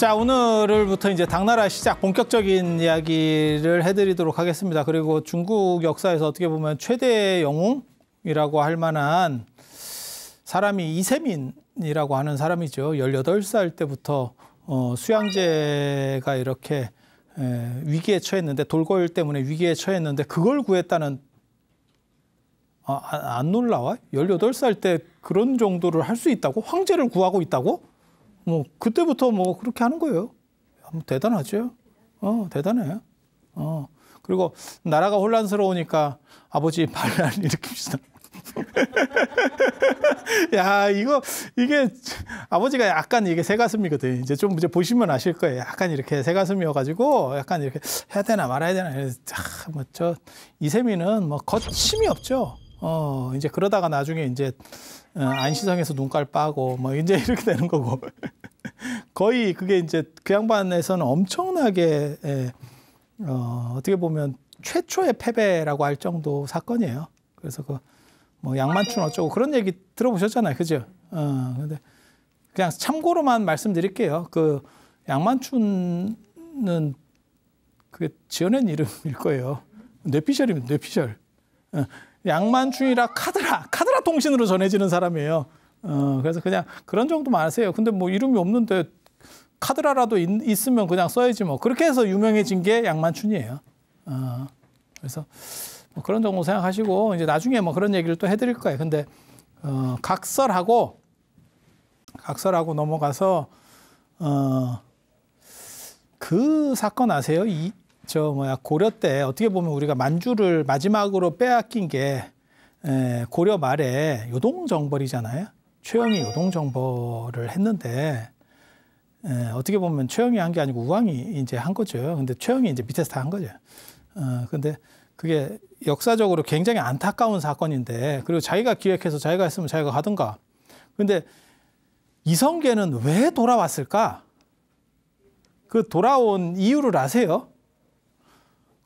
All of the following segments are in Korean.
자, 오늘부터 이제 당나라 시작 본격적인 이야기를 해드리도록 하겠습니다. 그리고 중국 역사에서 어떻게 보면 최대의 영웅이라고 할 만한 사람이 이세민이라고 하는 사람이죠. 열여덟 살 때부터 어, 수양제가 이렇게 에, 위기에 처했는데 돌궐 때문에 위기에 처했는데 그걸 구했다는 아, 아 안 놀라와? 열여덟 살 때 그런 정도를 할 수 있다고? 황제를 구하고 있다고? 뭐 그때부터 뭐 그렇게 하는 거예요. 뭐 대단하죠. 어, 대단해. 어. 그리고 나라가 혼란스러우니까 아버지 반란 일으킵시다. 야, 이거, 이게, 아버지가 약간 이게 새 가슴이거든. 이제 좀 이제 보시면 아실 거예요. 약간 이렇게 새 가슴이어가지고, 약간 이렇게 해야 되나 말아야 되나. 아, 뭐, 저, 이세미는 뭐 거침이 없죠. 어, 이제 그러다가 나중에 이제 어, 안시성에서 눈깔 빠고 뭐 이제 이렇게 되는 거고 거의 그게 이제 그 양반에서는 엄청나게 예, 어, 어떻게 보면 최초의 패배라고 할 정도 사건이에요. 그래서 그 뭐 양만춘 어쩌고 그런 얘기 들어보셨잖아요, 그죠? 어, 근데 그냥 참고로만 말씀드릴게요. 그 양만춘은 그게 지어낸 이름일 거예요. 뇌피셜이면 뇌피셜. 어, 양만춘이라 카드라 카드라 통신으로 전해지는 사람이에요. 어, 그래서 그냥 그런 정도만 아세요. 근데 뭐 이름이 없는데 카드라라도 있, 으면 그냥 써야지 뭐. 그렇게 해서 유명해진 게 양만춘이에요. 어, 그래서 뭐 그런 정도 생각하시고 이제 나중에 뭐 그런 얘기를 또 해드릴 거예요. 근데 어, 각설하고 각설하고 넘어가서 어, 그 사건 아세요? 이, 저 뭐야 고려 때 어떻게 보면 우리가 만주를 마지막으로 빼앗긴 게 에, 고려 말에 요동정벌이잖아요. 최영이 요동정벌을 했는데 에, 어떻게 보면 최영이 한 게 아니고 우왕이 이제 한 거죠. 근데 최영이 이제 밑에서 다 한 거죠. 어, 근데 그게 역사적으로 굉장히 안타까운 사건인데 그리고 자기가 기획해서 자기가 했으면 자기가 하든가. 근데 이성계는 왜 돌아왔을까? 그 돌아온 이유를 아세요?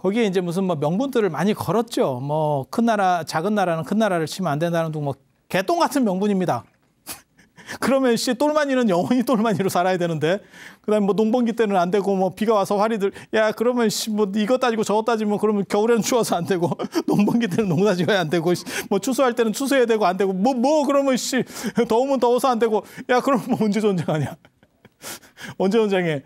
거기에 이제 무슨 뭐 명분들을 많이 걸었죠. 뭐 큰 나라, 작은 나라는 큰 나라를 치면 안 된다는 둥 뭐 개똥 같은 명분입니다. 그러면 씨 똘마니는 영원히 똘마니로 살아야 되는데 그다음에 뭐 농번기 때는 안 되고 뭐 비가 와서 화리들 야 그러면 씨 뭐 이것 따지고 저것 따지면 그러면 겨울에는 추워서 안 되고 농번기 때는 농사 지어야 안 되고 뭐 추수할 때는 추수해야 되고 안 되고 뭐뭐 뭐 그러면 씨 더우면 더워서 안 되고 야 그럼 뭐 언제 전쟁하냐 언제 전쟁해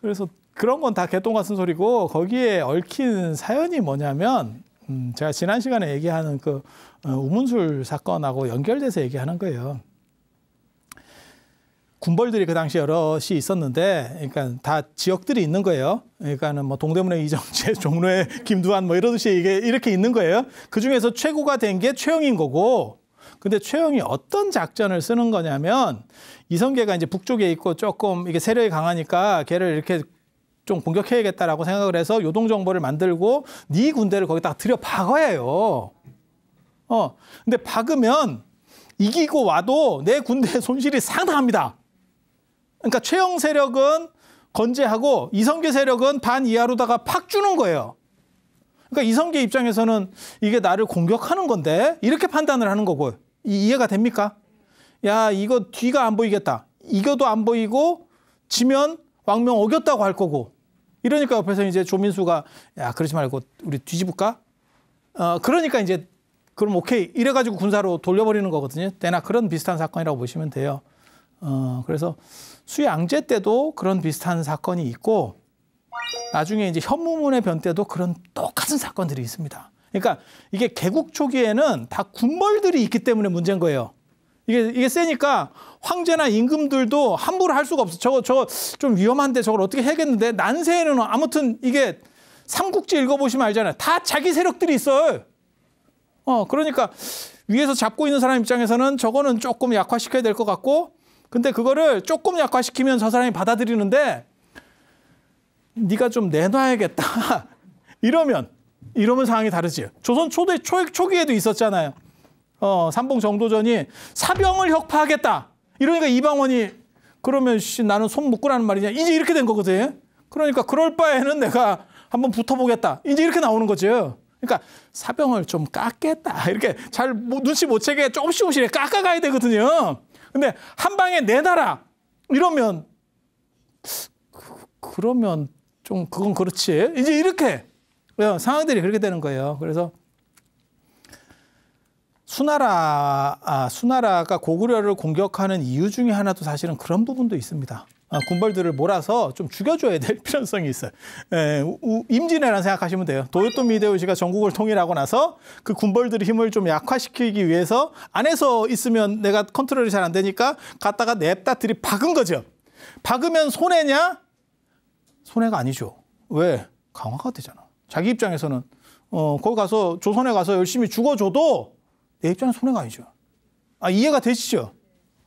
그래서 그런 건 다 개똥 같은 소리고 거기에 얽힌 사연이 뭐냐면 음, 제가 지난 시간에 얘기하는 그 어, 우문술 사건하고 연결돼서 얘기하는 거예요. 군벌들이 그 당시 여럿이 있었는데, 그러니까 다 지역들이 있는 거예요. 그러니까는 뭐 동대문의 이정재, 종로의 김두한 뭐 이러듯이 이게 이렇게 있는 거예요. 그 중에서 최고가 된 게 최영인 거고, 근데 최영이 어떤 작전을 쓰는 거냐면 이성계가 이제 북쪽에 있고 조금 이게 세력이 강하니까 걔를 이렇게 좀 공격해야겠다라고 생각을 해서 요동 정보를 만들고 네 군대를 거기다 들여 박아야 해요. 어, 근데 박으면 이기고 와도 내 군대의 손실이 상당합니다. 그러니까 최영 세력은 건재하고 이성계 세력은 반 이하로다가 팍 주는 거예요. 그러니까 이성계 입장에서는 이게 나를 공격하는 건데 이렇게 판단을 하는 거고 이, 이해가 됩니까? 야 이거 뒤가 안 보이겠다. 이겨도 안 보이고 지면 왕명 어겼다고 할 거고 이러니까 옆에서 이제 조민수가 야 그러지 말고 우리 뒤집을까? 어 그러니까 이제 그럼 오케이 이래가지고 군사로 돌려버리는 거거든요. 때나 그런 비슷한 사건이라고 보시면 돼요. 어 그래서 수양제 때도 그런 비슷한 사건이 있고 나중에 이제 현무문의 변 때도 그런 똑같은 사건들이 있습니다. 그러니까 이게 개국 초기에는 다 군벌들이 있기 때문에 문제인 거예요. 이게 이게 세니까 황제나 임금들도 함부로 할 수가 없어. 저거 저거 좀 위험한데 저걸 어떻게 해야겠는데 난세에는 아무튼 이게 삼국지 읽어보시면 알잖아요. 다 자기 세력들이 있어요. 어 그러니까 위에서 잡고 있는 사람 입장에서는 저거는 조금 약화시켜야 될 것 같고 근데 그거를 조금 약화시키면 저 사람이 받아들이는데 네가 좀 내놔야겠다 이러면 이러면 상황이 다르지. 조선 초대 초, 초기에도 있었잖아요. 어, 삼봉 정도전이 사병을 혁파하겠다. 이러니까 이방원이 그러면 씨, 나는 손 묶으라는 말이냐. 이제 이렇게 된 거거든. 그러니까 그럴 바에는 내가 한번 붙어보겠다. 이제 이렇게 나오는 거죠. 그러니까 사병을 좀 깎겠다. 이렇게 잘 뭐 눈치 못 채게 조금씩 조금씩 깎아가야 되거든요. 근데 한 방에 내놔라. 이러면 그, 러면좀 그건 그렇지. 이제 이렇게 어, 상황들이 그렇게 되는 거예요. 그래서 수나라 아, 수나라가 고구려를 공격하는 이유 중에 하나도 사실은 그런 부분도 있습니다. 아, 군벌들을 몰아서 좀 죽여줘야 될필요성이 있어요. 예, 임진왜란 생각하시면 돼요. 도요토미 히데요시가 전국을 통일하고 나서 그 군벌들의 힘을 좀 약화시키기 위해서 안에서 있으면 내가 컨트롤이 잘 안 되니까 갔다가 냅다 들이 박은 거죠. 박으면 손해냐? 손해가 아니죠. 왜? 강화가 되잖아. 자기 입장에서는 어, 거기 가서 조선에 가서 열심히 죽어줘도 내 입장은 손해가 아니죠. 아, 이해가 되시죠?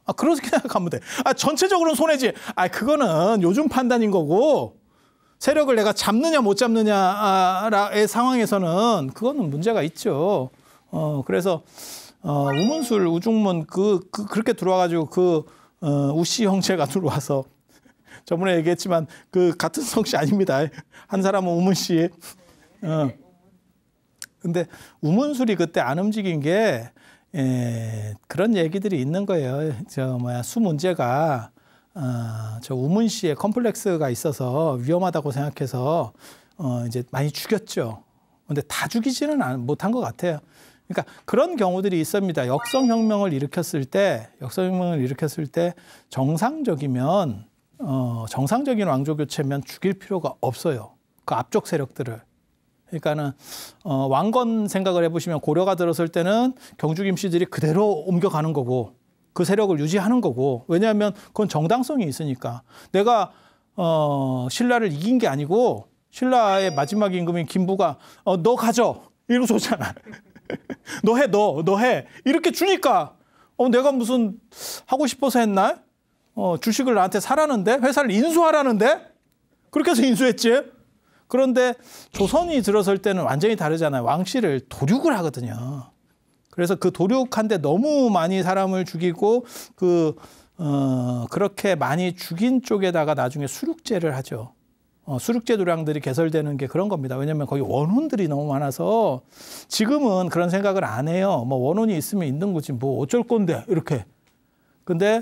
아, 그렇게 생각하면 돼. 아, 전체적으로는 손해지. 아, 그거는 요즘 판단인 거고, 세력을 내가 잡느냐 못 잡느냐의 상황에서는 그거는 문제가 있죠. 어, 그래서, 어, 우문술, 우중문, 그, 그, 그렇게 들어와가지고 그, 어, 우씨 형제가 들어와서 저번에 얘기했지만 그 같은 성씨 아닙니다. 한 사람은 우문 씨. 어. 근데 우문술이 그때 안 움직인 게 예, 그런 얘기들이 있는 거예요. 저 뭐야 수 문제가 어, 저 우문 씨의 컴플렉스가 있어서 위험하다고 생각해서 어, 이제 많이 죽였죠. 근데 다 죽이지는 못한 것 같아요. 그러니까 그런 경우들이 있습니다. 역성혁명을 일으켰을 때, 역성혁명을 일으켰을 때 정상적이면 어, 정상적인 왕조 교체면 죽일 필요가 없어요. 그 앞쪽 세력들을. 그러니까는 어, 왕건 생각을 해보시면 고려가 들었을 때는 경주 김씨들이 그대로 옮겨가는 거고 그 세력을 유지하는 거고 왜냐하면 그건 정당성이 있으니까 내가 어, 신라를 이긴 게 아니고 신라의 마지막 임금인 김부가 어, 너 가져 이러고 줬잖아 너 해 너 너 해 이렇게 주니까 어, 내가 무슨 하고 싶어서 했나 어, 주식을 나한테 사라는데 회사를 인수하라는데 그렇게 해서 인수했지 그런데 조선이 들어설 때는 완전히 다르잖아요. 왕실을 도륙을 하거든요. 그래서 그 도륙한데 너무 많이 사람을 죽이고 그 어, 그렇게 많이 죽인 쪽에다가 나중에 수륙제를 하죠. 어, 수륙제 도량들이 개설되는 게 그런 겁니다. 왜냐하면 거기 원혼들이 너무 많아서 지금은 그런 생각을 안 해요. 뭐 원혼이 있으면 있는 거지 뭐 어쩔 건데 이렇게. 근데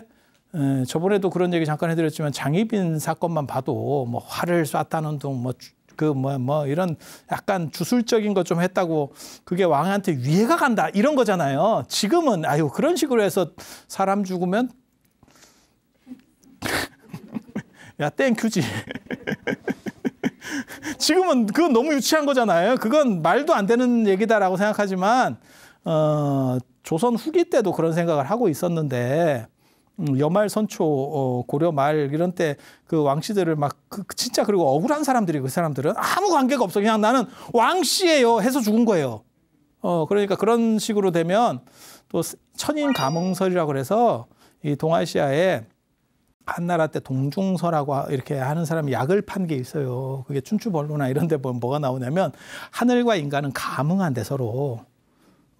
에, 저번에도 그런 얘기 잠깐 해드렸지만 장희빈 사건만 봐도 뭐 활을 쐈다는 둥, 뭐 그뭐뭐 뭐 이런 약간 주술적인 것 좀 했다고 그게 왕한테 위해가 간다 이런 거잖아요. 지금은 아유 그런 식으로 해서 사람 죽으면 야 땡큐지. 지금은 그건 너무 유치한 거잖아요. 그건 말도 안 되는 얘기다라고 생각하지만 어, 조선 후기 때도 그런 생각을 하고 있었는데 음, 여말 선초 어, 고려 말 이런 때 그 왕씨들을 막 그, 그, 진짜 그리고 억울한 사람들이 그 사람들은 아무 관계가 없어 그냥 나는 왕씨예요 해서 죽은 거예요. 어 그러니까 그런 식으로 되면 또 천인 감흥설이라고 그래서 이 동아시아에 한나라 때 동중서라고 이렇게 하는 사람이 약을 판 게 있어요. 그게 춘추벌로나 이런 데 보면 뭐, 뭐가 나오냐면 하늘과 인간은 감흥한데 서로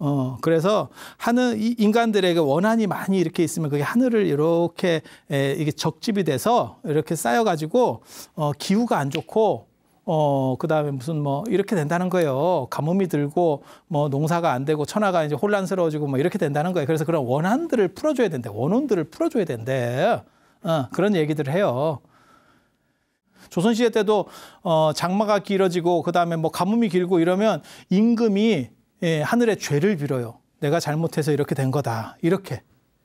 어, 그래서 하늘, 인간들에게 원한이 많이 이렇게 있으면 그게 하늘을 이렇게, 에, 이게 적집이 돼서 이렇게 쌓여가지고, 어, 기후가 안 좋고, 어, 그 다음에 무슨 뭐 이렇게 된다는 거예요. 가뭄이 들고 뭐 농사가 안 되고 천하가 이제 혼란스러워지고 뭐 이렇게 된다는 거예요. 그래서 그런 원한들을 풀어줘야 된대. 원혼들을 풀어줘야 된대. 어, 그런 얘기들을 해요. 조선시대 때도 어, 장마가 길어지고 그 다음에 뭐 가뭄이 길고 이러면 임금이 예, 하늘의 죄를 빌어요. 내가 잘못해서 이렇게 된 거다. 이렇게.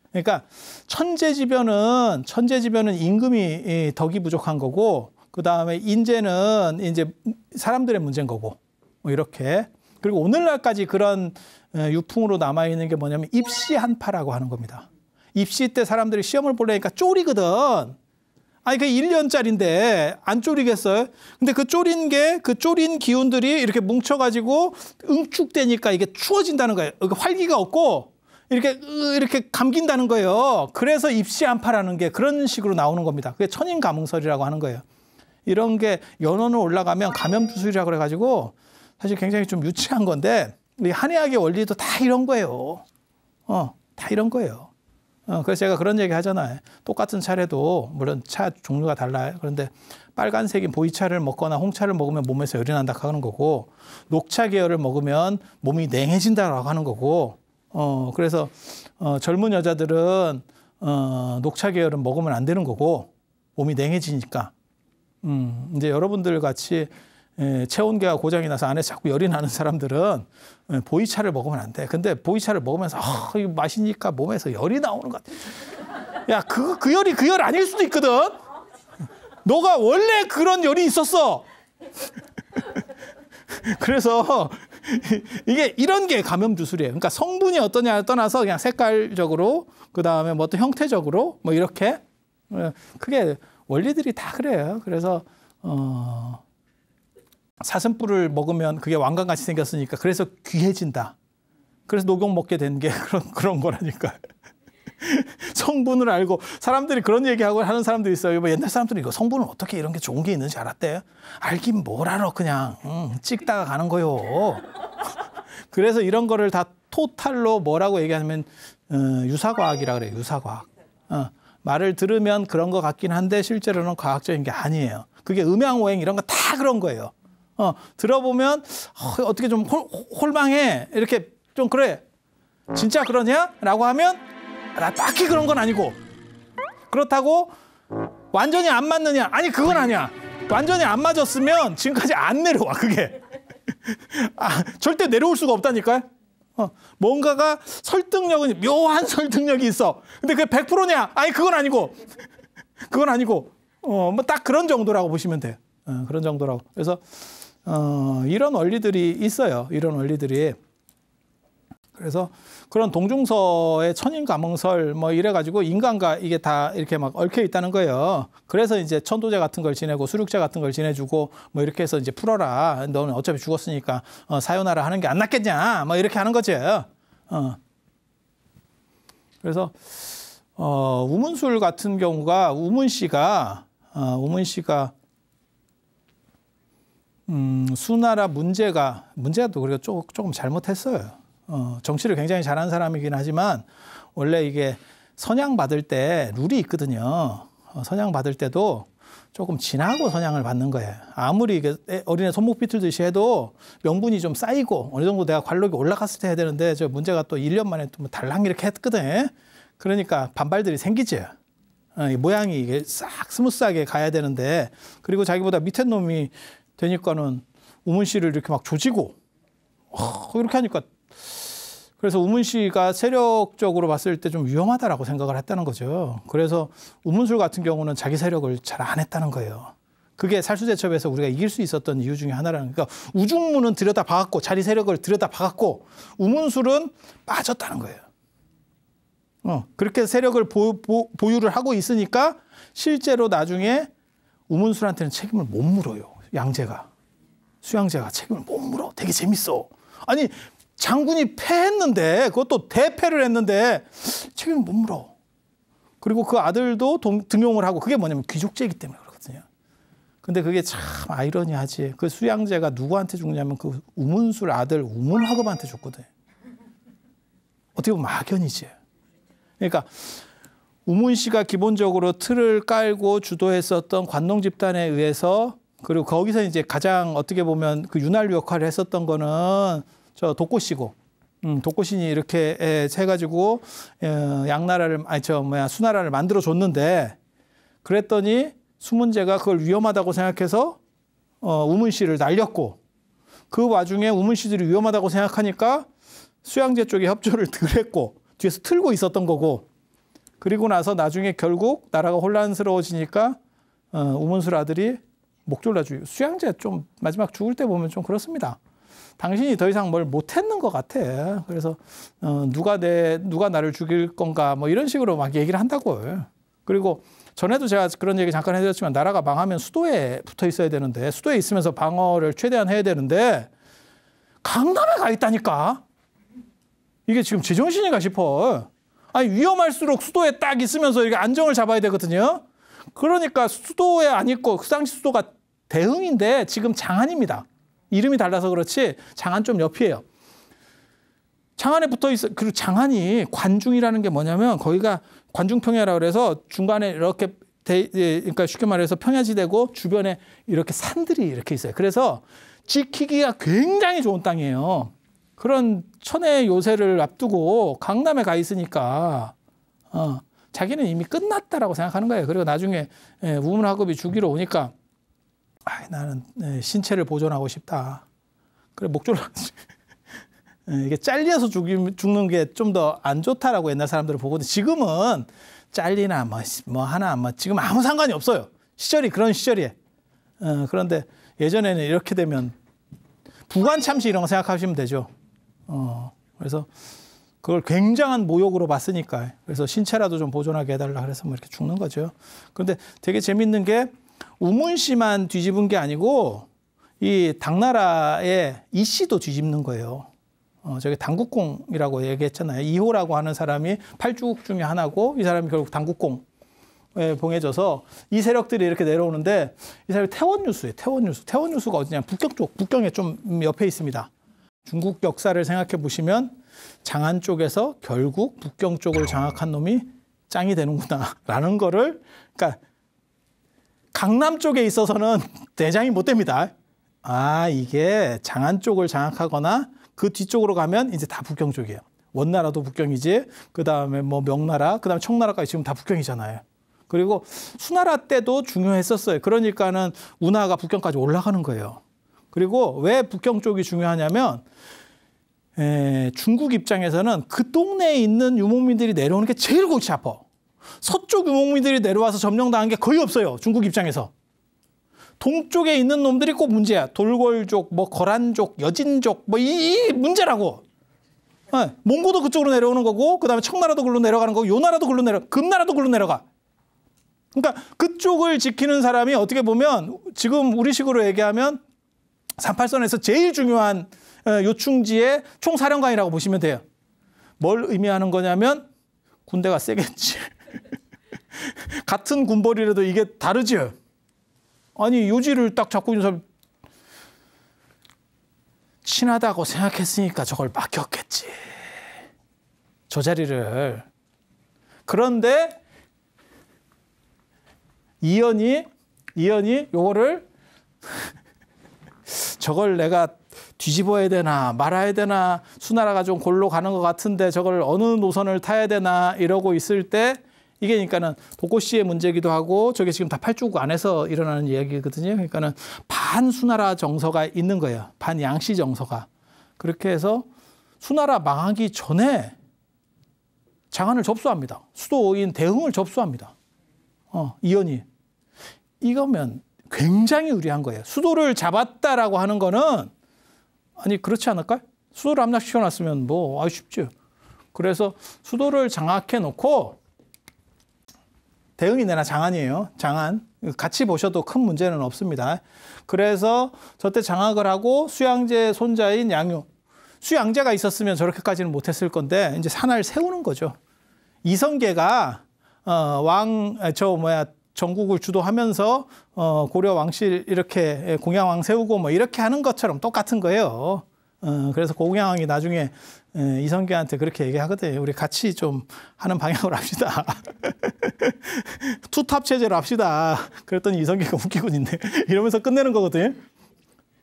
그러니까 천재지변은 천재지변은 임금이 덕이 부족한 거고 그 다음에 인재는 이제 사람들의 문제인 거고 뭐 이렇게 그리고 오늘날까지 그런 유풍으로 남아 있는 게 뭐냐면 입시 한파라고 하는 겁니다. 입시 때 사람들이 시험을 보려니까 쫄이거든. 아니 그 1년짜리인데 안 졸이겠어요? 근데 그 졸인 게 그 졸인 기운들이 이렇게 뭉쳐가지고 응축되니까 이게 추워진다는 거예요. 활기가 없고 이렇게 이렇게 감긴다는 거예요. 그래서 입시 안파라는 게 그런 식으로 나오는 겁니다. 그게 천인 감응설이라고 하는 거예요. 이런 게 연원을 올라가면 감염 수술이라고 그래가지고 사실 굉장히 좀 유치한 건데 우리 한의학의 원리도 다 이런 거예요. 어, 다 이런 거예요. 어, 그래서 제가 그런 얘기 하잖아요. 똑같은 차례도 물론 차 종류가 달라요. 그런데 빨간색인 보이차를 먹거나 홍차를 먹으면 몸에서 열이 난다 하는 거고 녹차 계열을 먹으면 몸이 냉해진다라고 하는 거고 어 그래서 어 젊은 여자들은 어 녹차 계열은 먹으면 안 되는 거고 몸이 냉해지니까 음 이제 여러분들 같이 예, 체온계가 고장이 나서 안에 자꾸 열이 나는 사람들은 예, 보이차를 먹으면 안 돼. 근데 보이차를 먹으면서 아, 이거 마시니까 몸에서 열이 나오는 것 같아. 야, 그, 그 열이 그 열 아닐 수도 있거든. 너가 원래 그런 열이 있었어. 그래서 이게 이런 게 감염 주술이에요. 그러니까 성분이 어떠냐를 떠나서 그냥 색깔적으로 그다음에 뭐 또 형태적으로 뭐 이렇게 예, 크게 원리들이 다 그래요. 그래서 어 사슴뿔을 먹으면 그게 왕관같이 생겼으니까 그래서 귀해진다. 그래서 녹용 먹게 된 게 그런 그런 거라니까. 성분을 알고 사람들이 그런 얘기하고 하는 사람도 있어요. 뭐 옛날 사람들이 이거 성분은 어떻게 이런 게 좋은 게 있는지 알았대. 알긴 뭘 알아 그냥 음, 찍다가 가는 거요. 그래서 이런 거를 다 토탈로 뭐라고 얘기하면 어, 유사과학이라 그래요. 유사과학. 어, 말을 들으면 그런 것 같긴 한데 실제로는 과학적인 게 아니에요. 그게 음양오행 이런 거 다 그런 거예요. 어, 들어보면 어, 어떻게 좀 홀, 홀망해 이렇게 좀 그래 진짜 그러냐라고 하면 나 딱히 그런 건 아니고 그렇다고 완전히 안 맞느냐 아니 그건 아니야 완전히 안 맞았으면 지금까지 안 내려와 그게 아, 절대 내려올 수가 없다니까요 어, 뭔가가 설득력은 묘한 설득력이 있어 근데 그게 100%냐 아니 그건 아니고 그건 아니고 어, 뭐딱 그런 정도라고 보시면 돼요 어, 그런 정도라고 그래서 어, 이런 원리들이 있어요. 이런 원리들이. 그래서 그런 동중서의 천인감흥설 뭐 이래가지고 인간과 이게 다 이렇게 막 얽혀 있다는 거예요. 그래서 이제 천도제 같은 걸 지내고 수륙제 같은 걸 지내주고 뭐 이렇게 해서 이제 풀어라. 너는 어차피 죽었으니까 어, 사요나라 하는 게 안 낫겠냐. 뭐 이렇게 하는 거죠 어. 그래서 어, 우문술 같은 경우가 우문 씨가 어, 우문 씨가 음, 수나라 문제가 문제도 우리가 조, 조금 잘못했어요. 어, 정치를 굉장히 잘하는 사람이긴 하지만 원래 이게 선양 받을 때 룰이 있거든요. 어, 선양 받을 때도 조금 지나고 선양을 받는 거예요. 아무리 이게 어린애 손목 비틀듯이 해도 명분이 좀 쌓이고 어느 정도 내가 관록이 올라갔을 때 해야 되는데 저 문제가 또 1년 만에 또 달랑 이렇게 했거든. 그러니까 반발들이 생기지. 어, 이 모양이 이게 싹 스무스하게 가야 되는데 그리고 자기보다 밑에 놈이 되니까는 우문 씨를 이렇게 막 조지고 어, 이렇게 하니까 그래서 우문 씨가 세력적으로 봤을 때 좀 위험하다라고 생각을 했다는 거죠. 그래서 우문술 같은 경우는 자기 세력을 잘 안 했다는 거예요. 그게 살수대첩에서 우리가 이길 수 있었던 이유 중에 하나라는 그러니까 우중문은 들여다 박았고 자리 세력을 들여다 박았고 우문술은 빠졌다는 거예요. 어, 그렇게 세력을 보, 보, 보유를 하고 있으니까 실제로 나중에 우문술한테는 책임을 못 물어요. 양재가 수양재가 책임을 못 물어. 되게 재밌어. 아니 장군이 패했는데 그것도 대패를 했는데 책임을 못 물어. 그리고 그 아들도 동, 등용을 하고 그게 뭐냐면 귀족제이기 때문에 그렇거든요. 근데 그게 참 아이러니하지. 그 수양제가 누구한테 죽냐면 그 우문술 아들 우문학겁한테 죽거든. 어떻게 보면 막연이지. 그러니까 우문 씨가 기본적으로 틀을 깔고 주도했었던 관농 집단에 의해서 그리고 거기서 이제 가장 어떻게 보면 그 윤활유 역할을 했었던 거는 저독고시고 음, 독고신이 이렇게 에, 예, 해가지고 에, 예, 양나라를 아니 저 뭐야 수나라를 만들어 줬는데 그랬더니 수문제가 그걸 위험하다고 생각해서 어, 우문 씨를 날렸고 그 와중에 우문 씨들이 위험하다고 생각하니까 수양제 쪽에 협조를 드렸고 뒤에서 틀고 있었던 거고 그리고 나서 나중에 결국 나라가 혼란스러워지니까 어, 우문술 아들이 목졸라주고 수양제 좀 마지막 죽을 때 보면 좀 그렇습니다. 당신이 더 이상 뭘 못했는 것 같아. 그래서 어, 누가 내 누가 나를 죽일 건가 뭐 이런 식으로 막 얘기를 한다고 그리고 전에도 제가 그런 얘기 잠깐 해드렸지만 나라가 망하면 수도에 붙어 있어야 되는데 수도에 있으면서 방어를 최대한 해야 되는데 강남에 가 있다니까. 이게 지금 제정신인가 싶어. 아니 위험할수록 수도에 딱 있으면서 이게 안정을 잡아야 되거든요. 그러니까 수도에 안 있고 흑상시 수도가 대흥인데 지금 장안입니다. 이름이 달라서 그렇지 장안 좀 옆이에요. 장안에 붙어 있어. 그리고 장안이 관중이라는 게 뭐냐면 거기가 관중평야라 그래서 중간에 이렇게 대, 예, 그러니까 쉽게 말해서 평야지대고 주변에 이렇게 산들이 이렇게 있어요. 그래서 지키기가 굉장히 좋은 땅이에요. 그런 천의 요새를 앞두고 강남에 가 있으니까 어. 자기는 이미 끝났다라고 생각하는 거예요. 그리고 나중에 예, 우문학업이 주기로 오니까 아, 나는 예, 신체를 보존하고 싶다. 그래 목줄을 예, 이게 잘려서 죽는게 좀 더 안 좋다라고 옛날 사람들은 보거든. 지금은 잘리나 뭐, 뭐 하나 뭐 지금 아무 상관이 없어요. 시절이 그런 시절이에. 어, 그런데 예전에는 이렇게 되면 부관 참시 이런 거 생각하시면 되죠. 어, 그래서 그걸 굉장한 모욕으로 봤으니까 그래서 신체라도 좀 보존하게 해달라 그래서 뭐 이렇게 죽는 거죠. 그런데 되게 재밌는 게 우문 씨만 뒤집은 게 아니고 이 당나라의 이 씨도 뒤집는 거예요. 어, 저기 당국공이라고 얘기했잖아요. 이호라고 하는 사람이 팔주국 중에 하나고 이 사람이 결국 당국공 에 봉해져서 이 세력들이 이렇게 내려오는데 이 사람이 태원뉴스예요. 태원뉴스. 태원뉴스가 어디냐? 북경 쪽, 북경에 좀 옆에 있습니다. 중국 역사를 생각해 보시면 장안 쪽에서 결국 북경 쪽을 장악한 놈이 짱이 되는구나라는 거를 그러니까 강남 쪽에 있어서는 대장이 못 됩니다. 아 이게 장안 쪽을 장악하거나 그 뒤쪽으로 가면 이제 다 북경 쪽이에요. 원나라도 북경이지 그 다음에 뭐 명나라 그 다음에 청나라까지 지금 다 북경이잖아요. 그리고 수나라 때도 중요했었어요. 그러니까는 운하가 북경까지 올라가는 거예요. 그리고 왜 북경 쪽이 중요하냐면 에, 예, 중국 입장에서는 그 동네에 있는 유목민들이 내려오는 게 제일 골치 아파. 서쪽 유목민들이 내려와서 점령당한 게 거의 없어요. 중국 입장에서. 동쪽에 있는 놈들이 꼭 문제야. 돌궐족, 뭐 거란족, 여진족, 뭐 이 문제라고. 네. 몽고도 그쪽으로 내려오는 거고, 그 다음에 청나라도 글로 내려가는 거고, 요 나라도 글로 내려, 금나라도 그 글로 내려가. 그러니까 그쪽을 지키는 사람이 어떻게 보면 지금 우리식으로 얘기하면 38선에서 제일 중요한 예, 요충지의 총사령관이라고 보시면 돼요. 뭘 의미하는 거냐면 군대가 세겠지. 같은 군벌이라도 이게 다르지 아니 요지를 딱 잡고 있는 사람 친하다고 생각했으니까 저걸 맡겼겠지. 저 자리를. 그런데 이연이 이연이 요거를 저걸 내가 뒤집어야 되나 말아야 되나 수나라가 좀 골로 가는 것 같은데 저걸 어느 노선을 타야 되나 이러고 있을 때 이게 그러니까는 도고 시의 문제기도 하고 저게 지금 다 팔주국 안에서 일어나는 이야기거든요. 그러니까는 반수나라 정서가 있는 거예요. 반양씨 정서가. 그렇게 해서 수나라 망하기 전에 장안을 접수합니다. 수도인 대흥을 접수합니다. 어, 이연이. 이거면 굉장히 유리한 거예요. 수도를 잡았다라고 하는 거는 아니 그렇지 않을까요? 수도를 함락시켜놨으면 뭐 아유 쉽죠. 그래서 수도를 장악해놓고 대응이 되나 장안이에요. 장안. 같이 보셔도 큰 문제는 없습니다. 그래서 저때 장악을 하고 수양제 손자인 양유. 수양제가 있었으면 저렇게까지는 못했을 건데 이제 산하를 세우는 거죠. 이성계가 어, 왕, 저 뭐야, 전국을 주도하면서 어, 고려 왕실 이렇게 공양왕 세우고 뭐 이렇게 하는 것처럼 똑같은 거예요. 어, 그래서 공양왕이 나중에 에, 이성계한테 그렇게 얘기하거든. 우리 같이 좀 하는 방향으로 합시다. 투탑 체제로 합시다. 그랬더니 이성계가 웃기고 있네. 이러면서 끝내는 거거든.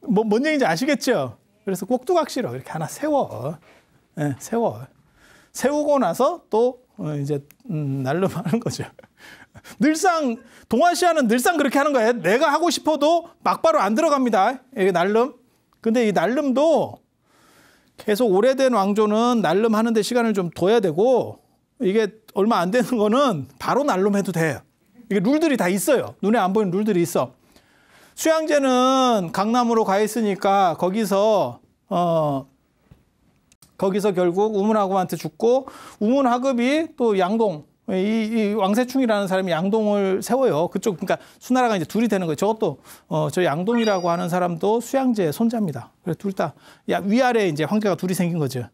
뭐, 뭔 얘기인지 아시겠죠? 그래서 꼭두각시로 이렇게 하나 세워. 에, 예, 세워. 세우고 나서 또 어, 이제 음, 날름 하는 거죠. 늘상 동아시아는 늘상 그렇게 하는 거예요. 내가 하고 싶어도 막바로 안 들어갑니다. 이 날름. 근데 이 날름도 계속 오래된 왕조는 날름 하는데 시간을 좀 둬야 되고 이게 얼마 안 되는 거는 바로 날름 해도 돼요. 이게 룰들이 다 있어요. 눈에 안 보이는 룰들이 있어. 수양제는 강남으로 가 있으니까 거기서 어 거기서 결국 우문학업한테 죽고 우문학업이 또 양동 예, 이, 이, 왕세충이라는 사람이 양동을 세워요. 그쪽 그러니까 수나라가 이제 둘이 되는 거예요. 저것도 어, 저 양동이라고 하는 사람도 수양제의 손자입니다. 그래 둘다 위아래 이제 황제가 둘이 생긴 거죠.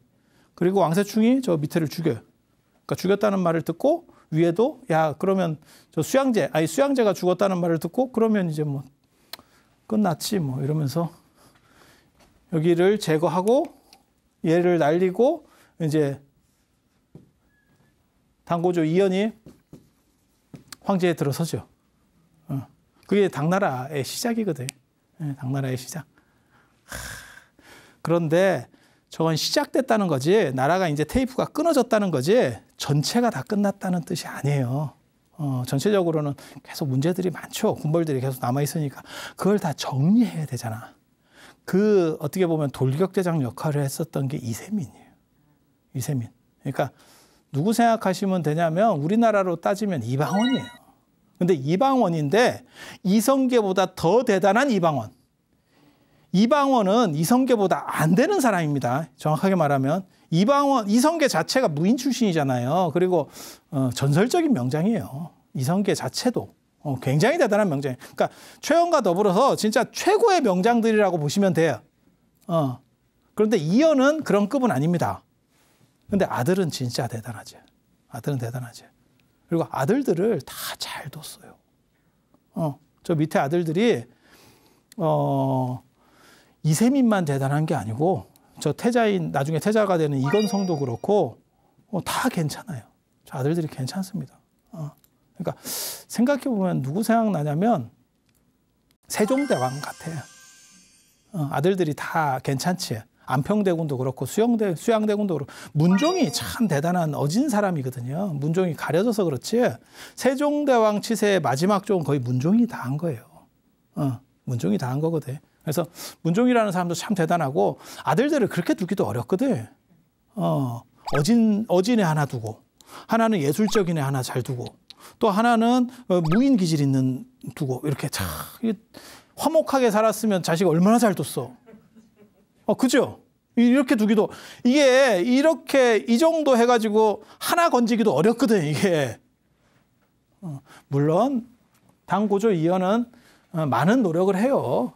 그리고 왕세충이 저 밑에를 죽여요. 그러니까 죽였다는 말을 듣고 위에도 야 그러면 저 수양제 아니 수양제가 죽었다는 말을 듣고 그러면 이제 뭐 끝났지 뭐 이러면서 여기를 제거하고 얘를 날리고 이제 당고조 이연이 황제에 들어서죠. 어. 그게 당나라의 시작이거든. 예, 당나라의 시작. 그런데 저건 시작됐다는 거지 나라가 이제 테이프가 끊어졌다는 거지 전체가 다 끝났다는 뜻이 아니에요. 어, 전체적으로는 계속 문제들이 많죠. 군벌들이 계속 남아 있으니까 그걸 다 정리해야 되잖아. 그 어떻게 보면 돌격대장 역할을 했었던 게 이세민이에요. 이세민. 그러니까 누구 생각하시면 되냐면 우리나라로 따지면 이방원이에요. 근데 이방원인데 이성계보다 더 대단한 이방원. 이방원은 이성계보다 안 되는 사람입니다. 정확하게 말하면 이방원 이성계 자체가 무인 출신이잖아요. 그리고 어, 전설적인 명장이에요. 이성계 자체도 어, 굉장히 대단한 명장. 그러니까 최원과 더불어서 진짜 최고의 명장들이라고 보시면 돼요. 어. 그런데 이연은 그런 급은 아닙니다. 근데 아들은 진짜 대단하지. 아들은 대단하지. 그리고 아들들을 다 잘 뒀어요. 어, 저 밑에 아들들이, 어, 이세민만 대단한 게 아니고, 저 태자인, 나중에 태자가 되는 이건성도 그렇고, 어, 다 괜찮아요. 저 아들들이 괜찮습니다. 어. 그러니까 생각해보면 누구 생각나냐면, 세종대왕 같아 어, 아들들이 다 괜찮지. 안평대군도 그렇고 수영대 수양대군도 그렇고 문종이 참 대단한 어진 사람이거든요. 문종이 가려져서 그렇지 세종대왕 치세의 마지막 쪽은 거의 문종이 다 한 거예요. 어, 문종이 다 한 거거든. 그래서 문종이라는 사람도 참 대단하고 아들들을 그렇게 두기도 어렵거든. 어, 어진 어진에 하나 두고 하나는 예술적인 에 하나 잘 두고 또 하나는 어, 무인 기질 있는 두고 이렇게 참 화목하게 살았으면 자식 얼마나 잘 뒀어. 어, 그죠? 이렇게 두기도 이게 이렇게 이 정도 해가지고 하나 건지기도 어렵거든 이게 어, 물론 당구조 이어는 많은 노력을 해요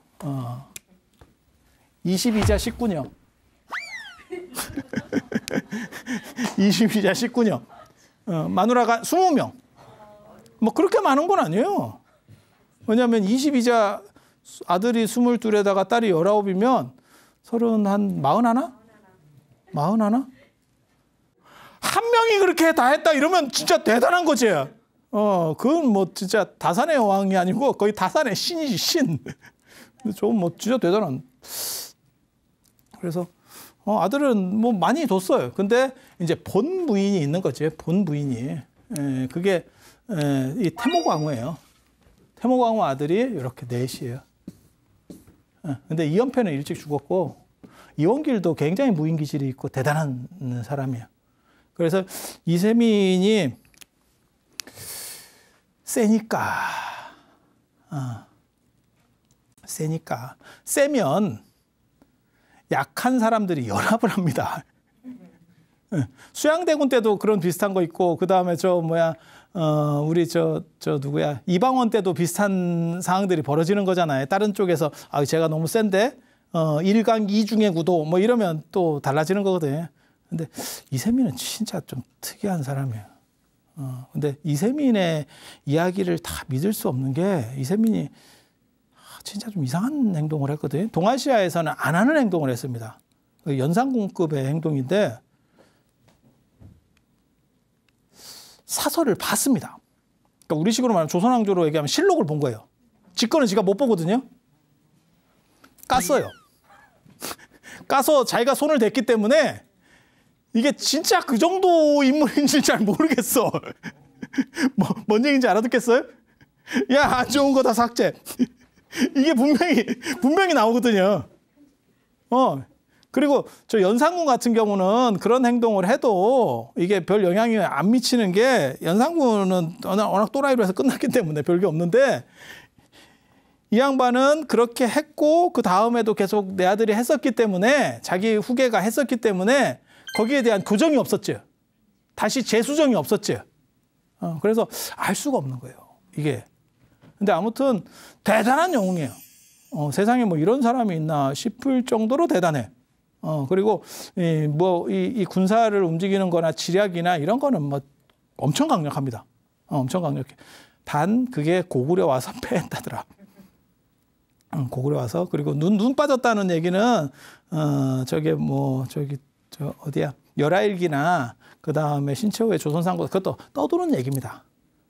22자 19년 22자 19년 마누라가 20명 뭐 그렇게 많은 건 아니에요 왜냐하면 22자 아들이 22에다가 딸이 19이면 서른 한 마흔 하나? 마흔 하나? 한 명이 그렇게 다 했다 이러면 진짜 대단한 거지. 어, 그건 뭐 진짜 다산의 왕이 아니고 거의 다산의 신이지, 신. 근데 뭐 진짜 대단한. 그래서 어, 아들은 뭐 많이 뒀어요. 근데 이제 본 부인이 있는 거지, 본 부인이. 에, 예, 그게 에, 예, 이 태모광호예요. 태모광호 아들이 이렇게 넷이에요. 에, 예, 근데 이연패는 일찍 죽었고 이원길도 굉장히 무인기질이 있고 대단한 사람이에요. 그래서 이세민이 세니까, 어, 세니까. 세면 약한 사람들이 연합을 합니다. 예. 수양대군 때도 그런 비슷한 거 있고, 그 다음에 저 뭐야, 어, 우리 저, 저 누구야, 이방원 때도 비슷한 상황들이 벌어지는 거잖아요. 다른 쪽에서, 아, 제가 너무 센데? 어, 1강 2중의 구도 뭐 이러면 또 달라지는 거거든. 근데 이세민은 진짜 좀 특이한 사람이에요. 어, 근데 이세민의 이야기를 다 믿을 수 없는 게 이세민이 아, 진짜 좀 이상한 행동을 했거든 동아시아에서는 안 하는 행동을 했습니다. 그 연산군급의 행동인데 사설을 봤습니다. 그러니까 우리식으로 말하면 조선왕조로 얘기하면 실록을 본 거예요. 직권은 지가 못 보거든요. 깠어요. 까서 자기가 손을 댔기 때문에 이게 진짜 그 정도 인물인지 잘 모르겠어. 뭐, 뭔 얘기인지 알아듣겠어요? 야, 안 좋은 거 다 삭제. 이게 분명히, 분명히 나오거든요. 어. 그리고 저 연상군 같은 경우는 그런 행동을 해도 이게 별 영향이 안 미치는 게 연상군은 워낙, 워낙 또라이로 해서 끝났기 때문에 별 게 없는데 이 양반은 그렇게 했고 그 다음에도 계속 내 아들이 했었기 때문에 자기 후계가 했었기 때문에 거기에 대한 교정이 없었죠. 다시 재수정이 없었죠. 어, 그래서 알 수가 없는 거예요. 이게. 근데 아무튼 대단한 영웅이에요. 어, 세상에 뭐 이런 사람이 있나 싶을 정도로 대단해. 어, 그리고 이, 뭐, 이, 이 군사를 움직이는 거나 지략이나 이런 거는 뭐 엄청 강력합니다. 어, 엄청 강력해. 단 그게 고구려와선 패했다더라. 음, 고구려 와서 그리고 눈 눈 빠졌다는 얘기는 어 저게 뭐 저기 저 어디야 열하일기나 그 다음에 신채호의조선상국 그것도 떠도는 얘기입니다.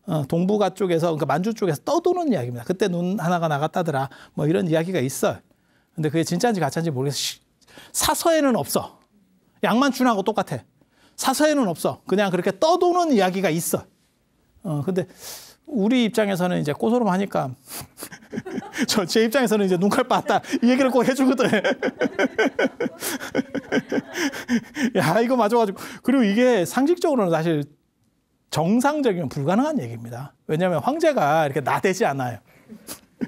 어, 동북아 쪽에서 그러니까 만주 쪽에서 떠도는 이야기입니다. 그때 눈 하나가 나갔다더라 뭐 이런 이야기가 있어. 근데 그게 진짜인지 가짜인지 모르겠어. 사서에는 없어. 양만춘하고 똑같아. 사서에는 없어. 그냥 그렇게 떠도는 이야기가 있어. 어 근데 우리 입장에서는 이제 꼬소름 하니까 저 제 입장에서는 이제 눈깔 빠았다 이 얘기를 꼭 해주거든. 야 이거 맞아가지고 그리고 이게 상식적으로는 사실 정상적인 불가능한 얘기입니다. 왜냐하면 황제가 이렇게 나대지 않아요.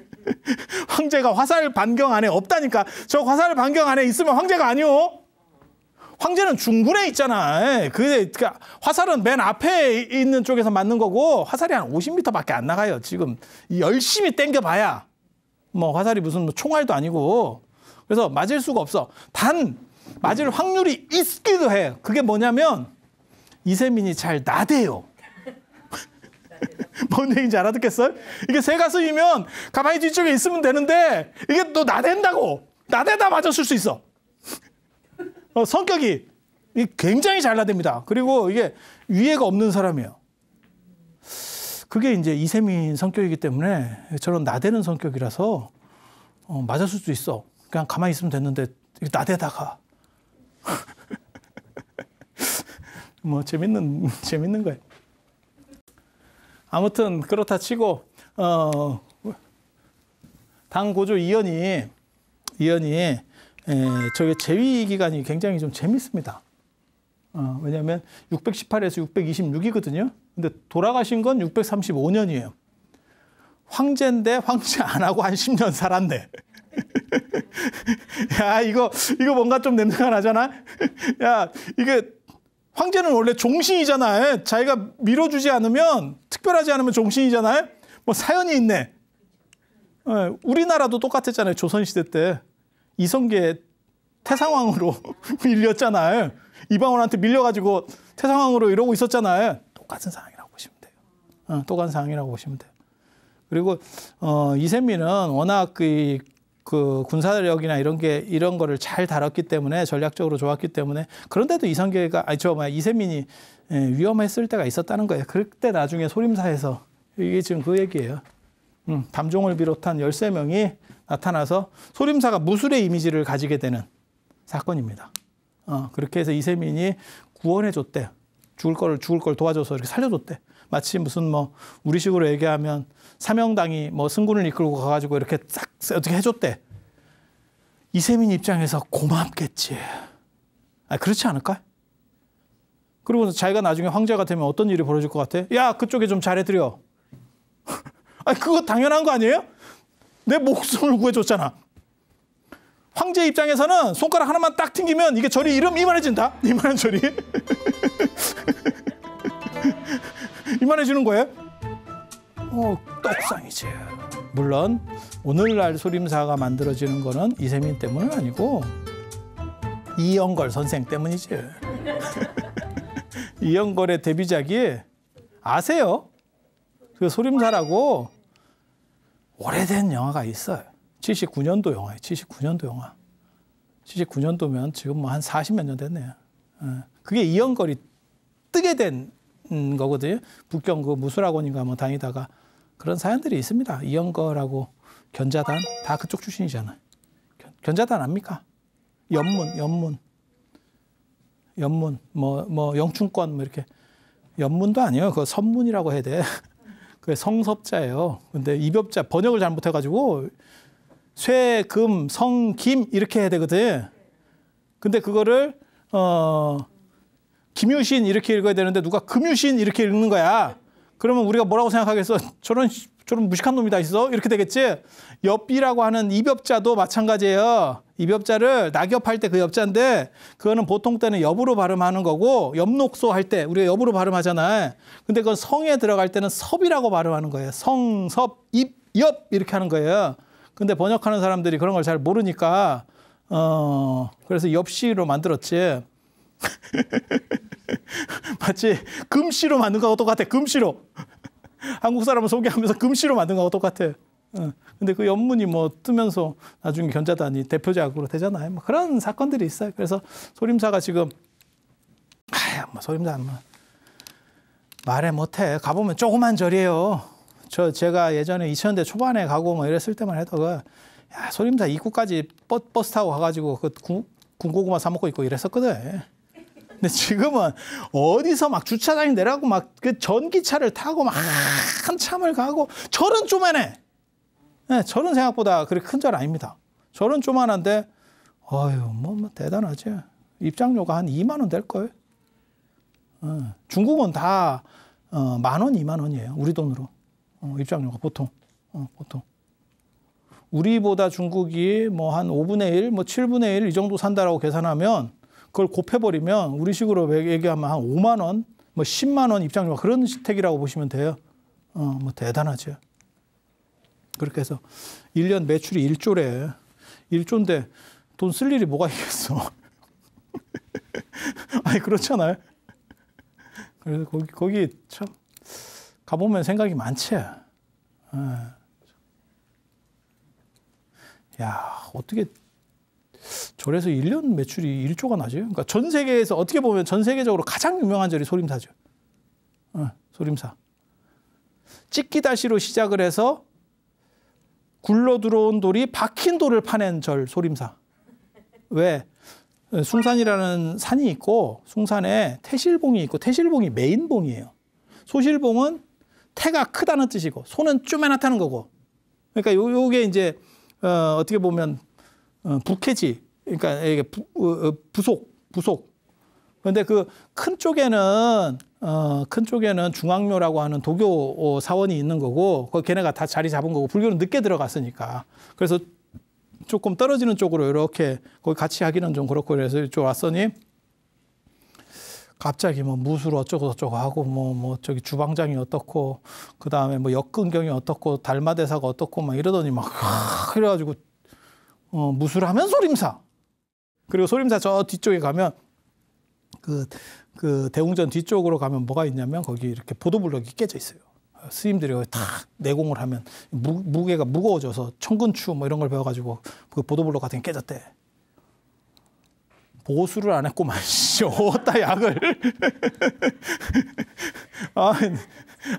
황제가 화살 반경 안에 없다니까 저 화살 반경 안에 있으면 황제가 아니오. 황제는 중군에 있잖아. 그, 그 화살은 맨 앞에 있는 쪽에서 맞는 거고 화살이 한 50m밖에 안 나가요. 지금 열심히 땡겨봐야 뭐 화살이 무슨 뭐 총알도 아니고 그래서 맞을 수가 없어. 단 맞을 확률이 있기도 해. 그게 뭐냐면 이세민이 잘 나대요. 뭔 얘기인지 알아듣겠어요? 이게 새 가슴이면 가만히 뒤쪽에 있으면 되는데 이게 또 나댄다고 나대다 맞았을 수 있어. 어, 성격이 굉장히 잘나됩니다 그리고 이게 위해가 없는 사람이에요. 그게 이제 이세민 성격이기 때문에 저런 나대는 성격이라서 어, 맞았을 수도 있어. 그냥 가만히 있으면 됐는데 나대다가 뭐 재밌는 재밌는 거예요. 아무튼 그렇다 치고 어, 당 고조 이연이이연이 에, 예, 저게 재위 기간이 굉장히 좀 재밌습니다. 어, 왜냐하면 618에서 626이거든요. 근데 돌아가신 건 635년이에요. 황제인데 황제 안 하고 한 10년 살았네. 야, 이거, 이거 뭔가 좀 냄새가 나잖아? 야, 이게 황제는 원래 종신이잖아요. 예, 자기가 밀어주지 않으면, 특별하지 않으면 종신이잖아요. 예, 뭐 사연이 있네. 우리나라도 똑같았잖아요. 조선시대 때. 이성계 태상왕으로 밀렸잖아요. 이방원한테 밀려가지고 태상왕으로 이러고 있었잖아요. 똑같은 상황이라고 보시면 돼요. 어, 똑같은 상황이라고 보시면 돼요. 그리고 어, 이세민은 워낙 그, 그 군사력이나 이런 게 이런 거를 잘 다뤘기 때문에 전략적으로 좋았기 때문에 그런데도 이성계가 아니 저 뭐야 이세민이 예, 위험했을 때가 있었다는 거예요. 그때 나중에 소림사에서 이게 지금 그 얘기예요. 음, 담종을 비롯한 열세 명이 나타나서 소림사가 무술의 이미지를 가지게 되는 사건입니다. 어, 그렇게 해서 이세민이 구원해줬대. 죽을 거 죽을 걸 도와줘서 이렇게 살려줬대. 마치 무슨 뭐 우리식으로 얘기하면 사명당이 뭐 승군을 이끌고 가가지고 이렇게 싹 어떻게 해줬대. 이세민 입장에서 고맙겠지. 아 그렇지 않을까? 그리고 자기가 나중에 황제가 되면 어떤 일이 벌어질 것 같아? 야 그쪽에 좀 잘해드려. 아 그거 당연한 거 아니에요? 내 목숨을 구해줬잖아. 황제 입장에서는 손가락 하나만 딱 튕기면 이게 절이 이름 이만해진다. 이만한 절이. 이만해지는 거예요. 어, 떡상이지. 물론 오늘날 소림사가 만들어지는 거는 이세민 때문은 아니고 이영걸 선생 때문이지. 이영걸의 데뷔작이 아세요? 그 소림사라고 오래된 영화가 있어요. 79년도 영화예요. 79년도 영화. 79년도면 지금 뭐 한 40몇 년 됐네요. 예. 그게 이연걸이 뜨게 된 음, 거거든요. 북경 그 무술학원인가 뭐 다니다가 그런 사연들이 있습니다. 이연걸하고 견자단 다 그쪽 출신이잖아요. 견자단 압니까? 연문, 연문, 연문, 뭐뭐 뭐 영춘권 뭐 이렇게 연문도 아니에요. 그 선문이라고 해야 돼. 그 성섭자예요. 근데 입엽자 번역을 잘못해가지고 쇠금 성김 이렇게 해야 되거든. 근데 그거를 어 김유신 이렇게 읽어야 되는데 누가 금유신 이렇게 읽는 거야. 그러면 우리가 뭐라고 생각하겠어? 저런 저런 무식한 놈이 다 있어? 이렇게 되겠지. 엽비라고 하는 입엽자도 마찬가지예요. 입엽자를 낙엽할 때 그 엽자인데 그거는 보통 때는 엽으로 발음하는 거고 엽록소 할 때 우리가 엽으로 발음하잖아. 요 근데 그건 성에 들어갈 때는 섭이라고 발음하는 거예요. 성, 섭, 입, 엽 이렇게 하는 거예요. 근데 번역하는 사람들이 그런 걸 잘 모르니까 어 그래서 엽시로 만들었지. 마치 금시로 만든 거하고 똑같아. 금시로. 한국 사람을 소개하면서 금시로 만든 거하고 똑같아. 어, 근데 그 연문이 뭐 뜨면서 나중에 견자단이 대표작으로 되잖아요. 뭐 그런 사건들이 있어요. 그래서 소림사가 지금 아야 뭐 소림사 뭐 말해 못해 가보면 조그만 절이에요. 저 제가 예전에 2000년대 초반에 가고 뭐 이랬을 때만 해도가 야 소림사 입구까지 버스 타고 가가지고 그 군, 고구마사 먹고 있고 이랬었거든. 근데 지금은 어디서 막 주차장에 내라고 막 그 전기차를 타고 막 한참을 가고 절은 쪼매네. 네, 저는 생각보다 그렇게 큰 절 아닙니다. 저는 조만한데, 어휴, 뭐, 뭐, 대단하지. 입장료가 한 2만원 될걸. 어, 중국은 다, 어, 만원, 2만원이에요. 우리 돈으로. 어, 입장료가 보통. 어, 보통. 우리보다 중국이 뭐한 5분의 1, 뭐 7분의 1이 뭐 정도 산다라고 계산하면 그걸 곱해버리면 우리식으로 얘기하면 한 5만 원, 뭐 10만 원 입장료가 그런 시택이라고 보시면 돼요. 어, 뭐 대단하죠. 그렇게 해서 1년 매출이 1조래. 1조인데 돈 쓸 일이 뭐가 있겠어. 아니, 그렇잖아요. 그래서 거기, 거기 참, 가보면 생각이 많지. 예. 야, 어떻게 절에서 1년 매출이 1조가 나지? 그러니까 전 세계에서 어떻게 보면 전 세계적으로 가장 유명한 절이 소림사죠. 어, 소림사. 찍기다시로 시작을 해서 굴러 들어온 돌이 박힌 돌을 파낸 절 소림사. 왜? 예, 숭산이라는 산이 있고 숭산에 태실봉이 있고 태실봉이 메인봉이에요. 소실봉은 태가 크다는 뜻이고 손은 쪼매나타는 거고. 그러니까 요, 요게 이제 어, 어떻게 보면 어, 북해지. 그러니까 이게 부, 어, 어 부속, 부속. 그런데 그 큰 쪽에는 어, 큰 쪽에는 중앙묘라고 하는 도교 어, 사원이 있는 거고, 그 걔네가 다 자리 잡은 거고, 불교는 늦게 들어갔으니까. 그래서 조금 떨어지는 쪽으로 이렇게 거기 같이 하기는 좀 그렇고 그래서 이쪽 왔으니 갑자기 뭐 무술 어쩌고 저쩌고 하고 뭐뭐 뭐 저기 주방장이 어떻고 그 다음에 뭐 역근경이 어떻고 달마대사가 어떻고 막 이러더니 막 그래가지고 어 무술하면 소림사 그리고 소림사 저 뒤쪽에 가면 그그 대웅전 뒤쪽으로 가면 뭐가 있냐면 거기 이렇게 보도블럭이 깨져 있어요. 스님들이 탁 내공을 하면 무, 무게가 무거워져서 청근추 뭐 이런 걸 배워가지고 그 보도블럭 같은 게 깨졌대. 보수를 안 했고만 씨, 어디 약을. 아,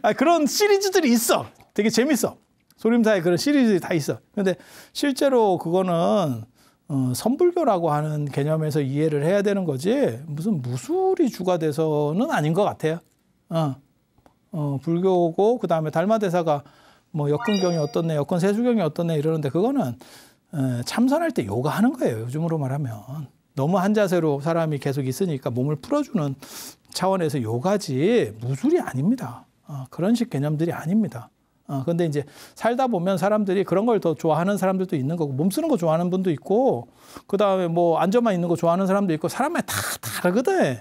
아, 그런 시리즈들이 있어. 되게 재밌어. 소림사의 그런 시리즈들이 다 있어. 근데 실제로 그거는 어, 선불교라고 하는 개념에서 이해를 해야 되는 거지 무슨 무술이 주가 돼서는 아닌 것 같아요. 어, 어 불교고 그 다음에 달마대사가 뭐 역근경이 어떻네, 역근 세수경이 어떻네 이러는데 그거는 에, 참선할 때 요가하는 거예요. 요즘으로 말하면 너무 한 자세로 사람이 계속 있으니까 몸을 풀어주는 차원에서 요가지 무술이 아닙니다. 어, 그런 식 개념들이 아닙니다. 어, 근데 이제 살다 보면 사람들이 그런 걸 더 좋아하는 사람들도 있는 거고, 몸 쓰는 거 좋아하는 분도 있고, 그 다음에 뭐안전만 있는 거 좋아하는 사람도 있고, 사람에다다르거든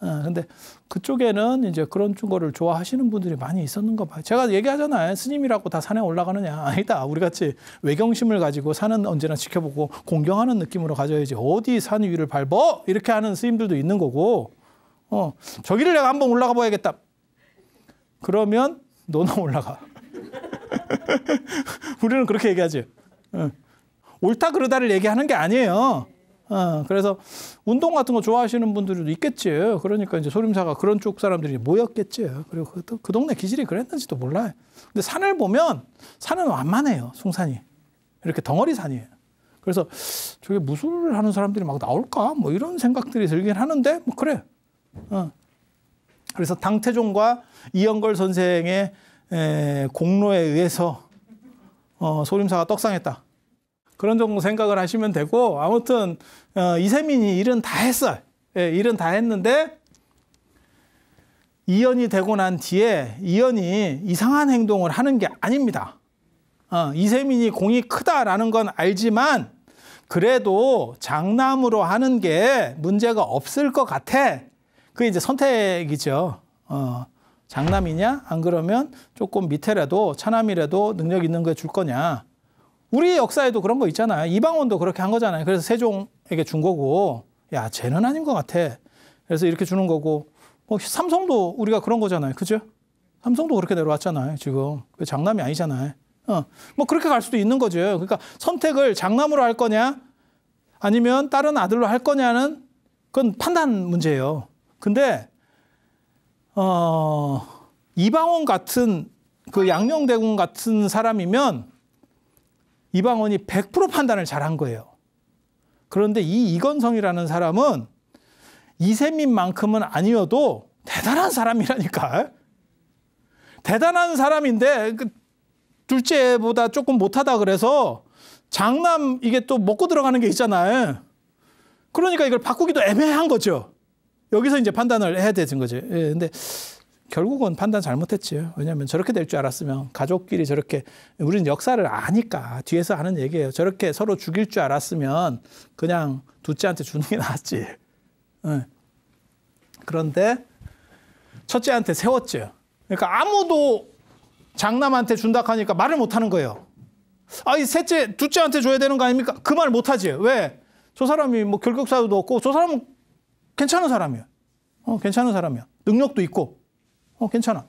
어, 근데 그쪽에는 이제 그런 충고를 좋아하시는 분들이 많이 있었는거 봐요. 제가 얘기하잖아요. 스님이라고 다 산에 올라가느냐. 아니다. 우리 같이 외경심을 가지고 산은 언제나 지켜보고 공경하는 느낌으로 가져야지. 어디 산 위를 밟어? 이렇게 하는 스님들도 있는 거고, 어, 저기를 내가 한번 올라가 봐야겠다. 그러면 너나 올라가. 우리는 그렇게 얘기하지. 응. 예. 옳다 그르다를 얘기하는 게 아니에요. 어, 그래서 운동 같은 거 좋아하시는 분들도 있겠지. 그러니까 이제 소림사가 그런 쪽 사람들이 모였겠지. 그리고 그, 그 동네 기질이 그랬는지도 몰라요. 근데 산을 보면 산은 완만해요. 송산이. 이렇게 덩어리 산이에요. 그래서 저게 무술을 하는 사람들이 막 나올까? 뭐 이런 생각들이 들긴 하는데 뭐 그래. 어. 그래서 당태종과 이영걸 선생의 에, 공로에 의해서 어, 소림사가 떡상했다. 그런 정도 생각을 하시면 되고 아무튼 어, 이세민이 일은 다 했어요. 예, 일은 다 했는데 이연이 되고 난 뒤에 이연이 이상한 행동을 하는 게 아닙니다. 어, 이세민이 공이 크다라는 건 알지만 그래도 장남으로 하는 게 문제가 없을 것 같아. 그게 이제 선택이죠. 어. 장남이냐? 안 그러면 조금 밑에라도 차남이라도 능력 있는 거 줄 거냐? 우리 역사에도 그런 거 있잖아요. 이방원도 그렇게 한 거잖아요. 그래서 세종에게 준 거고, 야, 쟤는 아닌 것 같아. 그래서 이렇게 주는 거고, 뭐 삼성도 우리가 그런 거잖아요. 그죠? 삼성도 그렇게 내려왔잖아요. 지금. 그 장남이 아니잖아요. 어. 뭐 그렇게 갈 수도 있는 거죠. 그러니까 선택을 장남으로 할 거냐, 아니면 다른 아들로 할 거냐는 그건 판단 문제예요. 근데 어, 이방원 같은 그 양녕대군 같은 사람이면 이방원이 100% 판단을 잘한 거예요. 그런데 이 이건성이라는 사람은 이세민만큼은 아니어도 대단한 사람이라니까. 대단한 사람인데 그 둘째보다 조금 못하다 그래서 장남 이게 또 먹고 들어가는 게 있잖아요. 그러니까 이걸 바꾸기도 애매한 거죠. 여기서 이제 판단을 해야 되는 거죠. 예, 근데 결국은 판단 잘못했지요. 왜냐하면 저렇게 될 줄 알았으면 가족끼리 저렇게 우리는 역사를 아니까 뒤에서 하는 얘기예요. 저렇게 서로 죽일 줄 알았으면 그냥 둘째한테 주는 게 낫지. 예. 그런데 첫째한테 세웠죠. 그러니까 아무도 장남한테 준다 하니까 말을 못 하는 거예요. 아, 이 셋째, 둘째한테 줘야 되는 거 아닙니까? 그 말 못 하지. 왜? 저 사람이 뭐 결격사유도 없고, 저 사람은 괜찮은 사람이야. 어, 괜찮은 사람이야. 능력도 있고. 어, 괜찮아.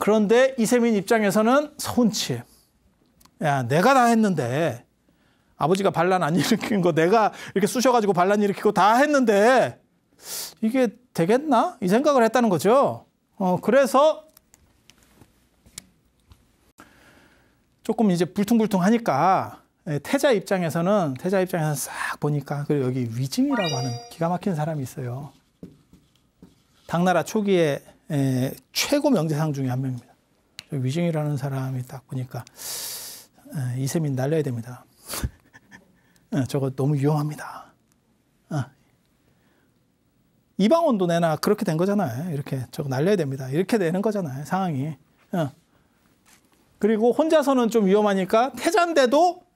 그런데 이세민 입장에서는 서운치 야, 내가 다 했는데 아버지가 반란 안 일으킨 거 내가 이렇게 쑤셔가지고 반란 일으키고 다 했는데 이게 되겠나? 이 생각을 했다는 거죠. 어, 그래서 조금 이제 불퉁불퉁하니까 예, 태자 입장에서는 태자 입장에서 싹 보니까 그리고 여기 위증이라고 하는 기가 막힌 사람이 있어요. 당나라 초기에 에, 예, 최고 명제상 중에 한 명입니다. 위증이라는 사람이 딱 보니까 에, 예, 이세민 날려야 됩니다. 에, 저거 너무 위험합니다. 아. 이방원도 내나 그렇게 된 거잖아요. 이렇게 저거 날려야 됩니다. 이렇게 되는 거잖아요. 상황이. 어. 그리고 혼자서는 좀 위험하니까 태잔데도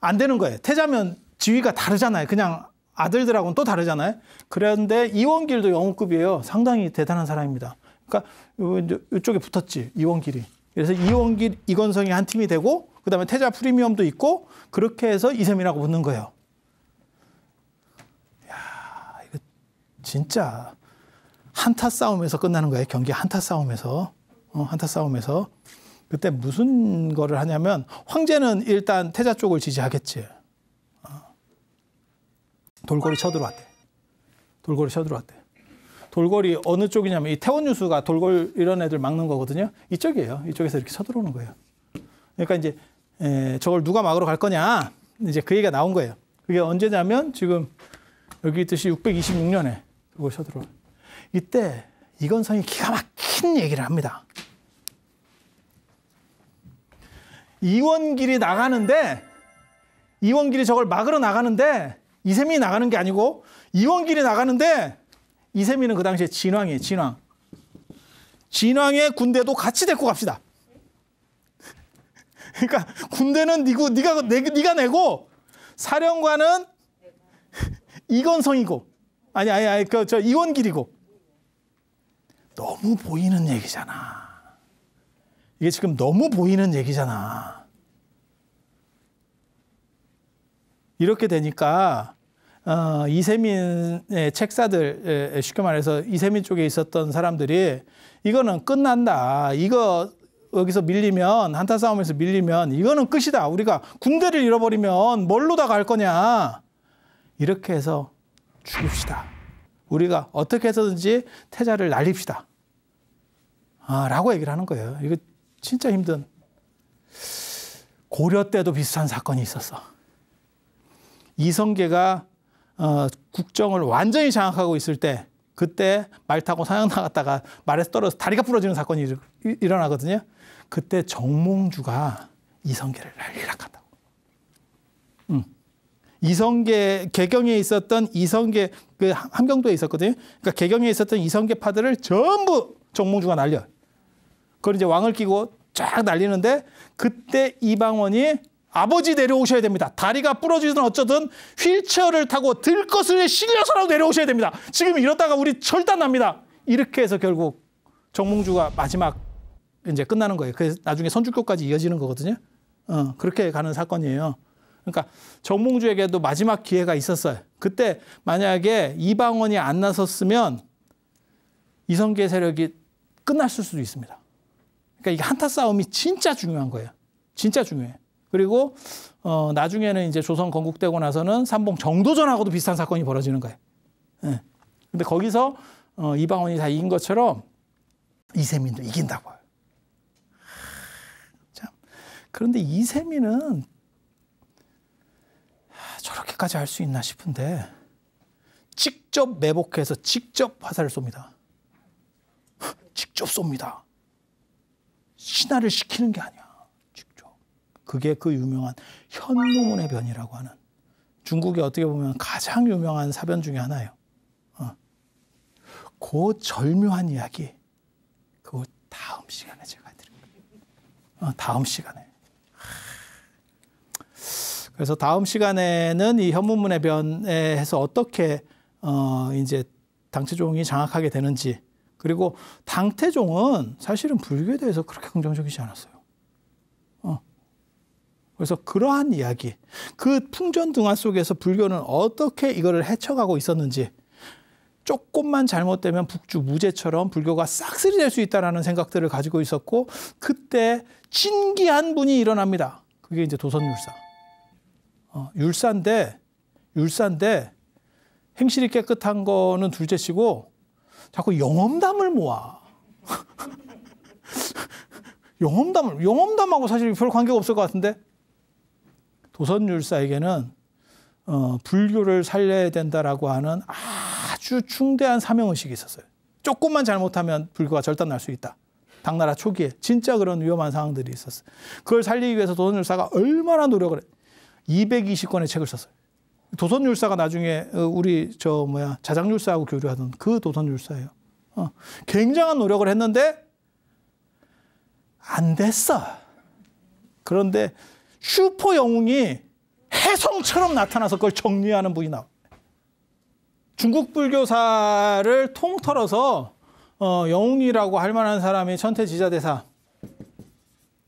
안 되는 거예요. 태자면 지위가 다르잖아요. 그냥 아들들하고는 또 다르잖아요. 그런데 이원길도 영웅급이에요. 상당히 대단한 사람입니다. 그러니까 이쪽에 붙었지 이원길이. 그래서 이원길 이건성이 한 팀이 되고 그다음에 태자 프리미엄도 있고 그렇게 해서 이셈이라고 붙는 거예요. 야 이거 진짜 한타 싸움에서 끝나는 거예요. 경기 한타 싸움에서 어, 한타 싸움에서 그때 무슨 거를 하냐면 황제는 일단 태자 쪽을 지지하겠지. 어. 돌고리 쳐들어왔대. 돌고리 쳐들어왔대. 돌고리 어느 쪽이냐면 이 태원유수가 돌골 이런 애들 막는 거거든요. 이쪽이에요. 이쪽에서 이렇게 쳐들어오는 거예요. 그러니까 이제 에, 저걸 누가 막으러 갈 거냐 이제 그 얘기가 나온 거예요. 그게 언제냐면 지금 여기 있듯이 626년에 그걸 쳐들어. 이때 이건성이 기가 막힌 얘기를 합니다. 이원길이 나가는데 이원길이 저걸 막으러 나가는데 이세민이 나가는 게 아니고 이원길이 나가는데 이세민은 그 당시에 진왕이에요. 진왕. 진왕의 군대도 같이 데리고 갑시다. 그러니까 군대는 니고 니가 내, 니가 내고 사령관은 이건성이고 아니 아니 아니 그 저 이원길이고 너무 보이는 얘기잖아. 이게 지금 너무 보이는 얘기잖아. 이렇게 되니까 어, 이세민의 책사들 쉽게 말해서 이세민 쪽에 있었던 사람들이 이거는 끝난다. 이거 여기서 밀리면 한타 싸움에서 밀리면 이거는 끝이다. 우리가 군대를 잃어버리면 뭘로 다 갈 거냐. 이렇게 해서 죽입시다. 우리가 어떻게 해서든지 태자를 날립시다. 아, 라고 얘기를 하는 거예요. 이거 진짜 힘든 고려 때도 비슷한 사건이 있었어. 이성계가 어, 국정을 완전히 장악하고 있을 때 그때 말 타고 사양 나갔다가 말에서 떨어져 다리가 부러지는 사건이 일, 일어나거든요. 그때 정몽주가 이성계를 날리락한다고. 음. 이성계 개경에 있었던 이성계 그 함경도에 있었거든요. 그러니까 개경에 있었던 이성계 파들을 전부 정몽주가 날려. 그걸 이제 왕을 끼고 쫙 날리는데 그때 이방원이 아버지 내려오셔야 됩니다. 다리가 부러지든 어쩌든 휠체어를 타고 들것을 실려서라도 내려오셔야 됩니다. 지금 이러다가 우리 절단 납니다. 이렇게 해서 결국 정몽주가 마지막 이제 끝나는 거예요. 그래서 나중에 선주교까지 이어지는 거거든요. 어, 그렇게 가는 사건이에요. 그러니까 정몽주에게도 마지막 기회가 있었어요. 그때 만약에 이방원이 안 나섰으면 이성계 세력이 끝났을 수도 있습니다. 그러니까 이게 한타 싸움이 진짜 중요한 거예요. 진짜 중요해. 그리고 어 나중에는 이제 조선 건국되고 나서는 삼봉 정도전하고도 비슷한 사건이 벌어지는 거예요. 예. 근데 거기서 어 이방원이 다 이긴 것처럼 이세민도 이긴다고요. 그런데 이세민은 저렇게까지 할 수 있나 싶은데 직접 매복해서 직접 화살을 쏩니다. 직접 쏩니다. 신화를 시키는 게 아니야. 직접. 그게 그 유명한 현무문의 변이라고 하는 중국의 어떻게 보면 가장 유명한 사변 중의 하나예요. 어. 그 절묘한 이야기. 그 다음 시간에 제가 드릴게요. 어, 다음 시간에. 그래서 다음 시간에는 이 현문문의 변에 해서 어떻게 어 이제 당체종이 장악하게 되는지 그리고 당태종은 사실은 불교에 대해서 그렇게 긍정적이지 않았어요. 어. 그래서 그러한 이야기, 그 풍전등화 속에서 불교는 어떻게 이거를 헤쳐가고 있었는지 조금만 잘못되면 북주 무제처럼 불교가 싹쓸이 될 수 있다라는 생각들을 가지고 있었고 그때 신기한 분이 일어납니다. 그게 이제 도선율사. 어, 율사인데 율사인데 행실이 깨끗한 거는 둘째치고 자꾸 영험담을 모아. 영험담을, 영험담하고 사실 별 관계가 없을 것 같은데? 도선율사에게는, 어, 불교를 살려야 된다라고 하는 아주 충대한 사명의식이 있었어요. 조금만 잘못하면 불교가 절단날 수 있다. 당나라 초기에 진짜 그런 위험한 상황들이 있었어요. 그걸 살리기 위해서 도선율사가 얼마나 노력을 했 220권의 책을 썼어요. 도선율사가 나중에 어, 우리 저 뭐야 자장율사하고 교류하던 그 도선율사예요. 어, 굉장한 노력을 했는데 안 됐어. 그런데 슈퍼 영웅이 해성처럼 나타나서 그걸 정리하는 분이 나옵 중국 불교사를 통털어서 어, 영웅이라고 할 만한 사람이 천태지자대사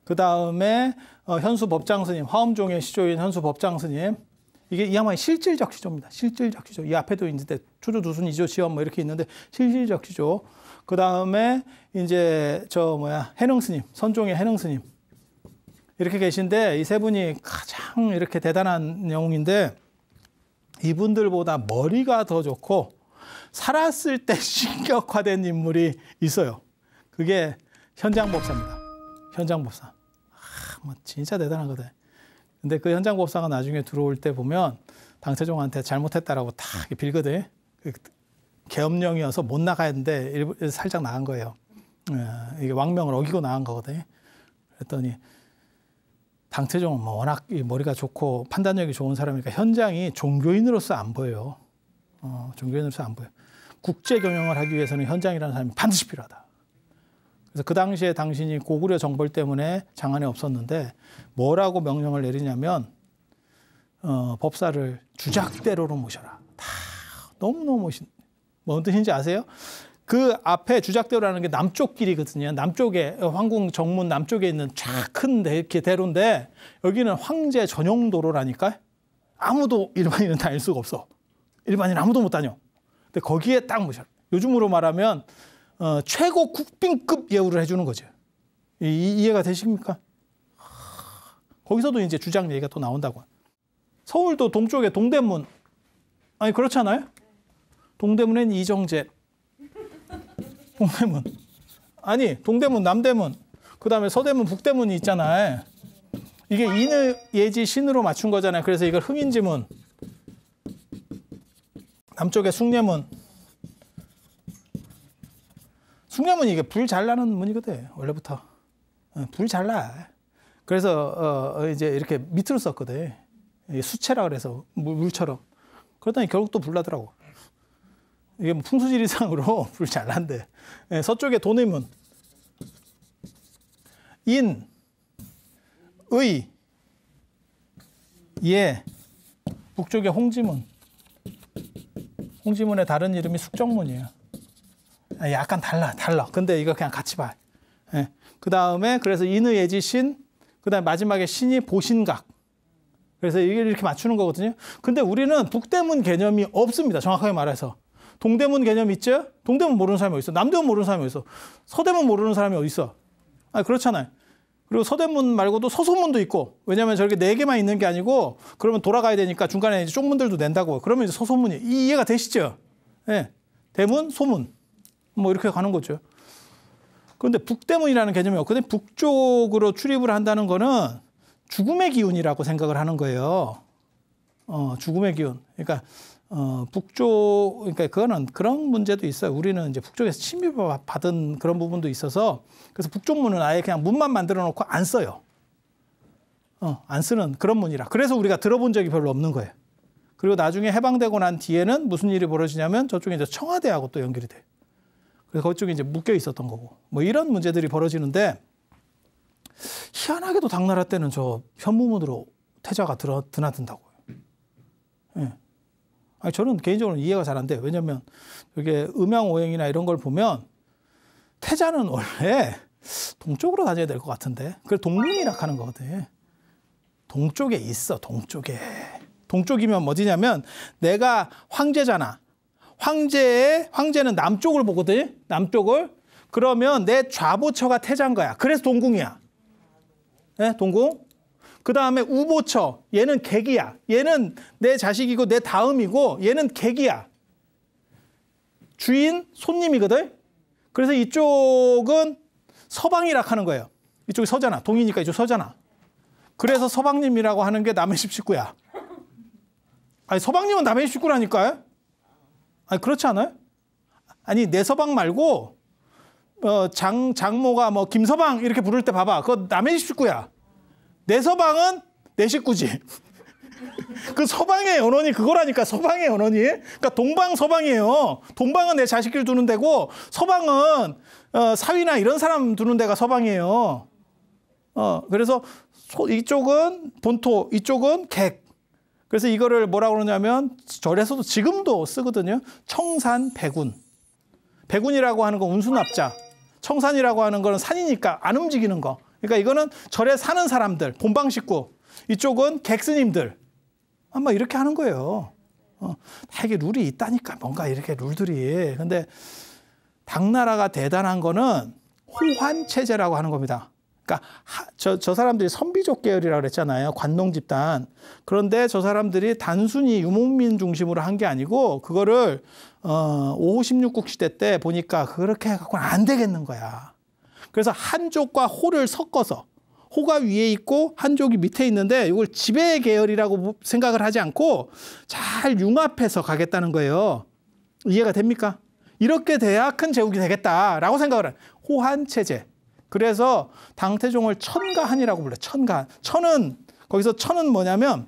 그 다음에 어, 현수 법장스님 화엄종의 시조인 현수 법장스님 이게 이 양반이 실질적 시조입니다 실질적 시조이 앞에도 이제 초조 두순 이조 시험 뭐 이렇게 있는데 실질적 시조그 다음에 이제 저 뭐야 해능 스님 선종의 해능 스님 이렇게 계신데 이 세 분이 가장 이렇게 대단한 영웅인데 이분들보다 머리가 더 좋고 살았을 때 신격화된 인물이 있어요. 그게 현장 법사입니다. 현장 법사. 아, 뭐 진짜 대단하거든. 근데 그 현장 법사가 나중에 들어올 때 보면 당최종한테 잘못했다라고 다 빌거든. 그 계엄령이어서 못 나가는데 살짝 나간 거예요. 예, 이게 왕명을 어기고 나간 거거든. 그랬더니 당최종은 뭐 워낙 머리가 좋고 판단력이 좋은 사람이니까 현장이 종교인으로서 안 보여요. 어, 종교인으로서 안 보여. 국제 경영을 하기 위해서는 현장이라는 사람이 반드시 필요하다. 그래서 그 당시에 당신이 고구려 정벌 때문에 장안에 없었는데 뭐라고 명령을 내리냐면 어, 법사를 주작대로로 모셔라. 다 너무너무 멋있. 뭔 뜻인지 아세요? 그 앞에 주작대로라는 게 남쪽 길이거든요. 남쪽에 황궁 정문 남쪽에 있는 쫙큰 네. 이렇게 대로인데 여기는 황제 전용 도로라니까 아무도 일반인은 다닐 수가 없어. 일반인 아무도 못 다녀. 근데 거기에 딱모셔 요즘으로 말하면 어, 최고 국빈급 예우를 해주는 거죠. 이, 이해가 되십니까? 거기서도 이제 주장 얘기가 또 나온다고. 서울도 동쪽에 동대문. 아니, 그렇잖아요? 동대문엔 이정재. 동대문. 아니, 동대문, 남대문. 그 다음에 서대문, 북대문이 있잖아요. 이게 인을 예지 신으로 맞춘 거잖아요. 그래서 이걸 흥인지문. 남쪽에 숭례문. 숙례문이 이게 불 잘 나는 문이거든 원래부터 어, 불잘 나. 그래서 어, 어, 이제 이렇게 밑으로 썼거든 수채라 그래서 물, 처럼 그러더니 결국 또 불 나더라고. 이게 뭐 풍수질 이상으로 불 잘 난대. 예, 서쪽에 돈의 문. 인, 의, 예. 북쪽에 홍지문. 홍지문의 다른 이름이 숙정문이에요. 아, 약간 달라, 달라. 근데 이거 그냥 같이 봐. 예. 그 다음에 그래서 인의예지 신, 그 다음에 마지막에 신이 보신각. 그래서 이게 이렇게 맞추는 거거든요. 근데 우리는 북대문 개념이 없습니다. 정확하게 말해서. 동대문 개념 있죠? 동대문 모르는 사람이 어디 있어? 남대문 모르는 사람이 어디 있어? 서대문 모르는 사람이 어디 있어? 아, 그렇잖아요. 그리고 서대문 말고도 서소문도 있고 왜냐면 저렇게 네 개만 있는 게 아니고 그러면 돌아가야 되니까 중간에 이제 쪽문들도 낸다고 그러면 이제 서소문이 이해가 되시죠? 예, 네. 대문 소문 뭐 이렇게 가는 거죠. 그런데 북대문이라는 개념이 없거든요. 북쪽으로 출입을 한다는 거는 죽음의 기운이라고 생각을 하는 거예요. 어, 죽음의 기운. 그러니까 어, 북쪽 그러니까 그거는 그런 문제도 있어요. 우리는 이제 북쪽에서 침입을 받은 그런 부분도 있어서 그래서 북쪽 문은 아예 그냥 문만 만들어 놓고 안 써요. 어, 안 쓰는 그런 문이라. 그래서 우리가 들어본 적이 별로 없는 거예요. 그리고 나중에 해방되고 난 뒤에는 무슨 일이 벌어지냐면 저쪽에 이제 청와대하고 또 연결이 돼요. 그래서 그쪽에 이제 묶여 있었던 거고. 뭐 이런 문제들이 벌어지는데 희한하게도 당나라 때는 저 현무문으로 태자가 들어, 드나든다고요. 예. 아니, 저는 개인적으로 이해가 잘 안 돼요. 왜냐면 이게 음양오행이나 이런 걸 보면 태자는 원래 동쪽으로 다녀야 될 것 같은데. 그걸 동문이라 하는 거거든. 동쪽에 있어, 동쪽에. 동쪽이면 뭐지냐면 내가 황제잖아. 황제의 황제는 남쪽을 보거든. 남쪽을. 그러면 내 좌보처가 태장가야. 그래서 동궁이야. 네, 동궁. 그 다음에 우보처. 얘는 객이야. 얘는 내 자식이고 내 다음이고 얘는 객이야. 주인 손님이거든. 그래서 이쪽은 서방이라 하는 거예요. 이쪽이 서잖아. 동이니까 이쪽 서잖아. 그래서 서방님이라고 하는 게 남의 십 식구야. 아니 서방님은 남의 십 식구라니까요. 아니, 그렇지 않아요? 아니, 내 서방 말고, 어, 장, 장모가 뭐, 김서방 이렇게 부를 때 봐봐. 그거 남의 식구야. 내 서방은 내 식구지. 그 서방의 언어이 그거라니까 서방의 언어이 그러니까 동방 서방이에요 동방은 내 자식들 두는 데고 서방은 어, 사위나 이런 사람 두는 데가 서방이에요 어 그래서 소, 이쪽은 본토 이쪽은 객 그래서 이거를 뭐라고 그러냐면 절에서도 지금도 쓰거든요. 청산 백운. 백운이라고 하는 건 운수납자. 청산이라고 하는 거 산이니까 안 움직이는 거. 그러니까 이거는 절에 사는 사람들, 본방 식구. 이쪽은 객스님들. 아마 이렇게 하는 거예요. 어, 다 이게 룰이 있다니까 뭔가 이렇게 룰들이. 근데 당나라가 대단한 거는 호환체제라고 하는 겁니다. 그러니까 하, 저, 저 사람들이 선비족 계열이라고 그랬잖아요. 관농 집단. 그런데 저 사람들이 단순히 유목민 중심으로 한 게 아니고 그거를 어, 556국 시대 때 보니까 그렇게 해갖고는 안 되겠는 거야. 그래서 한족과 호를 섞어서 호가 위에 있고 한족이 밑에 있는데 이걸 지배 계열이라고 생각을 하지 않고 잘 융합해서 가겠다는 거예요. 이해가 됩니까? 이렇게 돼야 큰 제국이 되겠다라고 생각을 한 호한 체제. 그래서 당태종을 천가한이라고 불러요. 천가한. 천은 거기서 천은 뭐냐면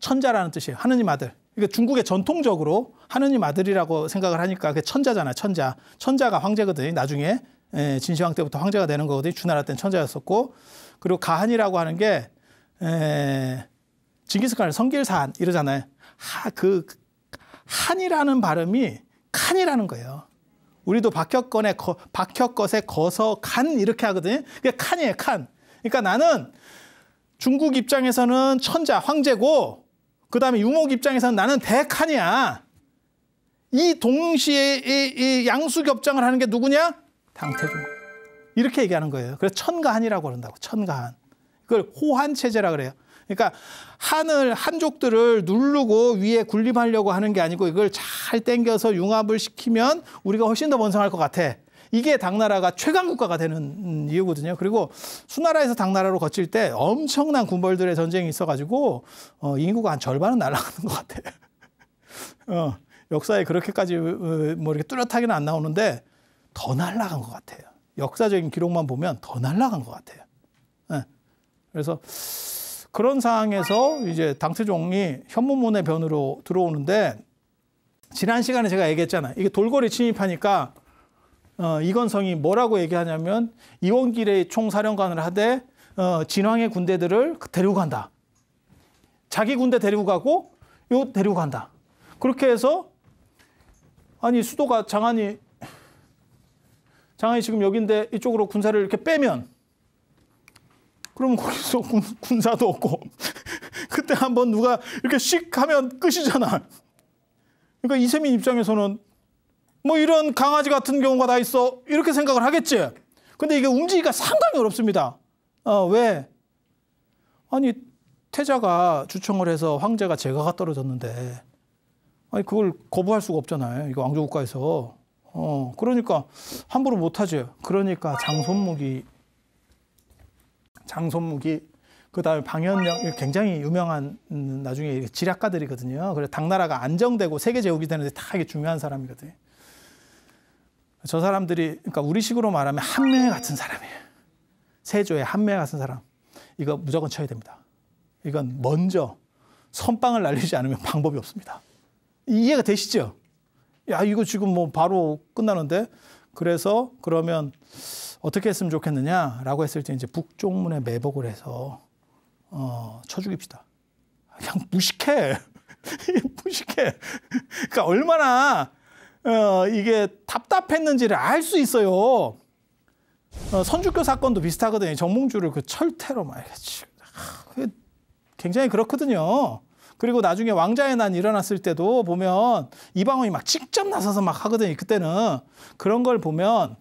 천자라는 뜻이에요. 하느님 아들. 그러니까 중국의 전통적으로 하느님 아들이라고 생각을 하니까 그게 천자잖아요. 천자. 천자가 황제거든요. 나중에 예, 진시황 때부터 황제가 되는 거거든요. 주나라 때는 천자였었고 그리고 가한이라고 하는 게 에, 예, 징기스칸을 성길산 이러잖아요. 하, 그 한이라는 발음이 칸이라는 거예요. 우리도 박혁건에 거, 박혁것에 거서 간 이렇게 하거든요. 그게 칸이에요, 칸. 그러니까 나는 중국 입장에서는 천자, 황제고 그다음에 유목 입장에서는 나는 대칸이야. 이 동시에 이, 이 양수겹장을 하는 게 누구냐? 당태종. 이렇게 얘기하는 거예요. 그래서 천가한이라고 그런다고. 천가한. 그걸 호한 체제라 그래요. 그러니까 하늘 한족들을 누르고 위에 군림하려고 하는 게 아니고 이걸 잘 땡겨서 융합을 시키면 우리가 훨씬 더 번성할 것 같아. 이게 당나라가 최강 국가가 되는 이유거든요. 그리고 수나라에서 당나라로 거칠 때 엄청난 군벌들의 전쟁이 있어가지고 어, 인구가 한 절반은 날아가는 것 같아요. 어, 역사에 그렇게까지 뭐 이렇게 뚜렷하게는 안 나오는데 더 날아간 것 같아요. 역사적인 기록만 보면 더 날아간 것 같아요. 네. 그래서 그런 상황에서 이제 당태종이 현무문의 변으로 들어오는데 지난 시간에 제가 얘기했잖아. 이게 돌고래 침입하니까 어, 이건성이 뭐라고 얘기하냐면 이원길의 총사령관을 하되 어, 진왕의 군대들을 데리고 간다. 자기 군대 데리고 가고 요 데리고 간다. 그렇게 해서 아니 수도가 장안이 장안이 지금 여기인데 이쪽으로 군사를 이렇게 빼면 그러면 거기서 군, 사도 없고 그때 한번 누가 이렇게 씩 하면 끝이잖아. 그러니까 이세민 입장에서는 뭐 이런 강아지 같은 경우가 다 있어 이렇게 생각을 하겠지. 근데 이게 움직이기가 상당히 어렵습니다. 어, 왜? 아니 태자가 주청을 해서 황제가 제가가 떨어졌는데 아니 그걸 거부할 수가 없잖아요. 이거 왕조국가에서. 어, 그러니까 함부로 못하지. 그러니까 장손목이 장손무기 그다음에 방현명 굉장히 유명한 음, 나중에 지략가들이거든요. 그래서 당나라가 안정되고 세계 제국이 되는데 다 이게 중요한 사람이거든요. 저 사람들이 그러니까 우리식으로 말하면 한명에 같은 사람이에요. 세조의 한명에 같은 사람. 이거 무조건 쳐야 됩니다. 이건 먼저 선빵을 날리지 않으면 방법이 없습니다. 이해가 되시죠? 야 이거 지금 뭐 바로 끝나는데 그래서 그러면 어떻게 했으면 좋겠느냐라고 했을 때 이제 북쪽문에 매복을 해서 어, 쳐 죽입시다. 그냥 무식해. 무식해. 그러니까 얼마나 어, 이게 답답했는지를 알 수 있어요. 어, 선주교 사건도 비슷하거든요. 정몽주를 그 철퇴로 말했지. 굉장히 그렇거든요. 그리고 나중에 왕자의 난 일어났을 때도 보면 이방원이 막 직접 나서서 막 하거든요. 그때는 그런 걸 보면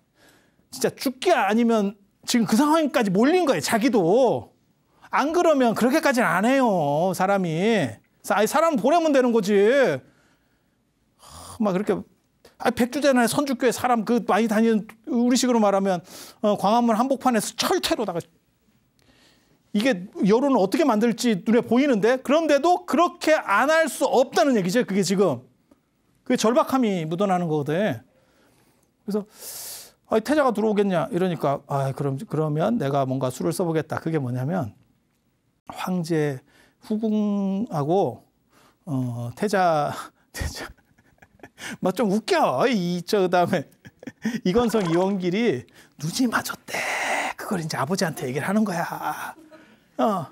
진짜 죽기 아니면 지금 그 상황까지 몰린 거예요. 자기도. 안 그러면 그렇게까지는 안 해요. 사람이. 아니, 사람 보내면 되는 거지. 막 그렇게 아, 백주대나 선주교에 사람 그 많이 다니는 우리식으로 말하면 어, 광화문 한복판에서 철퇴로다가 이게 여론을 어떻게 만들지 눈에 보이는데 그런데도 그렇게 안 할 수 없다는 얘기죠. 그게 지금 그게 절박함이 묻어나는 거거든. 그래서 아이 태자가 들어오겠냐? 이러니까, 아, 그럼, 그러면 내가 뭔가 수를 써보겠다. 그게 뭐냐면, 황제 후궁하고, 어, 태자, 태자. 막좀 뭐 웃겨. 이, 저, 다음에. 이건성 이원길이 눈이 맞았대. 그걸 이제 아버지한테 얘기를 하는 거야. 어.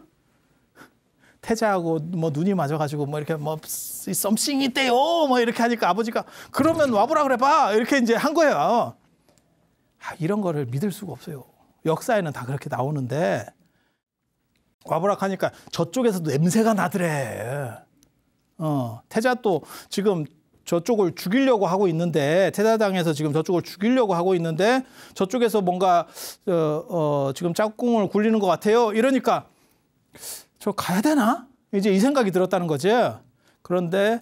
태자하고 뭐 눈이 맞아가지고 뭐 이렇게 뭐 썸씽이 있대요. 뭐 이렇게 하니까 아버지가 그러면 와보라 그래봐. 이렇게 이제 한 거예요. 아, 이런 거를 믿을 수가 없어요. 역사에는 다 그렇게 나오는데 와보락하니까 저쪽에서도 냄새가 나더래. 어, 태자 또 지금 저쪽을 죽이려고 하고 있는데 태자당에서 지금 저쪽을 죽이려고 하고 있는데 저쪽에서 뭔가 어, 어, 지금 짝꿍을 굴리는 것 같아요. 이러니까 저 가야 되나? 이제 이 생각이 들었다는 거지. 그런데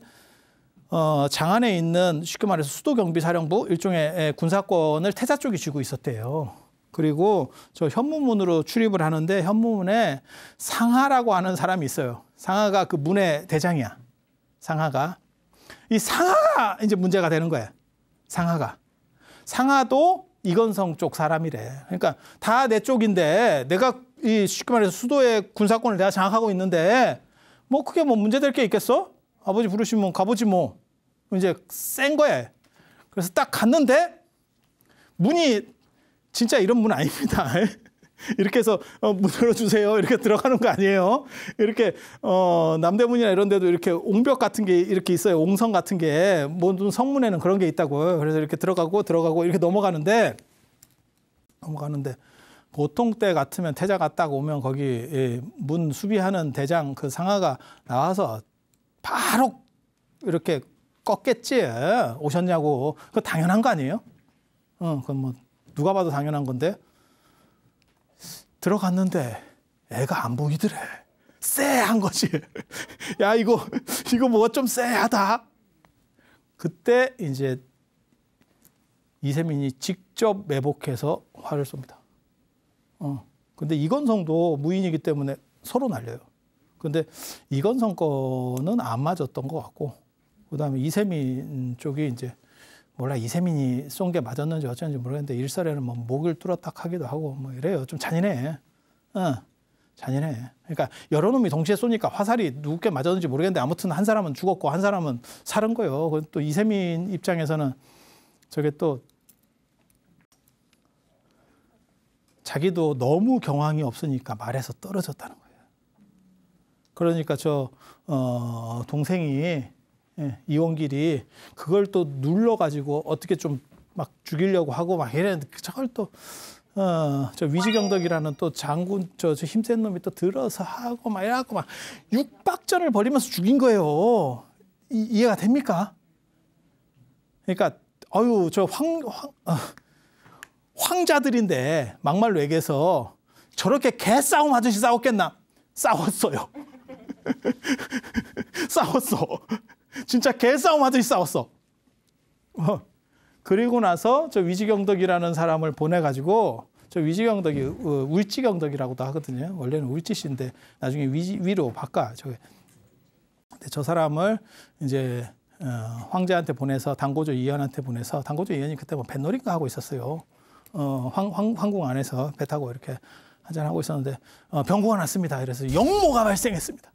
어, 장안에 있는 쉽게 말해서 수도경비사령부 일종의 군사권을 태자 쪽이 쥐고 있었대요. 그리고 저 현무문으로 출입을 하는데 현무문에 상하라고 하는 사람이 있어요. 상하가 그 문의 대장이야. 상하가 이 상하가 이제 문제가 되는 거야. 상하가 상하도 이건성 쪽 사람이래. 그러니까 다 내 쪽인데 내가 이 쉽게 말해서 수도의 군사권을 내가 장악하고 있는데 뭐 그게 뭐 문제될 게 있겠어? 아버지 부르시면 가보지 뭐. 이제 센 거야. 그래서 딱 갔는데 문이 진짜 이런 문 아닙니다. 이렇게 해서 어, 문 열어주세요 이렇게 들어가는 거 아니에요. 이렇게 어, 남대문이나 이런 데도 이렇게 옹벽 같은 게 이렇게 있어요. 옹성 같은 게 모든 성문에는 그런 게 있다고. 그래서 이렇게 들어가고 들어가고 이렇게 넘어가는데 넘어가는데 보통 때 같으면 태자가 딱 오면 거기 예, 문 수비하는 대장 그 상하가 나와서 바로 이렇게 꺾겠지 오셨냐고 그 당연한 거 아니에요? 어, 그건 뭐 누가 봐도 당연한 건데 들어갔는데 애가 안 보이더래. 쎄한 거지. 야 이거 이거 뭐가 좀 쎄하다. 그때 이제 이세민이 직접 매복해서 화를 쏩니다. 어. 근데 이건성도 무인이기 때문에 서로 날려요. 근데 이건성 거는 안 맞았던 것 같고 그다음에 이세민 쪽이 이제 몰라 이세민이 쏜 게 맞았는지 어쩐지 모르겠는데 일설에는 뭐 목을 뚫었다 하기도 하고 뭐 이래요. 좀 잔인해. 어, 잔인해. 그러니까 여러 놈이 동시에 쏘니까 화살이 누구께 맞았는지 모르겠는데 아무튼 한 사람은 죽었고 한 사람은 살은 거예요. 또 이세민 입장에서는 저게 또 자기도 너무 경황이 없으니까 말해서 떨어졌다는 거예요. 그러니까 저 어, 동생이 예, 이원길이 그걸 또 눌러가지고 어떻게 좀 막 죽이려고 하고 막 이랬는데 저걸 또 어, 저 위지경덕이라는 또 장군 저, 저 힘센 놈이 또 들어서 하고 막 이래갖고 막 육박전을 벌이면서 죽인 거예요. 이, 이해가 됩니까? 그러니까 어유저 황 황, 어, 황자들인데 막말 외에서 저렇게 개싸움 하듯이 싸웠겠나? 싸웠어요. 싸웠어. 진짜 개싸움 하듯이 싸웠어. 어. 그리고 나서 저 위지경덕이라는 사람을 보내가지고 저 위지경덕이 어, 울지경덕이라고도 하거든요. 원래는 울지씨인데 나중에 위지, 위로 바꿔. 저, 저 사람을 이제 어, 황제한테 보내서 당고조 이현한테 보내서 당고조 이현이 그때 뭐 뱃놀이가 하고 있었어요. 어, 황, 황, 황궁 안에서 배 타고 이렇게 한잔하고 있었는데 어, 병고가 났습니다. 이래서 영모가 발생했습니다.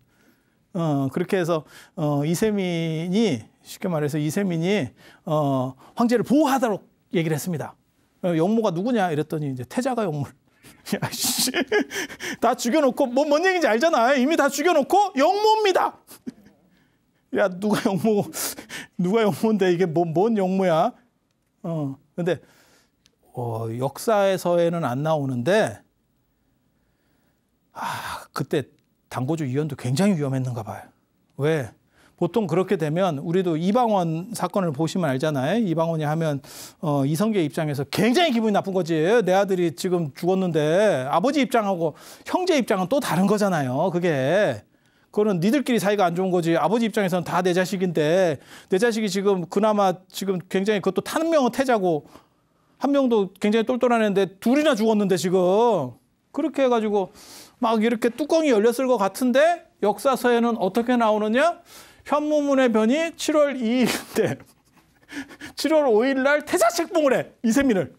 어, 그렇게 해서 어, 이세민이 쉽게 말해서 이세민이 어, 황제를 보호하도록 얘기를 했습니다. 어, 영모가 누구냐 이랬더니 이제 태자가 영모. 야씨, 다 죽여놓고 뭐, 뭔 얘기인지 알잖아. 이미 다 죽여놓고 영모입니다. 야 누가 영모, 누가 영모인데 이게 뭐, 뭔 영모야? 어, 근데 어, 역사에서에는 안 나오는데 아 그때 당고주 위원도 굉장히 위험했는가 봐요. 왜? 보통 그렇게 되면 우리도 이방원 사건을 보시면 알잖아요. 이방원이 하면 어, 이성계 입장에서 굉장히 기분이 나쁜 거지. 내 아들이 지금 죽었는데 아버지 입장하고 형제 입장은 또 다른 거잖아요. 그게 그거는 니들끼리 사이가 안 좋은 거지. 아버지 입장에서는 다 내 자식인데 내 자식이 지금 그나마 지금 굉장히 그것도 한 명은 태자고 한 명도 굉장히 똘똘한 애인데 둘이나 죽었는데 지금 그렇게 해가지고 막 이렇게 뚜껑이 열렸을 것 같은데 역사서에는 어떻게 나오느냐? 현무문의 변이 7월 2일인데 7월 5일 날 태자 책봉을 해. 이세민을.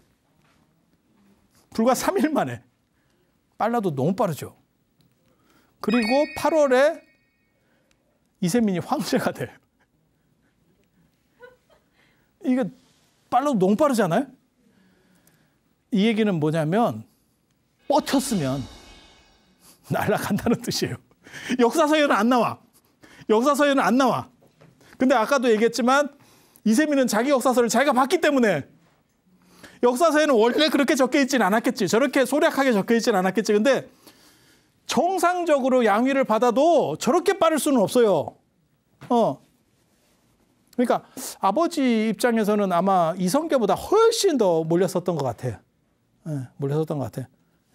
불과 3일 만에. 빨라도 너무 빠르죠. 그리고 8월에 이세민이 황제가 돼. 이게 빨라도 너무 빠르잖아요. 이 얘기는 뭐냐면 버텼으면 날아간다는 뜻이에요. 역사서에는 안 나와. 역사서에는 안 나와. 근데 아까도 얘기했지만 이세민은 자기 역사서를 자기가 봤기 때문에 역사서에는 원래 그렇게 적혀 있진 않았겠지. 저렇게 소략하게 적혀 있진 않았겠지. 근데 정상적으로 양위를 받아도 저렇게 빠를 수는 없어요. 어. 그러니까 아버지 입장에서는 아마 이성계보다 훨씬 더 몰렸었던 것 같아요. 네, 예, 몰렸었던 것 같아요.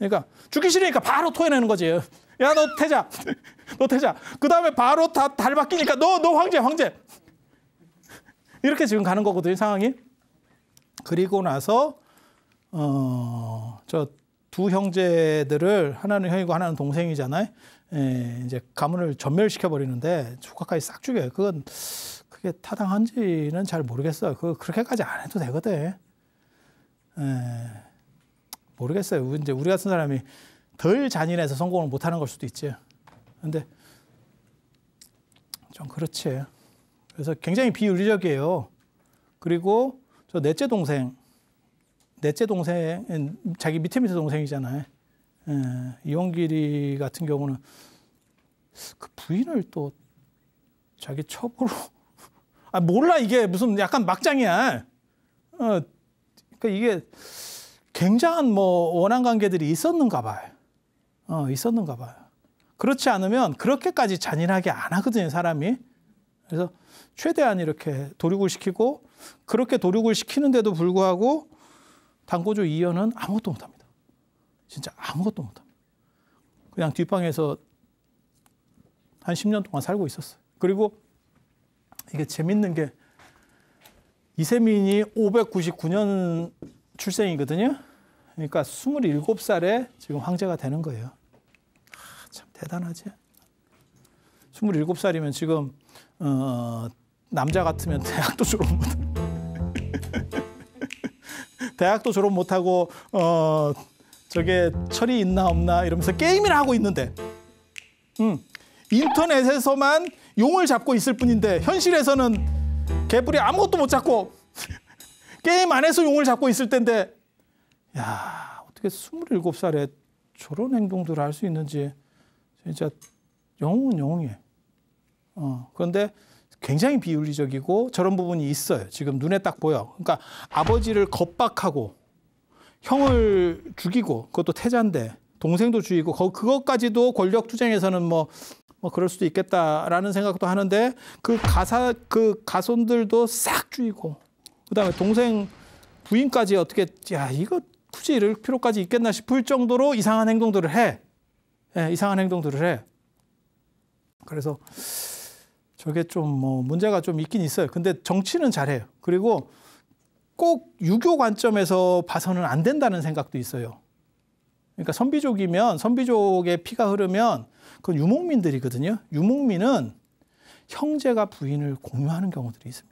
그러니까 죽기 싫으니까 바로 토해내는 거지. 야 너 태자, 너 태자. 그 다음에 바로 다 달바뀌니까 너 너 황제 황제. 이렇게 지금 가는 거거든요 상황이. 그리고 나서 어저 두 형제들을 하나는 형이고 하나는 동생이잖아요. 예, 이제 가문을 전멸시켜 버리는데 조카까지 싹 죽여요. 그건 그게 타당한지는 잘 모르겠어요. 그 그렇게까지 안 해도 되거든. 예. 모르겠어요. 이제 우리 같은 사람이 덜 잔인해서 성공을 못하는 걸 수도 있지. 근데 좀 그렇지. 그래서 굉장히 비윤리적이에요. 그리고 저 넷째 동생, 넷째 동생, 자기 밑에 밑에 동생이잖아요. 예, 이원길이 같은 경우는 그 부인을 또 자기 첩으로 아 몰라 이게 무슨 약간 막장이야. 어, 그러니까 이게 굉장한 뭐 원한 관계들이 있었는가 봐요. 어, 있었는가 봐요. 그렇지 않으면 그렇게까지 잔인하게 안 하거든요, 사람이. 그래서 최대한 이렇게 도륙을 시키고 그렇게 도륙을 시키는데도 불구하고 당고조 이현은 아무것도 못 합니다. 진짜 아무것도 못 합니다. 그냥 뒷방에서 한 10년 동안 살고 있었어요. 그리고 이게 재밌는 게 이세민이 599년 출생이거든요. 그러니까 27살에 지금 황제가 되는 거예요. 아, 참 대단하지. 27살이면 지금 어, 남자 같으면 대학도 졸업 못 대학도 졸업 못 하고 어 저게 철이 있나 없나 이러면서 게임을 하고 있는데. 음. 인터넷에서만 용을 잡고 있을 뿐인데 현실에서는 개불이 아무것도 못 잡고 게임 안에서 용을 잡고 있을 텐데, 야, 어떻게 27살에 저런 행동들을 할 수 있는지, 진짜 영웅은 영웅이에요. 어, 그런데 굉장히 비윤리적이고 저런 부분이 있어요. 지금 눈에 딱 보여. 그러니까 아버지를 겁박하고 형을 죽이고 그것도 태자인데 동생도 죽이고 거, 그것까지도 권력 투쟁에서는 뭐, 뭐 그럴 수도 있겠다라는 생각도 하는데 그 가사 그 가손들도 싹 죽이고 그다음에 동생 부인까지 어떻게 야 이거 굳이 이럴 필요까지 있겠나 싶을 정도로 이상한 행동들을 해. 네, 이상한 행동들을 해. 그래서 저게 좀 뭐 문제가 좀 있긴 있어요. 근데 정치는 잘해요. 그리고 꼭 유교 관점에서 봐서는 안 된다는 생각도 있어요. 그러니까 선비족이면 선비족의 피가 흐르면 그건 유목민들이거든요. 유목민은 형제가 부인을 공유하는 경우들이 있습니다.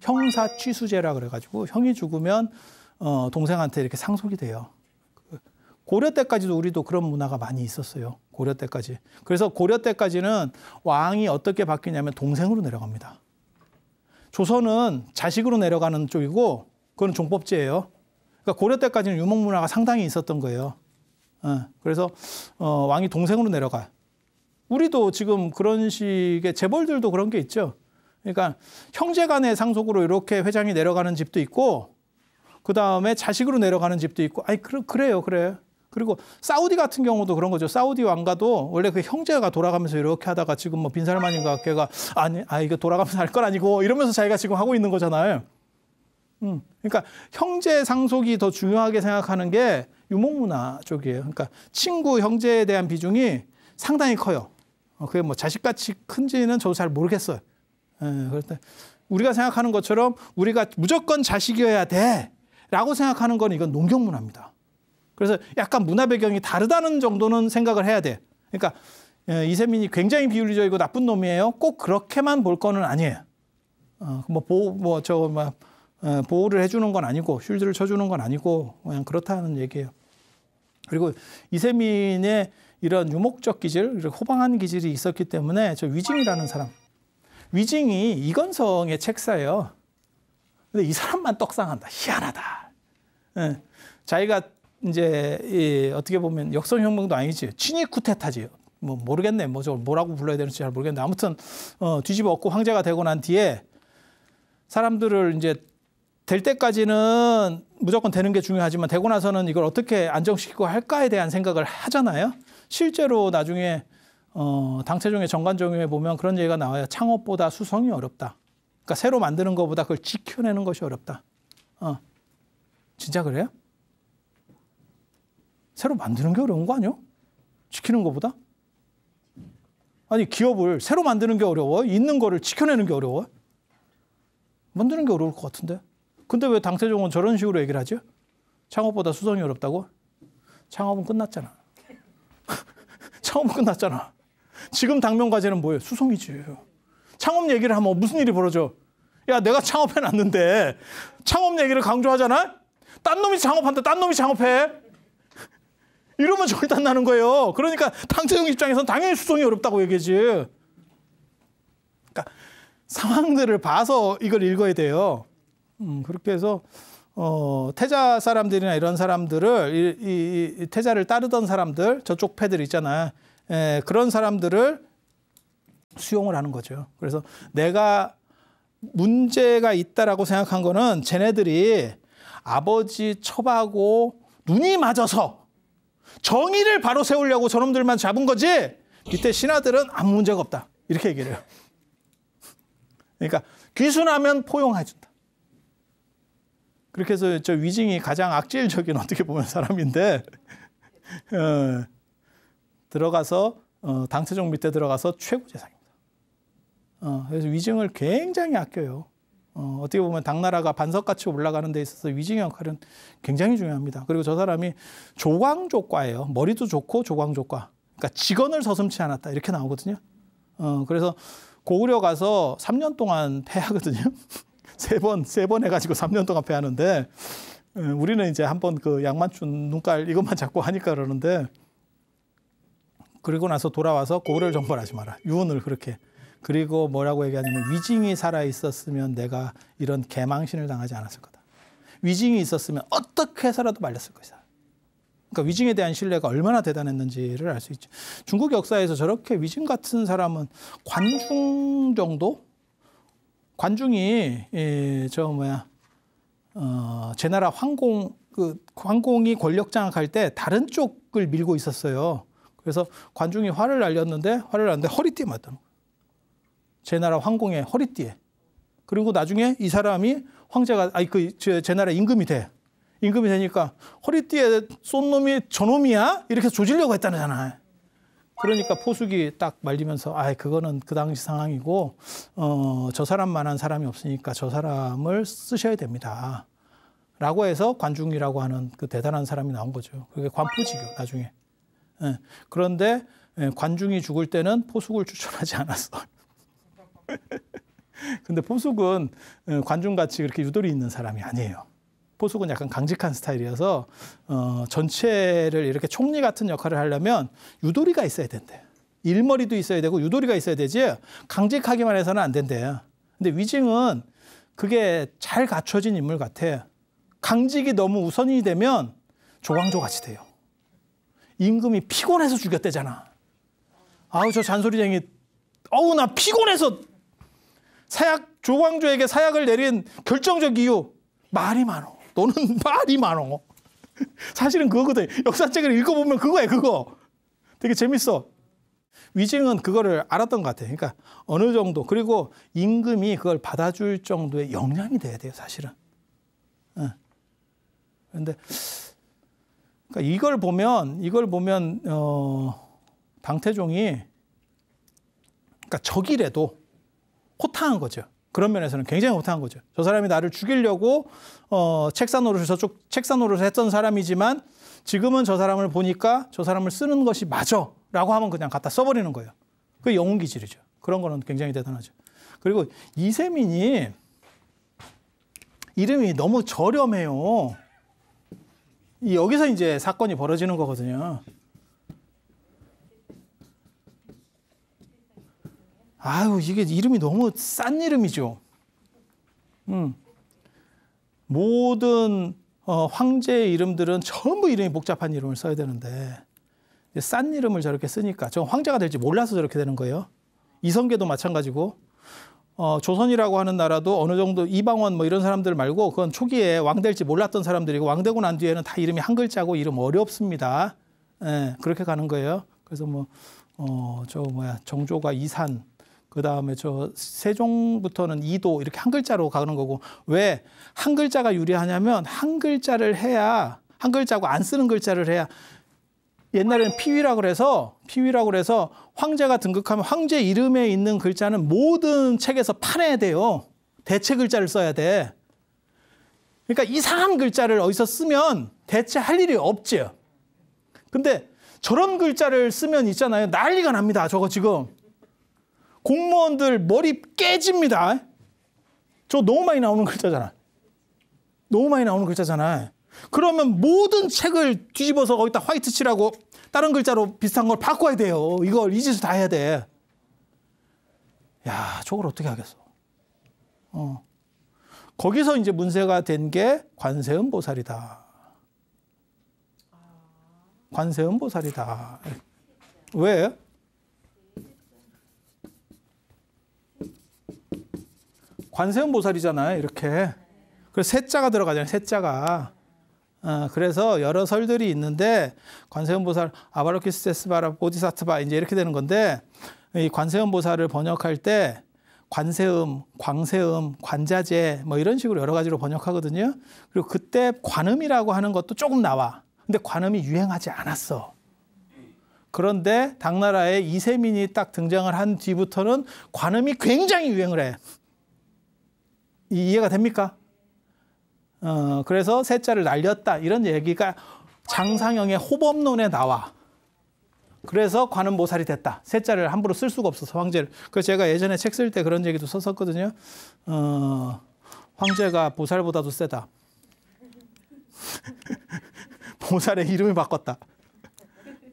형사 취수제라 그래가지고 형이 죽으면 어, 동생한테 이렇게 상속이 돼요. 고려 때까지도 우리도 그런 문화가 많이 있었어요. 고려 때까지. 그래서 고려 때까지는 왕이 어떻게 바뀌냐면 동생으로 내려갑니다. 조선은 자식으로 내려가는 쪽이고 그건 종법제예요. 그러니까 고려 때까지는 유목 문화가 상당히 있었던 거예요. 어, 그래서 어, 왕이 동생으로 내려가. 우리도 지금 그런 식의 재벌들도 그런 게 있죠. 그러니까 형제 간의 상속으로 이렇게 회장이 내려가는 집도 있고 그 다음에 자식으로 내려가는 집도 있고 아이 그, 그래요 그래 그리고 사우디 같은 경우도 그런 거죠 사우디 왕가도 원래 그 형제가 돌아가면서 이렇게 하다가 지금 뭐 빈살만인가 걔가 아니 아 이거 돌아가면서 할 건 아니고 이러면서 자기가 지금 하고 있는 거잖아요 음 그러니까 형제 상속이 더 중요하게 생각하는 게 유목문화 쪽이에요 그러니까 친구 형제에 대한 비중이 상당히 커요 어, 그게 뭐 자식같이 큰지는 저도 잘 모르겠어요 예, 그럴 때 우리가 생각하는 것처럼 우리가 무조건 자식이어야 돼라고 생각하는 건 이건 농경 문화입니다. 그래서 약간 문화 배경이 다르다는 정도는 생각을 해야 돼. 그러니까 예, 이세민이 굉장히 비윤리적이고 나쁜 놈이에요. 꼭 그렇게만 볼 거는 아니에요. 어, 뭐 보호 뭐 저막 어, 보호를 해주는 건 아니고 쉴드를 쳐주는 건 아니고 그냥 그렇다는 얘기예요. 그리고 이세민의 이런 유목적 기질, 호방한 기질이 있었기 때문에 저위증이라는 사람 위징이 이건성의 책사예요. 근데 이 사람만 떡상한다. 희한하다. 예. 자기가 이제 예, 어떻게 보면 역선혁명도 아니지. 친일 쿠데타지뭐 모르겠네. 뭐저 뭐라고 불러야 되는지 잘 모르겠는데 아무튼 어, 뒤집어 엎고 황제가 되고 난 뒤에 사람들을 이제 될 때까지는 무조건 되는 게 중요하지만 되고 나서는 이걸 어떻게 안정시키고 할까에 대한 생각을 하잖아요. 실제로 나중에 어, 당체종의 정관종용에 보면 그런 얘기가 나와요. 창업보다 수성이 어렵다. 그러니까 새로 만드는 것보다 그걸 지켜내는 것이 어렵다. 어. 진짜 그래요? 새로 만드는 게 어려운 거 아니요? 지키는 것보다? 아니 기업을 새로 만드는 게 어려워? 있는 거를 지켜내는 게 어려워? 만드는 게 어려울 것 같은데. 근데 왜 당태종은 저런 식으로 얘기를 하죠? 창업보다 수성이 어렵다고? 창업은 끝났잖아. 창업은 끝났잖아. 지금 당면 과제는 뭐예요? 수송이지. 창업 얘기를 하면 무슨 일이 벌어져? 야, 내가 창업해 놨는데 창업 얘기를 강조하잖아? 딴 놈이 창업한다. 딴 놈이 창업해. 이러면 절단 나는 거예요. 그러니까 당세형 입장에선 당연히 수송이 어렵다고 얘기지 그러니까 상황들을 봐서 이걸 읽어야 돼요. 음, 그렇게 해서 어, 태자 사람들이나 이런 사람들을 이, 이, 이 태자를 따르던 사람들 저쪽 패들 있잖아. 예, 그런 사람들을 수용을 하는 거죠. 그래서 내가 문제가 있다라고 생각한 거는 쟤네들이 아버지 처하고 눈이 맞아서 정의를 바로 세우려고 저놈들만 잡은 거지 밑에 신하들은 아무 문제가 없다 이렇게 얘기를 해요. 그러니까 귀순하면 포용해준다. 그렇게 해서 저 위징이 가장 악질적인 어떻게 보면 사람인데 어, 들어가서 어, 당체종 밑에 들어가서 최고 재산입니다. 어, 그래서 위증을 굉장히 아껴요. 어, 어떻게 보면 당나라가 반석같이 올라가는 데 있어서 위증 역할은 굉장히 중요합니다. 그리고 저 사람이 조광조과예요. 머리도 좋고 조광조과. 그러니까 직원을 서슴치 않았다 이렇게 나오거든요. 어, 그래서 고구려 가서 3년 동안 패하거든요. 세 번, 세 번 해가지고 3년 동안 패하는데, 예, 우리는 이제 한번 그 양만춘 눈깔 이것만 잡고 하니까 그러는데, 그리고 나서 돌아와서 고를 정벌하지 마라. 유언을 그렇게. 그리고 뭐라고 얘기하냐면 위징이 살아 있었으면 내가 이런 개망신을 당하지 않았을 거다. 위징이 있었으면 어떻게 해서라도 말렸을 것이다. 그러니까 위징에 대한 신뢰가 얼마나 대단했는지를 알 수 있죠. 중국 역사에서 저렇게 위징 같은 사람은 관중 정도? 관중이 예, 저 뭐야 어, 제 나라 황공 그 황공이 권력 장악할 때 다른 쪽을 밀고 있었어요. 그래서 관중이 화를 날렸는데 화를 날렸는데 허리띠에 맞던제 나라 황공의 허리띠에. 그리고 나중에 이 사람이 황제가 아니 그제 나라 임금이 돼. 임금이 되니까 허리띠에 쏜 놈이 저놈이야 이렇게 조질려고 했다잖아. 그러니까 포숙이 딱 말리면서 아 그거는 그 당시 상황이고 어저 사람만한 사람이 없으니까 저 사람을 쓰셔야 됩니다. 라고 해서 관중이라고 하는 그 대단한 사람이 나온 거죠. 그게 관포지교 나중에. 예. 그런데 예, 관중이 죽을 때는 포숙을 추천하지 않았어. 근데 포숙은 예, 관중같이 그렇게 유도리 있는 사람이 아니에요. 포숙은 약간 강직한 스타일이어서 어, 전체를 이렇게 총리 같은 역할을 하려면 유도리가 있어야 된대. 요 일머리도 있어야 되고 유도리가 있어야 되지 강직하기만 해서는 안 된대요. 근데 위징은 그게 잘 갖춰진 인물 같아. 강직이 너무 우선이 되면 조광조 같이 돼요. 임금이 피곤해서 죽였대잖아. 아우 저 잔소리쟁이 어우 나 피곤해서 사약 조광조에게 사약을 내린 결정적 이유 말이 많어. 너는 말이 많어. 사실은 그거거든. 역사책을 읽어보면 그거야 그거. 되게 재밌어. 위증은 그거를 알았던 것같아 그러니까 어느 정도 그리고 임금이 그걸 받아줄 정도의 역량이 돼야 돼요. 사실은. 응. 그런데 그러니까 이걸 보면 이걸 보면 어, 방태종이 그러니까 적이래도 호탕한 거죠. 그런 면에서는 굉장히 호탕한 거죠. 저 사람이 나를 죽이려고 어, 책사 노릇을 저 책사 노릇을 했던 사람이지만 지금은 저 사람을 보니까 저 사람을 쓰는 것이 맞어라고 하면 그냥 갖다 써버리는 거예요. 그 영웅 기질이죠. 그런 거는 굉장히 대단하죠. 그리고 이세민이 이름이 너무 저렴해요. 여기서 이제 사건이 벌어지는 거거든요. 아유, 이게 이름이 너무 싼 이름이죠. 음. 모든 어, 황제의 이름들은 전부 이름이 복잡한 이름을 써야 되는데 싼 이름을 저렇게 쓰니까 저 황제가 될지 몰라서 저렇게 되는 거예요. 이성계도 마찬가지고 어, 조선이라고 하는 나라도 어느 정도 이방원 뭐 이런 사람들 말고 그건 초기에 왕 될지 몰랐던 사람들이고 왕 되고 난 뒤에는 다 이름이 한 글자고 이름 어렵습니다. 예, 그렇게 가는 거예요. 그래서 뭐, 어, 저 뭐야, 정조가 이산, 그 다음에 저 세종부터는 이도 이렇게 한 글자로 가는 거고 왜 한 글자가 유리하냐면 한 글자를 해야 한 글자고 안 쓰는 글자를 해야 옛날에는 피위라 그래서 피위라 그래서 황제가 등극하면 황제 이름에 있는 글자는 모든 책에서 파내야 돼요. 대체 글자를 써야 돼. 그러니까 이상한 글자를 어디서 쓰면 대체 할 일이 없지요. 근데 저런 글자를 쓰면 있잖아요. 난리가 납니다. 저거 지금. 공무원들 머리 깨집니다. 저 너무 많이 나오는 글자잖아. 너무 많이 나오는 글자잖아. 그러면 모든 책을 뒤집어서 거기다 화이트 칠하고 다른 글자로 비슷한 걸 바꿔야 돼요. 이걸 이 짓을 다 해야 돼. 야, 저걸 어떻게 하겠어. 어. 거기서 이제 문제가 된 게 관세음 보살이다. 관세음 보살이다. 왜? 관세음 보살이잖아요, 이렇게. 그래서 세자가 들어가잖아요, 세자가. 어, 그래서 여러 설들이 있는데 관세음보살 아바로키스테스바라 보디사트바 이제 이렇게 되는 건데 이 관세음보살을 번역할 때 관세음, 광세음, 관자재 뭐 이런 식으로 여러 가지로 번역하거든요. 그리고 그때 관음이라고 하는 것도 조금 나와. 근데 관음이 유행하지 않았어. 그런데 당나라에 이세민이 딱 등장을 한 뒤부터는 관음이 굉장히 유행을 해. 이해가 됩니까? 어, 그래서 세자를 날렸다 이런 얘기가 장상영의 호법론에 나와. 그래서 관음보살이 됐다. 세자를 함부로 쓸 수가 없어서 황제를. 그 제가 예전에 책 쓸 때 그런 얘기도 썼었거든요. 어, 황제가 보살보다도 세다. 보살의 이름을 바꿨다.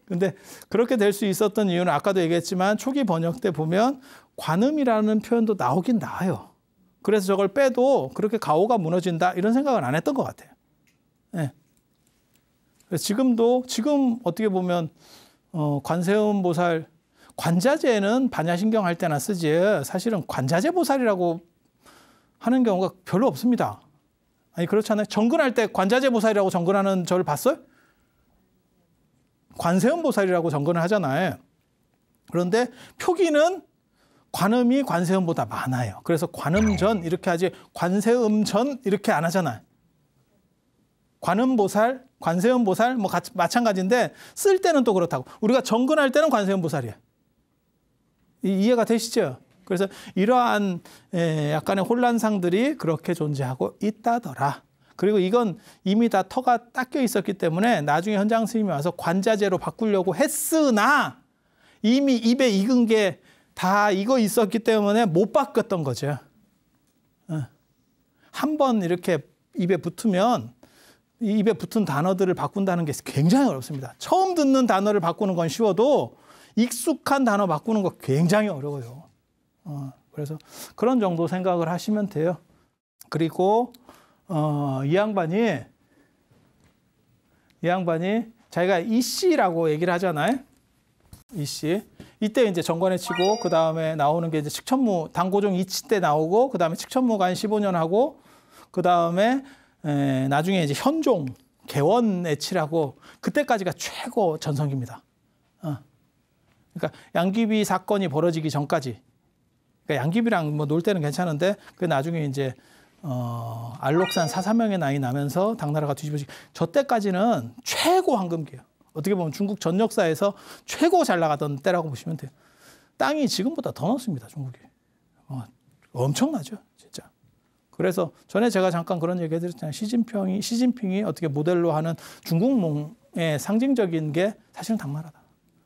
근데 그렇게 될 수 있었던 이유는 아까도 얘기했지만 초기 번역 때 보면 관음이라는 표현도 나오긴 나와요. 그래서 저걸 빼도 그렇게 가오가 무너진다 이런 생각은 안 했던 것 같아요. 네. 지금도 지금 어떻게 보면 어, 관세음 보살 관자재는 반야신경 할 때나 쓰지 사실은 관자재 보살이라고 하는 경우가 별로 없습니다. 아니 그렇잖아요. 정근할 때 관자재 보살이라고 정근하는 저를 봤어요? 관세음 보살이라고 정근을 하잖아요. 그런데 표기는 관음이 관세음보다 많아요. 그래서 관음전 이렇게 하지 관세음전 이렇게 안 하잖아요. 관음보살, 관세음보살 뭐 같이, 마찬가지인데 쓸 때는 또 그렇다고. 우리가 정근할 때는 관세음보살이야요 이, 해가 되시죠? 그래서 이러한 에, 약간의 혼란상들이 그렇게 존재하고 있다더라. 그리고 이건 이미 다 터가 닦여 있었기 때문에 나중에 현장 스님이 와서 관자재로 바꾸려고 했으나 이미 입에 익은 게다 이거 있었기 때문에 못 바꿨던 거죠. 어. 한번 이렇게 입에 붙으면 입에 붙은 단어들을 바꾼다는 게 굉장히 어렵습니다. 처음 듣는 단어를 바꾸는 건 쉬워도 익숙한 단어 바꾸는 거 굉장히 어려워요. 어, 그래서 그런 정도 생각을 하시면 돼요. 그리고 어, 이 양반이 이 양반이 자기가 이 씨라고 얘기를 하잖아요. 이 씨. 이때 이제 정관에 치고 그 다음에 나오는 게 이제 측천무 당고종 이치 때 나오고 그 다음에 측천무관 15년 하고 그 다음에 나중에 이제 현종 개원에 치라고 그때까지가 최고 전성기입니다. 어. 그러니까 양귀비 사건이 벌어지기 전까지 그러니까 양귀비랑 뭐 놀 때는 괜찮은데 그 나중에 이제 어, 알록산 사사명의 나이 나면서 당나라가 뒤집어지기 저 때까지는 최고 황금기예요. 어떻게 보면 중국 전 역사에서 최고 잘 나가던 때라고 보시면 돼요. 땅이 지금보다 더 넓습니다, 중국이. 어, 엄청나죠, 진짜. 그래서 전에 제가 잠깐 그런 얘기 해드렸잖아요. 시진핑이, 시진핑이 어떻게 모델로 하는 중국몽의 상징적인 게 사실은 당나라다.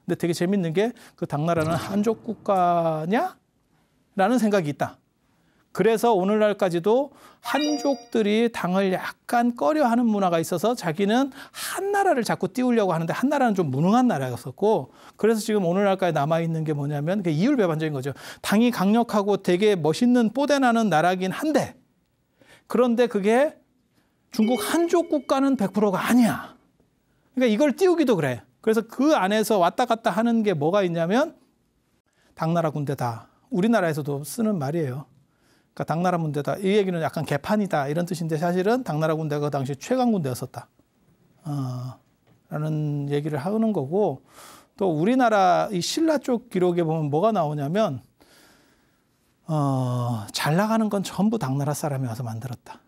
근데 되게 재밌는 게 그 당나라는 한족 국가냐? 라는 생각이 있다. 그래서 오늘날까지도 한족들이 당을 약간 꺼려하는 문화가 있어서 자기는 한 나라를 자꾸 띄우려고 하는데 한 나라는 좀 무능한 나라였었고 그래서 지금 오늘날까지 남아 있는 게 뭐냐면 그 이율배반적인 거죠. 당이 강력하고 되게 멋있는 뽀대나는 나라긴 한데 그런데 그게 중국 한족 국가는 100%가 아니야. 그러니까 이걸 띄우기도 그래. 그래서 그 안에서 왔다 갔다 하는 게 뭐가 있냐면 당나라 군대다. 우리나라에서도 쓰는 말이에요. 그러니까 당나라 문제다. 이 얘기는 약간 개판이다 이런 뜻인데 사실은 당나라 군대가 그 당시 최강 군대였었다. 어, 라는 얘기를 하는 거고 또 우리나라 이 신라 쪽 기록에 보면 뭐가 나오냐면 어, 잘 나가는 건 전부 당나라 사람이 와서 만들었다.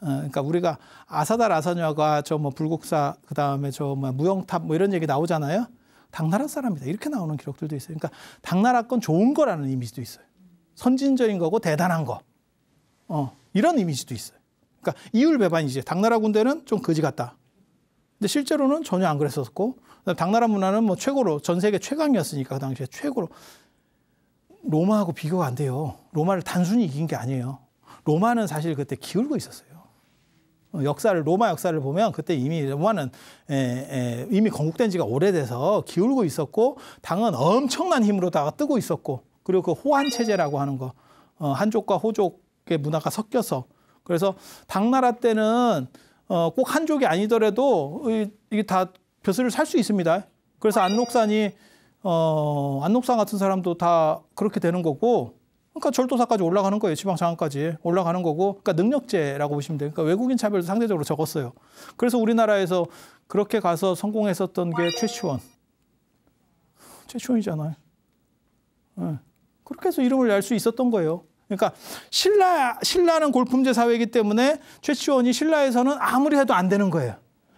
어, 그러니까 우리가 아사다 라사녀가 저 뭐 불국사 그 다음에 저 뭐 무영탑 뭐 이런 얘기 나오잖아요. 당나라 사람이다 이렇게 나오는 기록들도 있어요. 그러니까 당나라 건 좋은 거라는 이미지도 있어요. 선진적인 거고 대단한 거. 어, 이런 이미지도 있어요. 그러니까 이율배반이지. 당나라 군대는 좀 거지 같다. 근데 실제로는 전혀 안 그랬었고, 당나라 문화는 뭐 최고로, 전 세계 최강이었으니까 그 당시에 최고로. 로마하고 비교가 안 돼요. 로마를 단순히 이긴 게 아니에요. 로마는 사실 그때 기울고 있었어요. 어, 역사를 로마 역사를 보면 그때 이미 로마는 에, 에, 이미 건국된 지가 오래돼서 기울고 있었고 당은 엄청난 힘으로다가 뜨고 있었고 그리고 그 호환 체제라고 하는 거 어, 한족과 호족의 문화가 섞여서 그래서 당나라 때는 어, 꼭 한족이 아니더라도 이게 다 벼슬을 살 수 있습니다. 그래서 안록산이 어, 안록산 같은 사람도 다 그렇게 되는 거고 그러니까 절도사까지 올라가는 거예요. 지방 장관까지 올라가는 거고. 그러니까 능력제라고 보시면 돼요. 그러니까 외국인 차별도 상대적으로 적었어요. 그래서 우리나라에서 그렇게 가서 성공했었던 게 최치원. 최치원이잖아요. 네. 그렇게 해서 이름을 낼수 있었던 거예요. 그러니까 신라 신라는 골품제 사회이기 때문에 최치원이 신라에서는 아무리 해도 안 되는 거예요.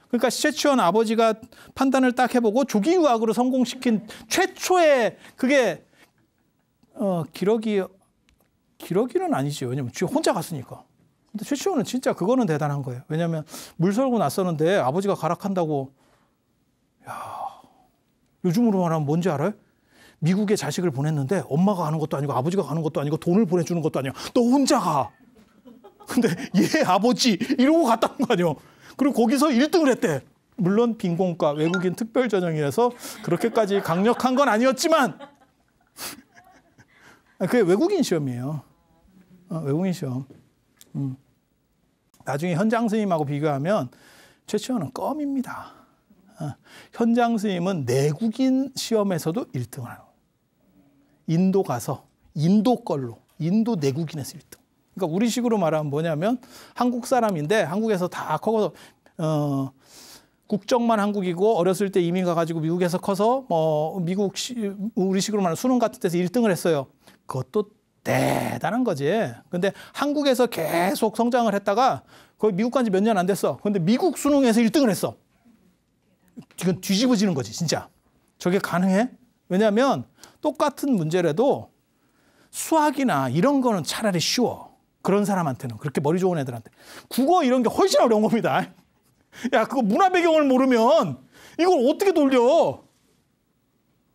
그러니까 최치원 아버지가 판단을 딱 해보고 조기 유학으로 성공시킨 최초의 그게 어 기러기 기러기는 아니지 왜냐면 혼자 갔으니까. 근데 최치원은 진짜 그거는 대단한 거예요. 왜냐면 물 설고 났었는데 아버지가 가락한다고 야 요즘으로 말하면 뭔지 알아요? 미국에 자식을 보냈는데 엄마가 가는 것도 아니고 아버지가 가는 것도 아니고 돈을 보내주는 것도 아니야. 너 혼자 가. 근데 얘 아버지 이러고 갔다는 거 아니야. 그리고 거기서 1등을 했대. 물론 빈곤과 외국인 특별 전형이라서 그렇게까지 강력한 건 아니었지만 아, 그게 외국인 시험이에요. 어, 외국인 시험. 음. 나중에 현장 스님하고 비교하면 최치원은 껌입니다. 어. 현장 스님은 내국인 시험에서도 1등을 하는 요 인도 가서 인도 걸로 인도 내국인에서 1등. 그러니까 우리식으로 말하면 뭐냐면 한국 사람인데 한국에서 다 커서 어 국적만 한국이고 어렸을 때 이민 가가지고 미국에서 커서 뭐 미국 시, 우리식으로 말하면 수능 같은 데서 1등을 했어요. 그것도 대단한 거지. 근데 한국에서 계속 성장을 했다가 거의 미국 간 지 몇 년 안 됐어. 근데 미국 수능에서 1등을 했어. 이건 뒤집어지는 거지, 진짜. 저게 가능해? 왜냐하면 똑같은 문제라도 수학이나 이런 거는 차라리 쉬워. 그런 사람한테는 그렇게 머리 좋은 애들한테 국어 이런 게 훨씬 어려운 겁니다. 야 그거 문화 배경을 모르면 이걸 어떻게 돌려?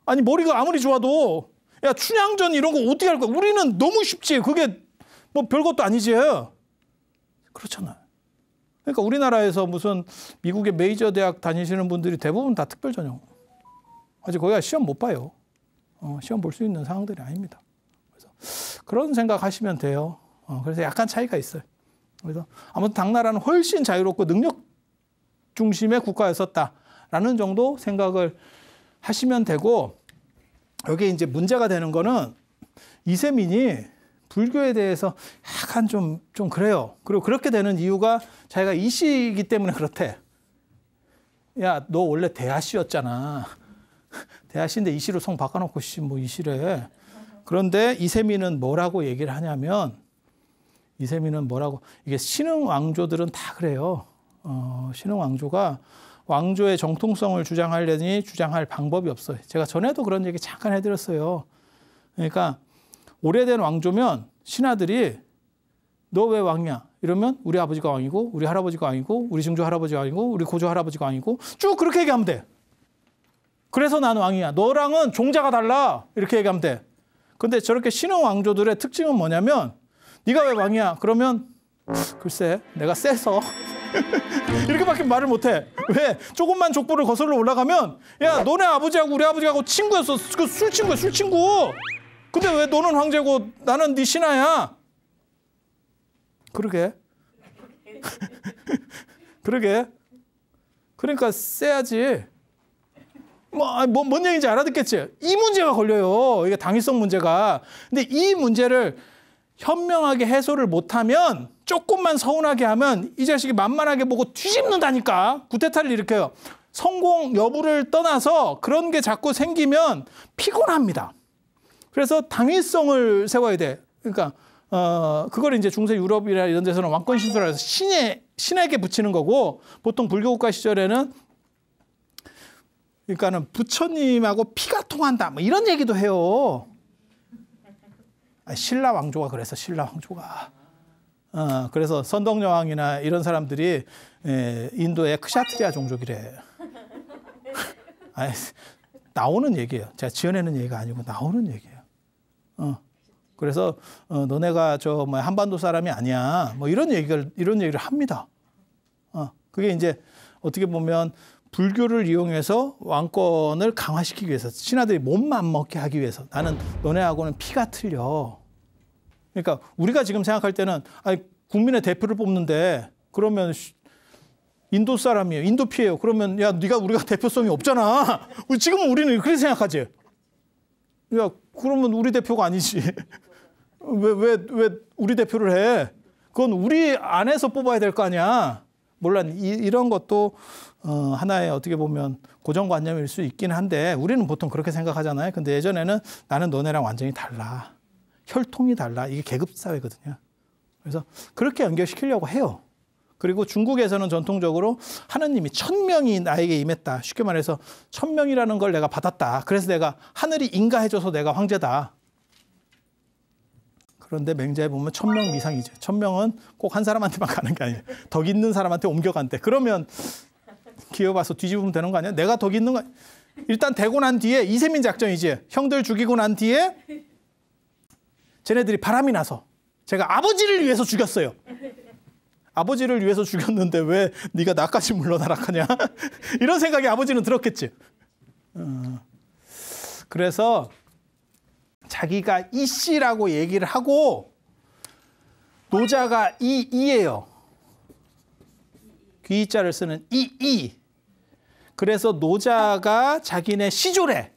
아니 머리가 아무리 좋아도 야 춘향전 이런 거 어떻게 할 거야? 우리는 너무 쉽지. 그게 뭐 별것도 아니지. 그렇잖아. 그러니까 우리나라에서 무슨 미국의 메이저 대학 다니시는 분들이 대부분 다 특별 전형. 아직 거기가 시험 못 봐요. 어, 시험 볼 수 있는 상황들이 아닙니다. 그래서 그런 생각하시면 돼요. 어, 그래서 약간 차이가 있어요. 그래서 아무튼 당나라는 훨씬 자유롭고 능력 중심의 국가였었다라는 정도 생각을 하시면 되고 여기 이제 문제가 되는 거는 이세민이 불교에 대해서 약간 좀, 좀 그래요. 그리고 그렇게 되는 이유가 자기가 이씨이기 때문에 그렇대. 야, 너 원래 대하씨였잖아. 대하신데 이시로성 바꿔놓고 씨뭐 이시래 그런데 이세민은 뭐라고 얘기를 하냐면 이세민은 뭐라고 이게 신흥 왕조들은 다 그래요. 어, 신흥 왕조가 왕조의 정통성을 주장하려니 주장할 방법이 없어요. 제가 전에도 그런 얘기 잠깐 해드렸어요. 그러니까 오래된 왕조면 신하들이 너 왜 왕이야? 이러면 우리 아버지가 왕이고 우리 할아버지가 왕이고 우리 증조 할아버지가 왕이고 우리 고조 할아버지가 왕이고 쭉 그렇게 얘기하면 돼. 그래서 나는 왕이야. 너랑은 종자가 달라. 이렇게 얘기하면 돼. 근데 저렇게 신흥 왕조들의 특징은 뭐냐면 네가 왜 왕이야? 그러면 글쎄 내가 세서 이렇게밖에 말을 못해. 왜? 조금만 족보를 거슬러 올라가면 야 너네 아버지하고 우리 아버지하고 친구였어. 그 술 친구야 술 친구. 근데 왜 너는 황제고 나는 네 신하야? 그러게. 그러게. 그러니까 세야지. 뭐, 아, 뭐, 뭔 얘기인지 알아듣겠지? 이 문제가 걸려요. 이게 당위성 문제가. 근데 이 문제를 현명하게 해소를 못하면 조금만 서운하게 하면 이 자식이 만만하게 보고 뒤집는다니까. 구태타를 일으켜요. 성공 여부를 떠나서 그런 게 자꾸 생기면 피곤합니다. 그래서 당위성을 세워야 돼. 그러니까 어, 그걸 이제 중세 유럽이나 이런 데서는 왕권 신설 해서 신에, 신에게 붙이는 거고 보통 불교 국가 시절에는 그러니까는 부처님하고 피가 통한다. 뭐 이런 얘기도 해요. 아, 신라 왕조가 그래서 신라 왕조가. 어, 그래서 선덕여왕이나 이런 사람들이 에, 예, 인도의 크샤트리아 종족이래. 아니, 나오는 얘기예요. 제가 지어내는 얘기가 아니고 나오는 얘기예요. 어. 그래서 어, 너네가 저 뭐 한반도 사람이 아니야. 뭐 이런 얘기를 이런 얘기를 합니다. 어. 그게 이제 어떻게 보면 불교를 이용해서 왕권을 강화시키기 위해서 신하들이 몸만 먹게 하기 위해서 나는 너네하고는 피가 틀려. 그러니까 우리가 지금 생각할 때는 아니 국민의 대표를 뽑는데 그러면 인도 사람이에요. 인도 피해요. 그러면 야 네가 우리가 대표성이 없잖아. 지금 우리는 그렇게 생각하지. 야 그러면 우리 대표가 아니지. 왜 왜, 왜 우리 대표를 해? 그건 우리 안에서 뽑아야 될 거 아니야. 몰라 이, 이런 것도 어, 하나의 어떻게 보면 고정관념일 수 있긴 한데 우리는 보통 그렇게 생각하잖아요. 근데 예전에는 나는 너네랑 완전히 달라. 혈통이 달라. 이게 계급사회거든요. 그래서 그렇게 연결시키려고 해요. 그리고 중국에서는 전통적으로 하느님이 천명이 나에게 임했다. 쉽게 말해서 천명이라는 걸 내가 받았다. 그래서 내가 하늘이 인가해줘서 내가 황제다. 그런데 맹자에 보면 천명 미상이죠. 천명은 꼭 한 사람한테만 가는 게 아니에요. 덕 있는 사람한테 옮겨간대. 그러면 기어봐서 뒤집으면 되는 거 아니야? 내가 덕 있는 거 일단 되고 난 뒤에 이세민 작전이지. 형들 죽이고 난 뒤에 쟤네들이 바람이 나서 제가 아버지를 위해서 죽였어요. 아버지를 위해서 죽였는데 왜 네가 나까지 물러나락하냐? 이런 생각이 아버지는 들었겠지. 어. 그래서 자기가 이 씨라고 얘기를 하고 노자가 이 이예요. 귀자를 쓰는 이이. 그래서 노자가 자기네 시조래.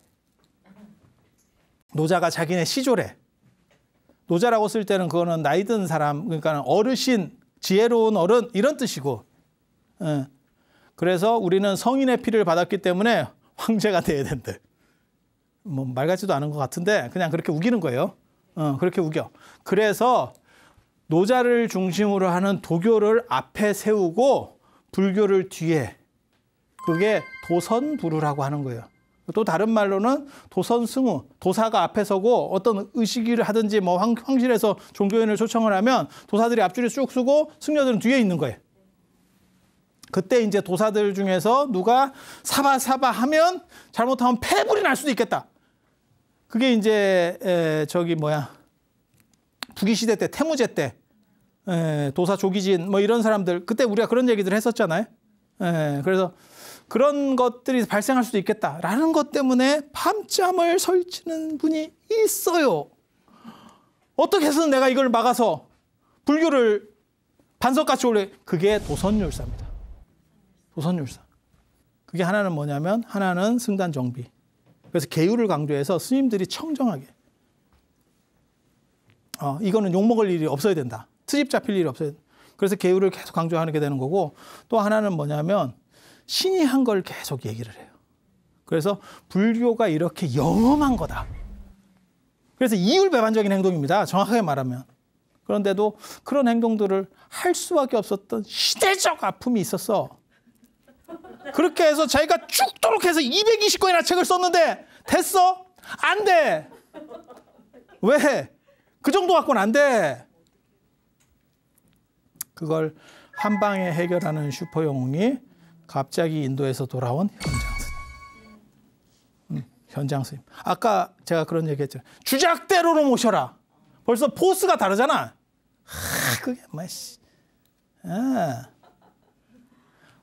노자가 자기네 시조래. 노자라고 쓸 때는 그거는 나이 든 사람, 그러니까 어르신, 지혜로운 어른 이런 뜻이고. 예. 그래서 우리는 성인의 피를 받았기 때문에 황제가 돼야 된대. 뭐 말 같지도 않은 것 같은데 그냥 그렇게 우기는 거예요. 어, 그렇게 우겨. 그래서 노자를 중심으로 하는 도교를 앞에 세우고 불교를 뒤에 그게 도선부르라고 하는 거예요. 또 다른 말로는 도선승우, 도사가 앞에 서고 어떤 의식을 하든지 뭐 황, 실에서 종교인을 초청을 하면 도사들이 앞줄이 쭉 쓰고 승려들은 뒤에 있는 거예요. 그때 이제 도사들 중에서 누가 사바사바 하면 잘못하면 폐불이 날 수도 있겠다. 그게 이제 에, 저기 뭐야 부기시대 때 태무제 때 에, 예, 도사 조기진 뭐 이런 사람들 그때 우리가 그런 얘기들 했었잖아요. 에, 예, 그래서 그런 것들이 발생할 수도 있겠다라는 것 때문에 밤잠을 설치는 분이 있어요. 어떻게 해서든 내가 이걸 막아서 불교를 반석같이 올래 그게 도선율사입니다. 도선율사. 그게 하나는 뭐냐면 하나는 승단 정비. 그래서 계율을 강조해서 스님들이 청정하게. 어, 이거는 욕먹을 일이 없어야 된다. 트집 잡힐 일이 없어요. 그래서 개율을 계속 강조하게 되는 거고 또 하나는 뭐냐면 신이 한 걸 계속 얘기를 해요. 그래서 불교가 이렇게 영험한 거다. 그래서 이율배반적인 행동입니다. 정확하게 말하면. 그런데도 그런 행동들을 할 수밖에 없었던 시대적 아픔이 있었어. 그렇게 해서 자기가 죽도록 해서 220권이나 책을 썼는데 됐어? 안 돼. 왜? 그 정도 갖고는 안 돼. 그걸 한 방에 해결하는 슈퍼영웅이 갑자기 인도에서 돌아온 현장 스님. 음, 현장 스님. 아까 제가 그런 얘기했죠. 주작대로로 모셔라. 벌써 포스가 다르잖아. 하, 그게 뭐씨. 아.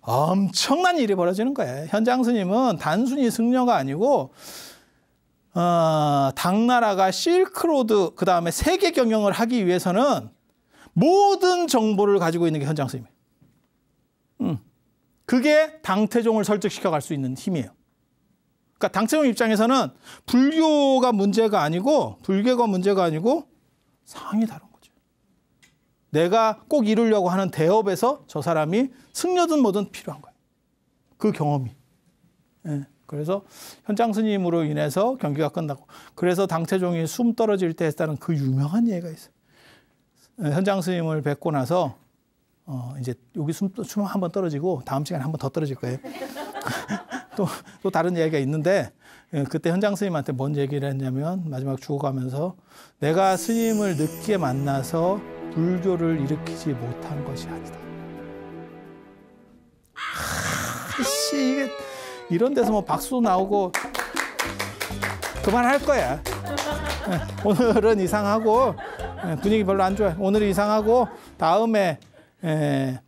엄청난 일이 벌어지는 거예요. 현장 스님은 단순히 승려가 아니고 어, 당나라가 실크로드 그 다음에 세계 경영을 하기 위해서는 모든 정보를 가지고 있는 게 현장 선임이 음. 그게 당태종을 설득시켜 갈 수 있는 힘이에요. 그러니까 당태종 입장에서는 불교가 문제가 아니고 불교가 문제가 아니고 상황이 다른 거죠. 내가 꼭 이루려고 하는 대업에서 저 사람이 승려든 뭐든 필요한 거예요. 그 경험이. 예. 그래서 현장 스님으로 인해서 경기가 끝나고 그래서 당태종이 숨 떨어질 때 했다는 그 유명한 예가 있어요. 네, 현장 스님을 뵙고 나서 어, 이제 여기 숨, 숨 한 번 떨어지고 다음 시간에 한 번 더 떨어질 거예요. 또, 또 다른 이야기가 있는데 예, 그때 현장 스님한테 뭔 얘기를 했냐면 마지막 죽어가면서 내가 스님을 늦게 만나서 불교를 일으키지 못한 것이 아니다. 아, 씨, 이게 이런 데서 뭐 박수 나오고 그만할 거야. 예, 오늘은 이상하고 예, 분위기 별로 안 좋아요. 오늘 이상하고 다음에 에, 예,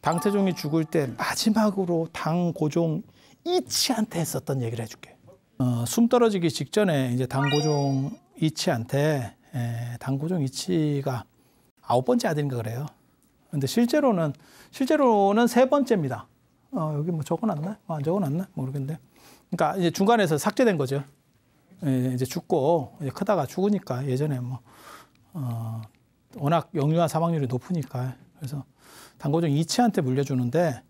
당태종이 죽을 때 마지막으로 당고종 이치한테 했었던 얘기를 해줄게. 어, 숨 떨어지기 직전에 이제 당고종 이치한테 에, 예, 당고종 이치가 아홉 번째 아들인가 그래요. 근데 실제로는 실제로는 세 번째입니다. 어, 여기 뭐 적어놨나? 어, 안 적어놨나? 모르겠는데. 그러니까 이제 중간에서 삭제된 거죠. 예, 이제 죽고 이제 크다가 죽으니까 예전에 뭐 어, 워낙 영유아 사망률이 높으니까 그래서 당고종 이치한테 물려주는데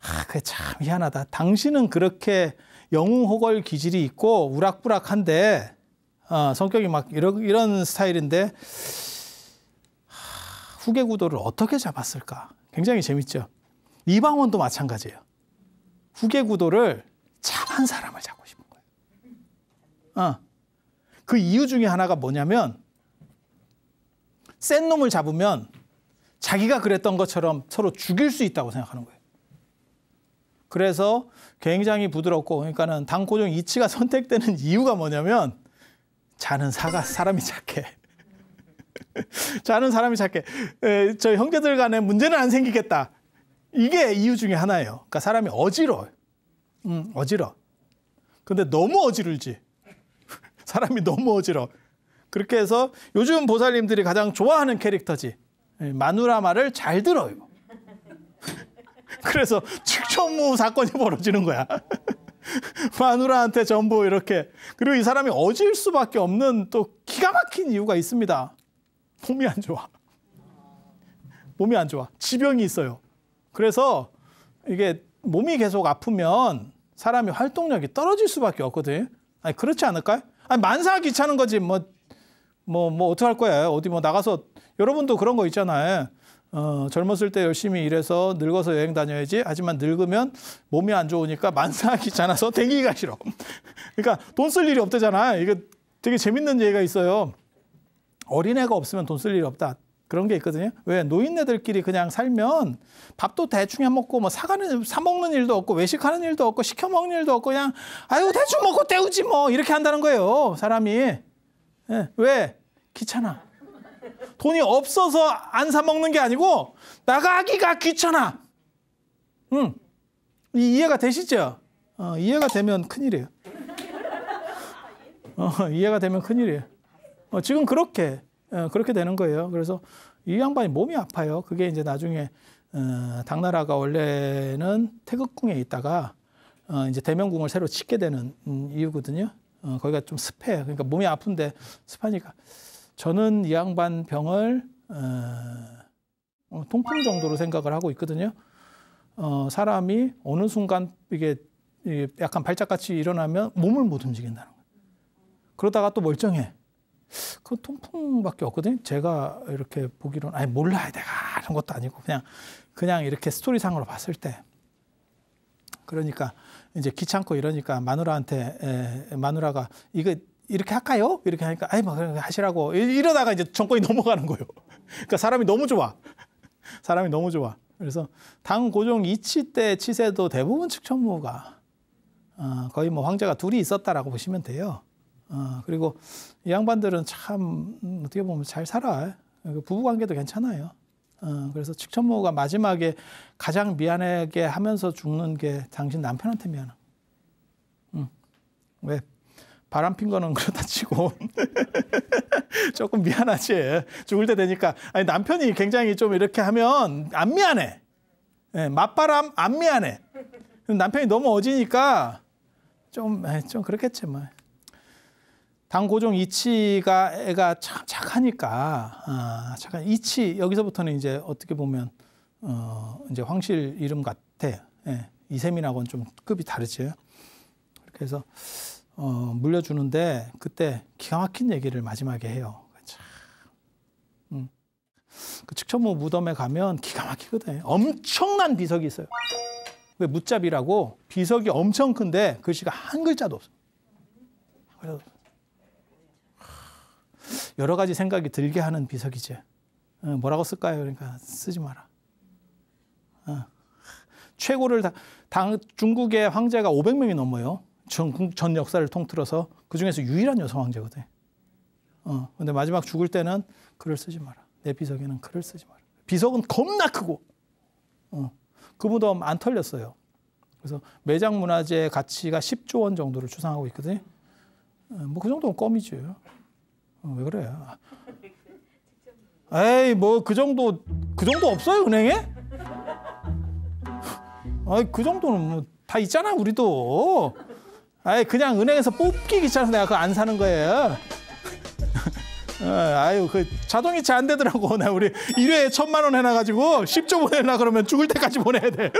아 그게 참 희한하다. 당신은 그렇게 영웅호걸 기질이 있고 우락부락한데 어, 성격이 막 이런 이런 스타일인데 하, 후계 구도를 어떻게 잡았을까? 굉장히 재밌죠. 이방원도 마찬가지예요. 후계 구도를 참한 사람을 잡고 싶은 거예요. 어. 그 이유 중에 하나가 뭐냐면 센 놈을 잡으면 자기가 그랬던 것처럼 서로 죽일 수 있다고 생각하는 거예요. 그래서 굉장히 부드럽고 그러니까는 당 고정 이치가 선택되는 이유가 뭐냐면 자는 사가 사람이 착해. 자는 사람이 착해. 에, 저 형제들 간에 문제는 안 생기겠다. 이게 이유 중에 하나예요. 그러니까 사람이 어지러 음, 어지러. 근데 너무 어지르지. 사람이 너무 어지러. 그렇게 해서 요즘 보살님들이 가장 좋아하는 캐릭터지. 예, 마누라말을 잘 들어요. 그래서 축천무 사건이 벌어지는 거야. 마누라한테 전부 이렇게. 그리고 이 사람이 어질 수밖에 없는 또 기가 막힌 이유가 있습니다. 몸이 안 좋아. 몸이 안 좋아. 지병이 있어요. 그래서 이게 몸이 계속 아프면 사람이 활동력이 떨어질 수밖에 없거든. 아니, 그렇지 않을까요? 아니, 만사 귀찮은 거지. 뭐 뭐, 뭐, 어떡할 거야. 어디 뭐 나가서, 여러분도 그런 거 있잖아요. 어, 젊었을 때 열심히 일해서 늙어서 여행 다녀야지. 하지만 늙으면 몸이 안 좋으니까 만사 귀찮아서 댕기기가 싫어. 그러니까 돈 쓸 일이 없대잖아. 요 이게 되게 재밌는 얘기가 있어요. 어린애가 없으면 돈 쓸 일이 없다. 그런 게 있거든요. 왜 노인네들끼리 그냥 살면 밥도 대충 해 먹고 뭐 사가는 사 먹는 일도 없고 외식하는 일도 없고 시켜 먹는 일도 없고 그냥 아유 대충 먹고 때우지 뭐 이렇게 한다는 거예요. 사람이 예. 왜? 귀찮아. 돈이 없어서 안 사 먹는 게 아니고 나가기가 귀찮아. 응. 이, 이해가 되시죠? 어, 이해가 되면 큰일이에요. 어, 이해가 되면 큰일이에요. 어, 지금 그렇게 어, 그렇게 되는 거예요. 그래서 이 양반이 몸이 아파요. 그게 이제 나중에 어, 당나라가 원래는 태극궁에 있다가 어, 이제 대명궁을 새로 짓게 되는 음, 이유거든요. 어, 거기가 좀 습해. 그러니까 몸이 아픈데 습하니까. 저는 이 양반 병을 어, 통풍 어, 정도로 생각을 하고 있거든요. 어, 사람이 어느 순간 이게, 약간 발작같이 일어나면 몸을 못 움직인다는 거예요. 그러다가 또 멀쩡해. 그 통풍밖에 없거든요. 제가 이렇게 보기로는 아니 몰라야 내가 이런 것도 아니고 그냥 그냥 이렇게 스토리상으로 봤을 때 그러니까 이제 귀찮고 이러니까 마누라한테 에, 마누라가 이거 이렇게 할까요? 이렇게 하니까 아이 뭐 하시라고 이러다가 이제 정권이 넘어가는 거예요. 그러니까 사람이 너무 좋아. 사람이 너무 좋아. 그래서 당 고종 이치 때 치세도 대부분 측천모가 어, 거의 뭐 황제가 둘이 있었다라고 보시면 돼요. 어, 그리고 이 양반들은 참 어떻게 보면 잘 살아. 그 부부 관계도 괜찮아요. 어, 그래서 측천모가 마지막에 가장 미안하게 하면서 죽는 게 당신 남편한테 미안해. 응. 왜? 바람 핀 거는 그렇다 치고 조금 미안하지. 죽을 때 되니까 아니 남편이 굉장히 좀 이렇게 하면 안 미안해. 네, 맞바람 안 미안해. 남편이 너무 어지니까 좀좀 그렇겠지 뭐. 당고종 이치가 애가 참 착하니까 아, 착한 이치 여기서부터는 이제 어떻게 보면 어, 이제 황실 이름 같아 예, 이세민하고는 좀 급이 다르지. 그래서 어, 물려주는데 그때 기가 막힌 얘기를 마지막에 해요. 음. 그 측천무 무덤에 가면 기가 막히거든. 엄청난 비석이 있어요. 왜 묻잡이라고 비석이 엄청 큰데 글씨가 한 글자도 없어. 여러 가지 생각이 들게 하는 비석이지. 어, 뭐라고 쓸까요? 그러니까 쓰지 마라. 어. 최고를 다, 당, 중국의 황제가 500명이 넘어요. 전, 전 역사를 통틀어서 그 중에서 유일한 여성 황제거든. 어, 근데 마지막 죽을 때는 글을 쓰지 마라. 내 비석에는 글을 쓰지 마라. 비석은 겁나 크고, 어, 그 무덤 안 털렸어요. 그래서 매장 문화재 가치가 10조 원 정도를 추상하고 있거든 어, 뭐그 정도는 껌이죠. 어, 왜 그래? 에이 뭐 그 정도 그 정도 없어요 은행에? 아이 그 정도는 뭐 다 있잖아 우리도. 아이 그냥 은행에서 뽑기 귀찮아서 내가 그거 안 사는 거예요. 어, 아유 그 자동이체 안 되더라고 나 우리 일회에 천만 원 해놔가지고 10조 보내려 그러면 죽을 때까지 보내야 돼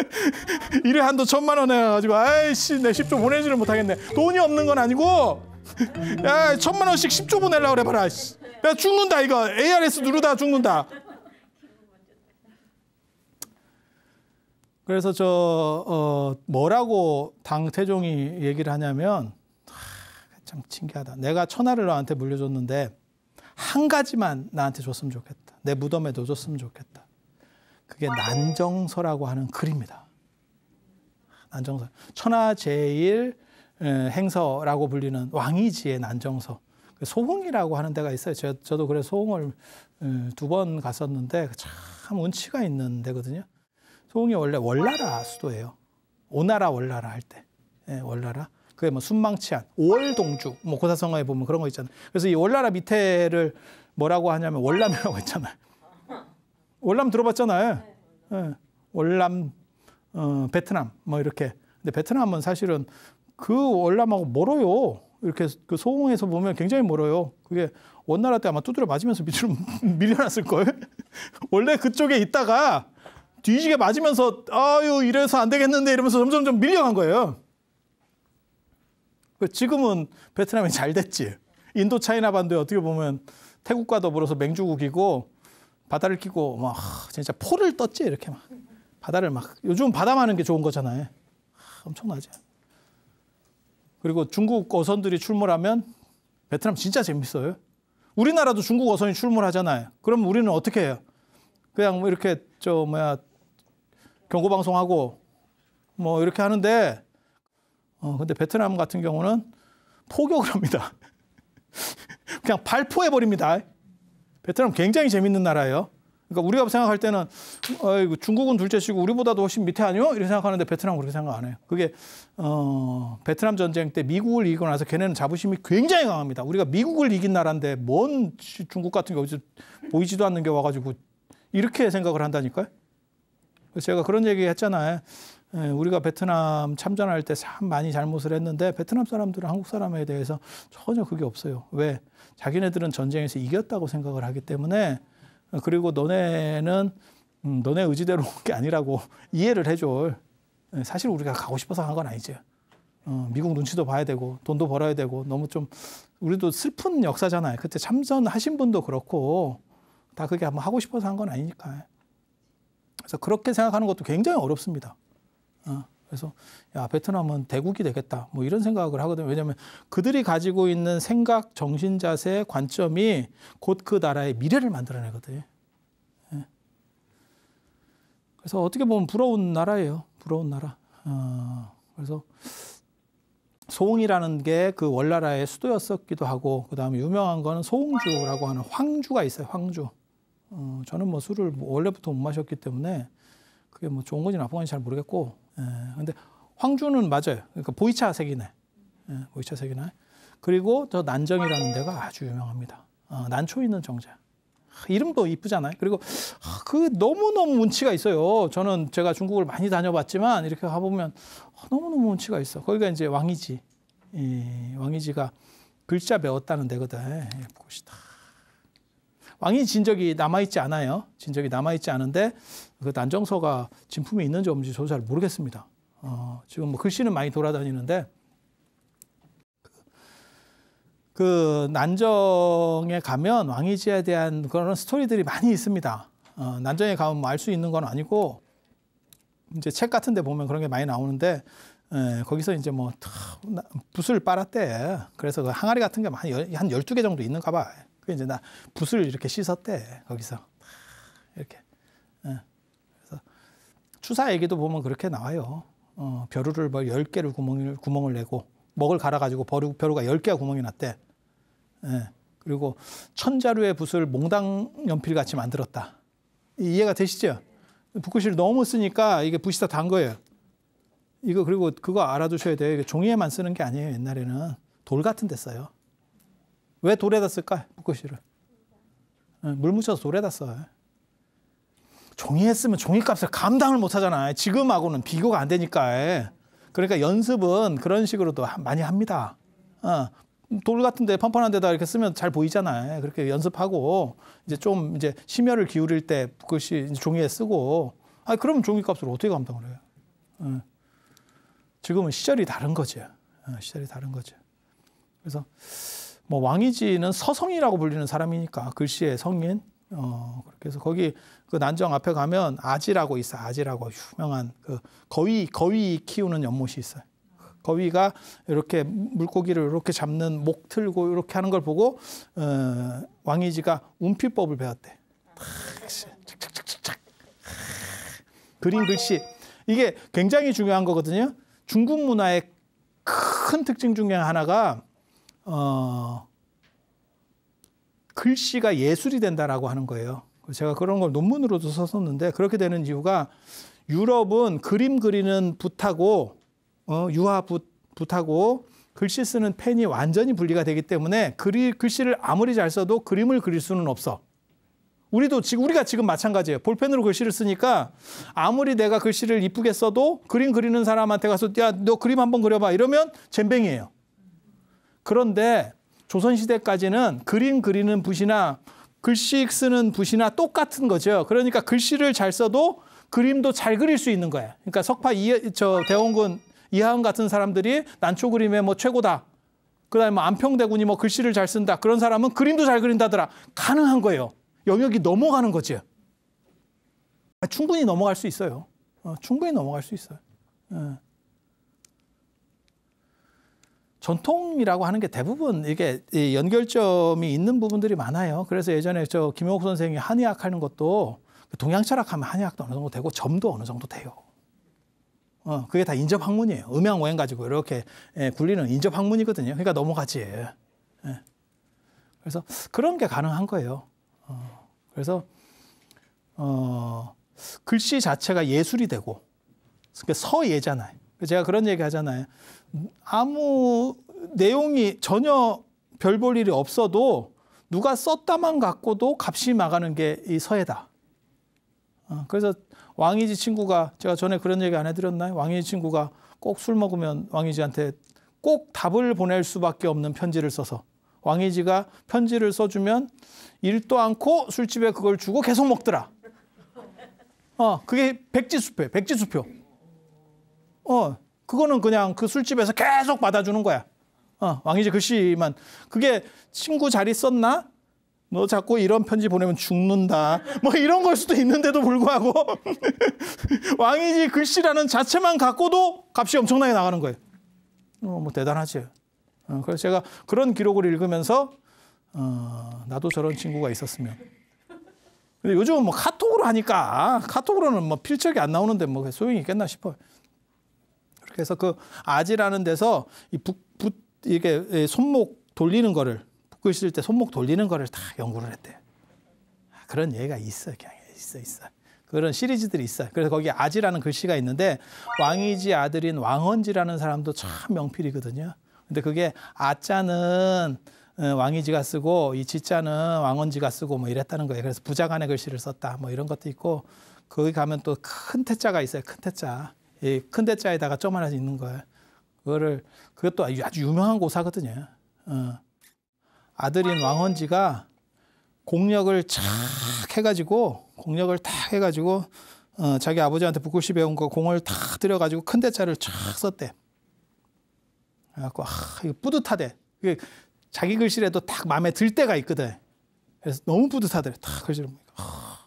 일회 한도 천만 원 해놔가지고 아이씨 내 10조 보내지를 못하겠네 돈이 없는 건 아니고 야 천만 원씩 10조 보내려 고 그래 봐라. 야 죽는다 이거. ARS 누르다 죽는다. 그래서 저 어, 뭐라고 당 태종이 얘기를 하냐면 하, 참 신기하다. 내가 천하를 너한테 물려줬는데 한 가지만 나한테 줬으면 좋겠다. 내 무덤에 넣어줬으면 좋겠다. 그게 난정서라고 하는 글입니다. 난정서. 천하 제일 예, 행서라고 불리는 왕이지의 난정서 그 소흥이라고 하는 데가 있어요. 저, 도그래 소흥을 예, 두번 갔었는데 참 운치가 있는 데거든요. 소흥이 원래 월나라 수도예요. 오나라 월나라 할 때. 예, 월나라. 그게 뭐 순망치안, 월동주, 뭐 고사성어에 보면 그런 거 있잖아요. 그래서 이 월나라 밑에를 뭐라고 하냐면 월남이라고 했잖아요. 월남 들어봤잖아요. 예, 월남, 어, 베트남 뭐 이렇게. 근데 베트남은 사실은 그 월남하고 멀어요. 이렇게 그 소홍에서 보면 굉장히 멀어요. 그게 원나라 때 아마 두드려 맞으면서 밑으로 밀려났을 걸. 원래 그쪽에 있다가 뒤지게 맞으면서 아유 이래서 안 되겠는데 이러면서 점점점 밀려간 거예요. 그 지금은 베트남이 잘 됐지. 인도 차이나 반도에 어떻게 보면 태국과 더불어서 맹주국이고 바다를 끼고 막 진짜 포를 떴지 이렇게 막 바다를 막 요즘 바다 많은 게 좋은 거잖아요. 아, 엄청나죠. 그리고 중국 어선들이 출몰하면 베트남 진짜 재밌어요. 우리나라도 중국 어선이 출몰하잖아요. 그럼 우리는 어떻게 해요? 그냥 뭐 이렇게 저 뭐야 경고 방송하고 뭐 이렇게 하는데 어 근데 베트남 같은 경우는 포격을 합니다. 그냥 발포해 버립니다. 베트남 굉장히 재밌는 나라예요. 그러니까 우리가 생각할 때는 아이고, 중국은 둘째치고 우리보다도 훨씬 밑에 아니요? 이렇게 생각하는데 베트남은 그렇게 생각 안 해요. 그게 어, 베트남 전쟁 때 미국을 이기고 나서 걔네는 자부심이 굉장히 강합니다. 우리가 미국을 이긴 나라인데 뭔 중국 같은 게 어디서 보이지도 않는 게 와가지고 이렇게 생각을 한다니까요. 제가 그런 얘기 했잖아요. 예, 우리가 베트남 참전할 때 참 많이 잘못을 했는데 베트남 사람들은 한국 사람에 대해서 전혀 그게 없어요. 왜? 자기네들은 전쟁에서 이겼다고 생각을 하기 때문에 어, 그리고 너네는 음, 너네 의지대로 온 게 아니라고 이해를 해줄. 예, 사실 우리가 가고 싶어서 간건 아니지. 어, 미국 눈치도 봐야 되고 돈도 벌어야 되고 너무 좀 우리도 슬픈 역사잖아요. 그때 참전하신 분도 그렇고 다 그게 한번 하고 싶어서 한 건 아니니까. 그래서 그렇게 생각하는 것도 굉장히 어렵습니다. 어. 그래서 야 베트남은 대국이 되겠다 뭐 이런 생각을 하거든요 왜냐하면 그들이 가지고 있는 생각 정신 자세 관점이 곧 그 나라의 미래를 만들어내거든요 예. 그래서 어떻게 보면 부러운 나라예요 부러운 나라 어, 그래서 소흥이라는 게 그 원나라의 수도였었기도 하고 그 다음에 유명한 거는 소흥주라고 하는 황주가 있어요 황주 어, 저는 뭐 술을 뭐 원래부터 못 마셨기 때문에 그게 뭐 좋은 건지 나쁜 건지 잘 모르겠고 예, 근데 황주는 맞아요. 그러니까 보이차 색이네. 예, 보이차 색이네. 그리고 저 난정이라는 데가 아주 유명합니다. 어, 난초 있는 정자. 이름도 이쁘잖아요. 그리고 그 너무너무 운치가 있어요. 저는 제가 중국을 많이 다녀봤지만 이렇게 가보면 너무너무 운치가 있어. 거기가 이제 왕이지. 이 왕이지가 글자 배웠다는 데거든. 예, 그 곳이다. 왕이 진적이 남아있지 않아요. 진적이 남아있지 않은데 그 난정서가 진품이 있는지 없는지 저도 잘 모르겠습니다. 어, 지금 뭐 글씨는 많이 돌아다니는데 그, 그 난정에 가면 왕이지에 대한 그런 스토리들이 많이 있습니다. 어, 난정에 가면 뭐알수 있는 건 아니고 이제 책 같은 데 보면 그런 게 많이 나오는데 에, 예, 거기서 이제 뭐 붓을 빨았대. 그래서 그 항아리 같은 게한 12개 정도 있는가 봐. 그 이제 나 붓을 이렇게 씻었대. 거기서 이렇게. 에. 예. 추사 얘기도 보면 그렇게 나와요. 어, 벼루를 뭐 10개를 구멍을, 구멍을 내고 먹을 갈아가지고 벼루, 벼루가 10개가 구멍이 났대. 예. 그리고 천자루의 붓을 몽당 연필같이 만들었다. 이해가 되시죠? 붓글씨를 너무 쓰니까 이게 붓이 다 단 거예요. 이거 그리고 그거 알아두셔야 돼요. 종이에만 쓰는 게 아니에요. 옛날에는 돌 같은 데 써요. 왜 돌에다 쓸까? 붓글씨를. 예, 물 묻혀서 돌에다 써요. 종이 했으면 종이값을 감당을 못 하잖아요. 지금하고는 비교가 안 되니까. 그러니까 연습은 그런 식으로도 많이 합니다. 어, 돌 같은데 판판한 데다 이렇게 쓰면 잘 보이잖아요. 그렇게 연습하고 이제 좀 이제 심혈을 기울일 때 그것이 종이에 쓰고 아 그러면 종이값으로 어떻게 감당을 해요? 어. 지금은 시절이 다른 거죠. 어, 시절이 다른 거죠. 그래서 뭐 왕이지는 서성이라고 불리는 사람이니까 글씨의 성인 어, 그렇게 해서 거기 그 난정 앞에 가면 아지라고 있어. 아지라고 유명한 그 거위, 거위 키우는 연못이 있어요. 거위가 이렇게 물고기를 이렇게 잡는 목 틀고 이렇게 하는 걸 보고 어, 왕이지가 운피법을 배웠대. 착착착착착. 그림 글씨 이게 굉장히 중요한 거거든요. 중국 문화의 큰 특징 중에 하나가 어, 글씨가 예술이 된다라고 하는 거예요. 제가 그런 걸 논문으로도 썼었는데 그렇게 되는 이유가 유럽은 그림 그리는 붓하고 어, 유화 붓, 붓하고 글씨 쓰는 펜이 완전히 분리가 되기 때문에 글이, 글씨를 아무리 잘 써도 그림을 그릴 수는 없어. 우리도 지금 우리가 지금 마찬가지예요. 볼펜으로 글씨를 쓰니까 아무리 내가 글씨를 이쁘게 써도 그림 그리는 사람한테 가서 야 너 그림 한번 그려봐 이러면 젬뱅이에요. 그런데 조선시대까지는 그림 그리는 붓이나 글씨 쓰는 붓이나 똑같은 거죠. 그러니까 글씨를 잘 써도 그림도 잘 그릴 수 있는 거예요. 그러니까 석파 이, 저 대원군 이하은 같은 사람들이 난초 그림의 뭐 최고다. 그다음에 뭐 안평대군이 뭐 글씨를 잘 쓴다. 그런 사람은 그림도 잘 그린다더라. 가능한 거예요. 영역이 넘어가는 거죠 충분히 넘어갈 수 있어요. 어, 충분히 넘어갈 수 있어요. 예. 전통이라고 하는 게 대부분 이게 연결점이 있는 부분들이 많아요. 그래서 예전에 저 김용옥 선생이 한의학 하는 것도 그 동양 철학하면 한의학도 어느 정도 되고 점도 어느 정도 돼요. 어, 그게 다 인접 학문이에요. 음양 오행 가지고 이렇게 예, 굴리는 인접 학문이거든요. 그러니까 넘어가지. 예. 그래서 그런 게 가능한 거예요. 어, 그래서 어, 글씨 자체가 예술이 되고 그러니까 서예잖아요. 제가 그런 얘기 하잖아요. 아무 내용이 전혀 별 볼 일이 없어도 누가 썼다만 갖고도 값이 막아는 게 이 서해다. 어, 그래서 왕이지 친구가 제가 전에 그런 얘기 안 해드렸나요? 왕이지 친구가 꼭 술 먹으면 왕이지한테 꼭 답을 보낼 수밖에 없는 편지를 써서 왕이지가 편지를 써주면 일도 않고 술집에 그걸 주고 계속 먹더라. 어, 그게 백지수표 백지수표. 어, 그거는 그냥 그 술집에서 계속 받아주는 거야. 어, 왕이제 글씨만. 그 그게 친구 잘 있었나? 너 자꾸 이런 편지 보내면 죽는다. 뭐 이런 걸 수도 있는데도 불구하고 왕이지 글씨라는 그 자체만 갖고도 값이 엄청나게 나가는 거예요. 어, 뭐 대단하지. 어, 그래서 제가 그런 기록을 읽으면서 어, 나도 저런 친구가 있었으면. 근데 요즘은 뭐 카톡으로 하니까 카톡으로는 뭐 필적이 안 나오는데 뭐 소용이 있겠나 싶어요. 그래서 그 아지라는 데서 이 붓, 붓 이렇게 손목 돌리는 거를 붓고 있을 때 손목 돌리는 거를 다 연구를 했대요. 아, 그런 얘기가 있어 그냥 있어 있어. 그런 시리즈들이 있어요. 그래서 거기 아지라는 글씨가 있는데 왕이지 아들인 왕헌지라는 사람도 참 명필이거든요. 근데 그게 아자는 어, 왕이지가 쓰고 이 지자는 왕헌지가 쓰고 뭐 이랬다는 거예요. 그래서 부자간의 글씨를 썼다 뭐 이런 것도 있고 거기 가면 또 큰 태자가 있어요. 큰 태자. 이큰 대자에다가 점 하나 있는 거. 그거를 그것도 아주 유명한 고사거든요. 어. 아들인 왕헌지가 공력을 착 해가지고 공력을 탁 해가지고 어, 자기 아버지한테 북글씨 배운 거 공을 다 들여가지고 큰 대자를 쫙 썼대. 그래갖고 아 이거 뿌듯하대. 이게 자기 글씨라도 딱 마음에 들 때가 있거든. 그래서 너무 뿌듯하대. 딱 글씨를 보니까 아.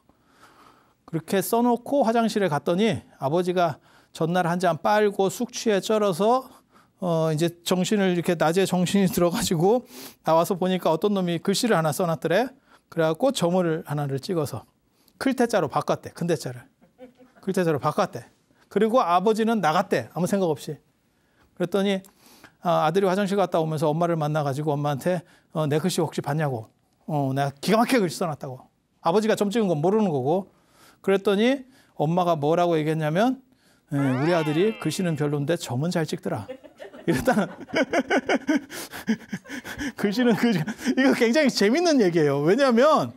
그렇게 써놓고 화장실에 갔더니 아버지가 전날 한 잔 빨고 숙취에 쩔어서 어 이제 정신을 이렇게 낮에 정신이 들어가지고 나와서 보니까 어떤 놈이 글씨를 하나 써놨더래. 그래갖고 점을 하나를 찍어서 클테자로 바꿨대. 근대자를 클테자로 바꿨대. 그리고 아버지는 나갔대. 아무 생각 없이. 그랬더니 아, 아들이 화장실 갔다 오면서 엄마를 만나가지고 엄마한테 어, 내 글씨 혹시 봤냐고. 어, 내가 기가 막히게 글씨 써놨다고. 아버지가 점 찍은 건 모르는 거고. 그랬더니 엄마가 뭐라고 얘기했냐면 우리 아들이 글씨는 별론데 점은 잘 찍더라. 이랬다. 글씨는 그 이거 굉장히 재밌는 얘기예요. 왜냐하면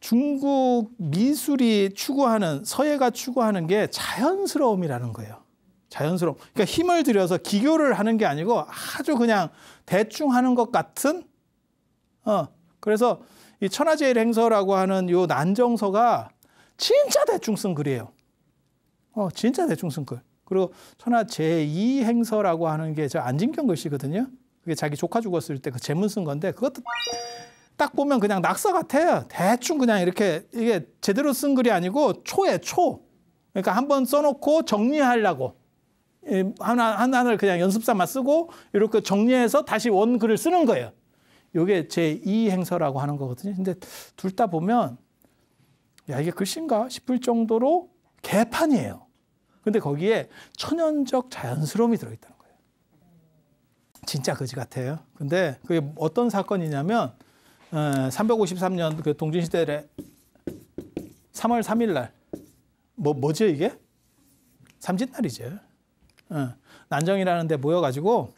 중국 미술이 추구하는 서예가 추구하는 게 자연스러움이라는 거예요. 자연스러움. 그러니까 힘을 들여서 기교를 하는 게 아니고 아주 그냥 대충 하는 것 같은. 어. 그래서 이 천하제일 행서라고 하는 요 난정서가 진짜 대충 쓴 글이에요. 어, 진짜 대충 쓴 글. 그리고 천하 제2행서라고 하는 게 저 안진경 글씨거든요. 그게 자기 조카 죽었을 때 그 제문 쓴 건데 그것도 딱 보면 그냥 낙서 같아요. 대충 그냥 이렇게 이게 제대로 쓴 글이 아니고 초에 초. 그러니까 한 번 써놓고 정리하려고 하나 하나를 그냥 연습삼아 쓰고 이렇게 정리해서 다시 원 글을 쓰는 거예요. 이게 제2 행서라고 하는 거거든요. 근데 둘 다 보면 야 이게 글씨인가 싶을 정도로 개판이에요. 근데 거기에 천연적 자연스러움이 들어있다는 거예요. 진짜 거지 같아요. 근데 그게 어떤 사건이냐면 353년 어, 그동진시대 3월 3일 날, 뭐, 뭐죠 이게? 삼진날이죠. 어, 난정이라는 데 모여가지고,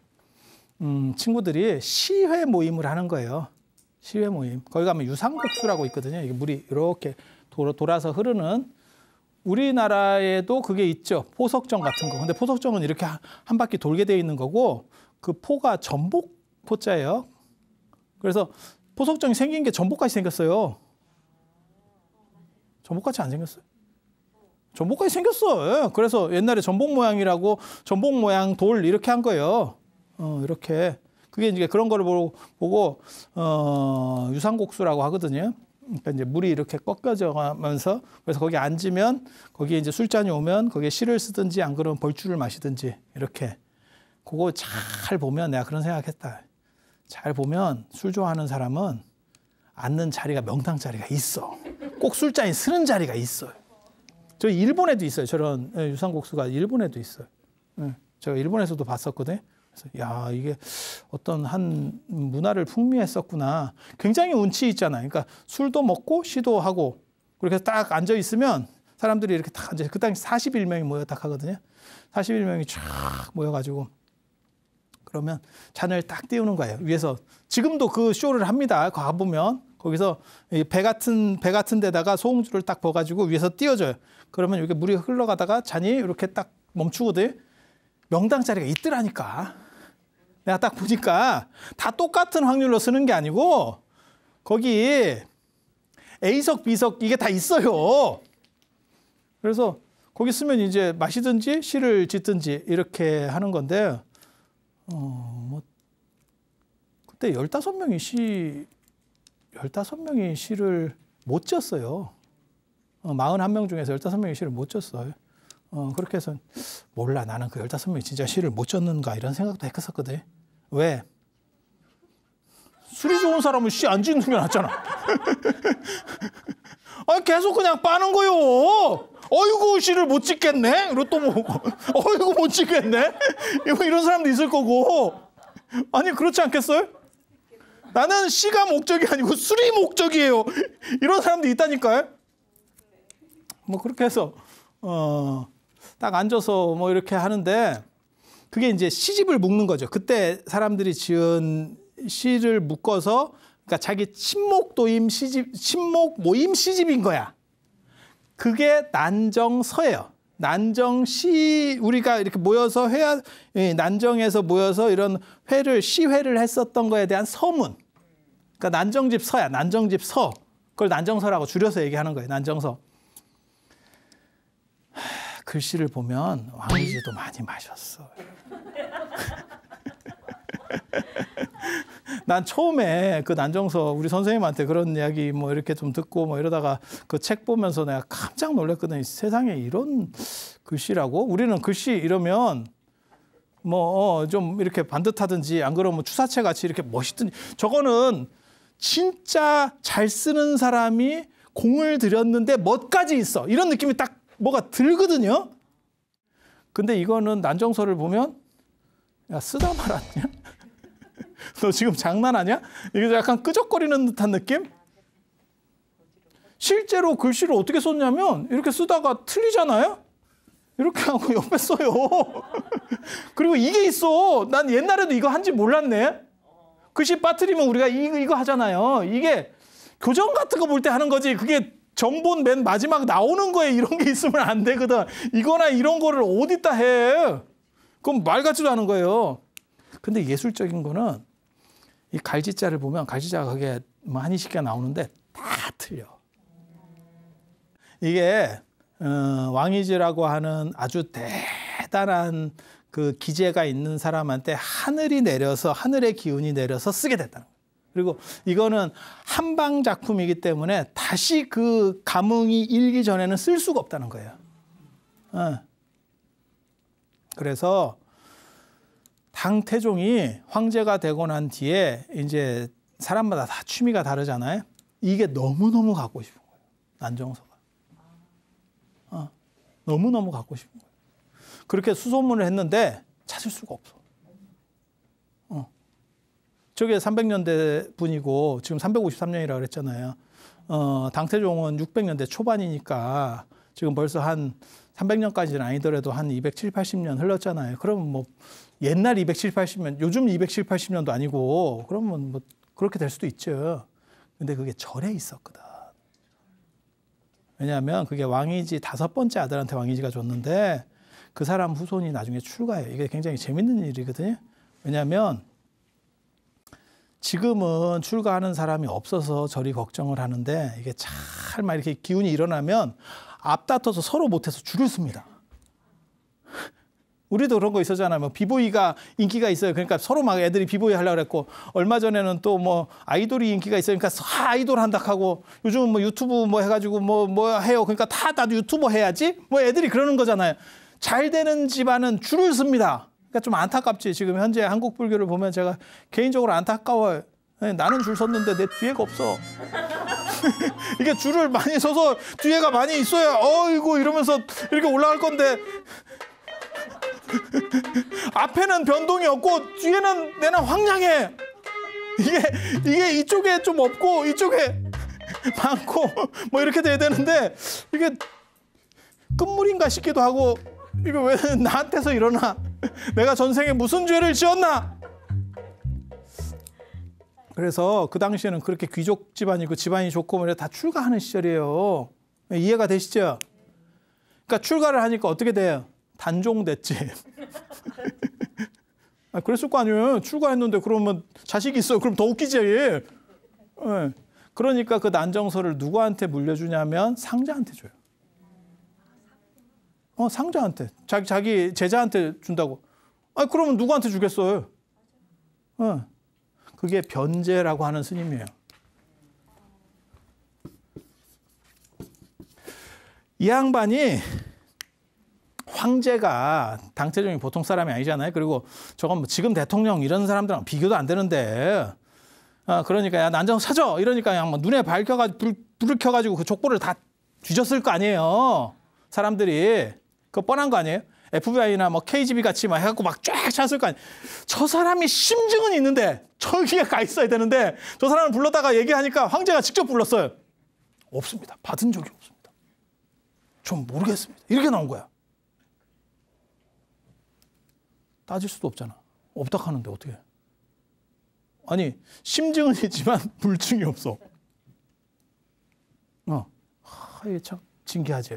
음, 친구들이 시회 모임을 하는 거예요. 시회 모임. 거기 가면 유상곡수라고 있거든요. 이게 물이 이렇게 돌아서 흐르는 우리나라에도 그게 있죠. 포석정 같은 거. 근데 포석정은 이렇게 한 바퀴 돌게 되어 있는 거고 그 포가 전복 포자예요. 그래서 포석정이 생긴 게 전복같이 생겼어요. 전복같이 안 생겼어요? 전복같이 생겼어. 예. 그래서 옛날에 전복 모양이라고 전복 모양 돌 이렇게 한 거예요. 어, 이렇게. 그게 이제 그런 거를 보고 어, 유산곡수라고 하거든요. 그러니까 이제 물이 이렇게 꺾여져 가면서 그래서 거기 앉으면 거기에 이제 술잔이 오면 거기에 실를 쓰든지 안 그러면 벌주를 마시든지 이렇게 그거 잘 보면 내가 그런 생각했다. 잘 보면 술 좋아하는 사람은 앉는 자리가 명당 자리가 있어. 꼭 술잔이 쓰는 자리가 있어요. 저 일본에도 있어요. 저런 예, 유산곡수가 일본에도 있어요. 저 예, 일본에서도 봤었거든. 요 그래서 야 이게 어떤 한 문화를 풍미했었구나. 굉장히 운치 있잖아 그러니까 술도 먹고 시도 하고 그렇게 딱 앉아 있으면 사람들이 이렇게 딱 앉아 그 당시 41명이 모여 딱 하거든요. 41명이 쫙 모여가지고 그러면 잔을 딱 띄우는 거예요. 위에서 지금도 그 쇼를 합니다. 가 보면 거기서 배 같은 배 같은 데다가 소음주를 딱 버가지고 위에서 띄워줘요. 그러면 이렇게 물이 흘러가다가 잔이 이렇게 딱 멈추거든. 명당 자리가 있더라니까. 내가 딱 보니까 다 똑같은 확률로 쓰는 게 아니고 거기 A석, B석 이게 다 있어요. 그래서 거기 쓰면 이제 마시든지 시를 짓든지 이렇게 하는 건데 어, 뭐 그때 15명이 시 15명이 시를 못 졌어요. 어, 41명 중에서 15명이 시를 못 졌어요. 어, 그렇게 해서 몰라 나는 그 15명이 진짜 시를 못 졌는가 이런 생각도 했었거든. 왜? 술이 좋은 사람은 씨 안 짓는 게 낫잖아. 아 계속 그냥 빠는 거요. 어이구 씨를 못 짓겠네. 로또 먹고 어이구 못 짓겠네. 이런 사람도 있을 거고. 아니 그렇지 않겠어요? 나는 씨가 목적이 아니고 술이 목적이에요. 이런 사람도 있다니까요. 뭐 그렇게 해서 어, 딱 앉아서 뭐 이렇게 하는데 그게 이제 시집을 묶는 거죠. 그때 사람들이 지은 시를 묶어서 그러니까 자기 친목 도임 시집, 친목 모임 시집인 거야. 그게 난정서예요. 난정 시 우리가 이렇게 모여서 회야 예, 난정에서 모여서 이런 회를 시회를 했었던 거에 대한 서문. 그러니까 난정집 서야. 난정집 서. 그걸 난정서라고 줄여서 얘기하는 거예요. 난정서. 글씨를 보면 왕이지도 많이 마셨어. 난 처음에 그 난정서 우리 선생님한테 그런 이야기 뭐 이렇게 좀 듣고 뭐 이러다가 그 책 보면서 내가 깜짝 놀랐거든. 세상에 이런 글씨라고? 우리는 글씨 이러면 뭐좀 어 이렇게 반듯하든지 안 그러면 뭐 추사체 같이 이렇게 멋있든지 저거는 진짜 잘 쓰는 사람이 공을 들였는데 멋까지 있어. 이런 느낌이 딱 뭐가 들거든요. 근데 이거는 난정서를 보면 야 쓰다 말았냐? 너 지금 장난하냐? 이게 약간 끄적거리는 듯한 느낌? 실제로 글씨를 어떻게 썼냐면 이렇게 쓰다가 틀리잖아요? 이렇게 하고 옆에 써요. 그리고 이게 있어. 난 옛날에도 이거 한지 몰랐네. 글씨 빠뜨리면 우리가 이거, 이거 하잖아요. 이게 교정 같은 거 볼 때 하는 거지. 그게 정본 맨 마지막 나오는 거에 이런 게 있으면 안 되거든. 이거나 이런 거를 어디다 해. 그건 말 같지도 않은 거예요. 근데 예술적인 거는 이 갈지자를 보면 갈지자가 그게 많이 쉽게 나오는데 다 틀려. 이게 어, 왕이지라고 하는 아주 대단한 그 기재가 있는 사람한테 하늘이 내려서 하늘의 기운이 내려서 쓰게 됐다는 거예요. 그리고 이거는 한방 작품이기 때문에 다시 그 감흥이 일기 전에는 쓸 수가 없다는 거예요. 어. 그래서 당태종이 황제가 되고 난 뒤에 이제 사람마다 다 취미가 다르잖아요. 이게 너무너무 갖고 싶은 거예요. 난정서가. 어, 너무너무 갖고 싶은 거예요. 그렇게 수소문을 했는데 찾을 수가 없어. 저게 300년대 분이고 지금 353년이라고 그랬잖아요. 어, 당태종은 600년대 초반이니까 지금 벌써 한 300년까지는 아니더라도 한2 7 80년 흘렀잖아요. 그러면 뭐 옛날 2 7 80년, 요즘 2 7 80년도 아니고 그러면 뭐 그렇게 될 수도 있죠. 근데 그게 절에 있었거든. 왜냐하면 그게 왕이지 다섯 번째 아들한테 왕이지가 줬는데 그 사람 후손이 나중에 출가해요. 이게 굉장히 재밌는 일이거든요. 왜냐하면 지금은 출가하는 사람이 없어서 저리 걱정을 하는데 이게 잘 막 이렇게 기운이 일어나면 앞다퉈서 서로 못해서 줄을 씁니다. 우리도 그런 거 있었잖아요. 뭐 비보이가 인기가 있어요. 그러니까 서로 막 애들이 비보이 하려고 그고 얼마 전에는 또 뭐 아이돌이 인기가 있으니까 그러니까 다 아이돌 한다 하고 요즘은 뭐 유튜브 뭐 해가지고 뭐뭐 뭐 해요. 그러니까 다 나도 유튜버 해야지. 뭐 애들이 그러는 거잖아요. 잘 되는 집안은 줄을 씁니다. 그러니까 좀 안타깝지. 지금 현재 한국 불교를 보면 제가 개인적으로 안타까워요. 네, 나는 줄 섰는데 내 뒤에가 없어. 이게 줄을 많이 서서 뒤에가 많이 있어야 어이구 이러면서 이렇게 올라갈 건데 앞에는 변동이 없고 뒤에는 내는 황량해. 이게 이게 이쪽에 좀 없고 이쪽에 많고 뭐 이렇게 돼야 되는데 이게 끝물인가 싶기도 하고 이거 왜 나한테서 일어나? 내가 전생에 무슨 죄를 지었나? 그래서 그 당시에는 그렇게 귀족 집안이고 집안이 좋고 뭐래 다 출가하는 시절이에요. 이해가 되시죠? 그러니까 출가를 하니까 어떻게 돼요? 단종됐지. 아, 그랬을 거 아니에요. 출가했는데 그러면 자식이 있어. 그럼 더 웃기지. 네. 그러니까 그 난정서를 누구한테 물려주냐면 상자한테 줘요. 어, 상자한테. 자기, 자기 제자한테 준다고. 아, 그러면 누구한테 주겠어요? 어. 그게 변제라고 하는 스님이에요. 이 양반이 황제가 당체적인 보통 사람이 아니잖아요. 그리고 저건 뭐 지금 대통령 이런 사람들랑 비교도 안 되는데. 아, 그러니까 야, 난장 사줘. 이러니까 그냥 막 뭐 눈에 밝혀가지고 불, 불을 켜가지고 그 족보를 다 뒤졌을 거 아니에요. 사람들이. 그거 뻔한 거 아니에요? FBI나 뭐 KGB 같이 막 해갖고 막 쫙 찼을 거 아니에요. 저 사람이 심증은 있는데 저기에 가 있어야 되는데 저 사람을 불렀다가 얘기하니까 황제가 직접 불렀어요. 없습니다. 받은 적이 없습니다. 좀 모르겠습니다. 이렇게 나온 거야. 따질 수도 없잖아. 없다 하는데 어떻게. 아니, 심증은 있지만 물증이 없어. 어. 하, 이게 참 신기하지.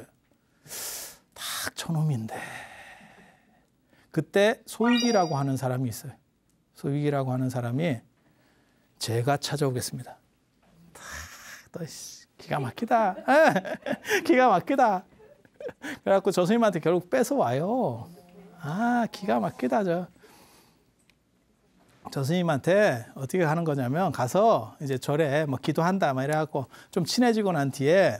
저놈인데. 그때 소익이라고 하는 사람이 있어요. 소익이라고 하는 사람이 제가 찾아오겠습니다. 다또 기가 막히다. 기가 막히다. 그래갖고 저선생님한테 결국 뺏어 와요. 아, 기가 막히다, 저. 저생님한테 어떻게 하는 거냐면 가서 이제 절에 뭐 기도한다, 막 이래갖고 좀 친해지고 난 뒤에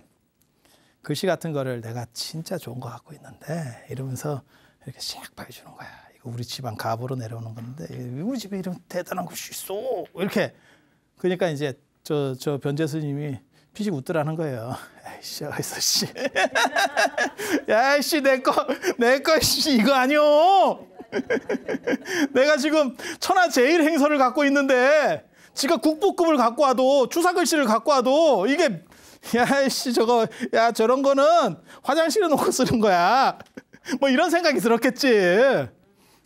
글씨 같은 거를 내가 진짜 좋은 거 갖고 있는데 이러면서 이렇게 샥 봐주는 거야. 이거 우리 집안 갑으로 내려오는 건데 우리 집에 이런 대단한 글씨 있어. 이렇게 그러니까 이제 저 저 변재 스님이 피식 웃더라는 거예요. 아이씨, 어디서 씨. 야이씨, 내 거, 내 거, 씨, 이거 아니오! 내가 지금 천하 제일 행설을 갖고 있는데, 지가 국보급을 갖고 와도, 추사 글씨를 갖고 와도, 이게 야씨 저거 야 저런 거는 화장실에 놓고 쓰는 거야. 뭐 이런 생각이 들었겠지.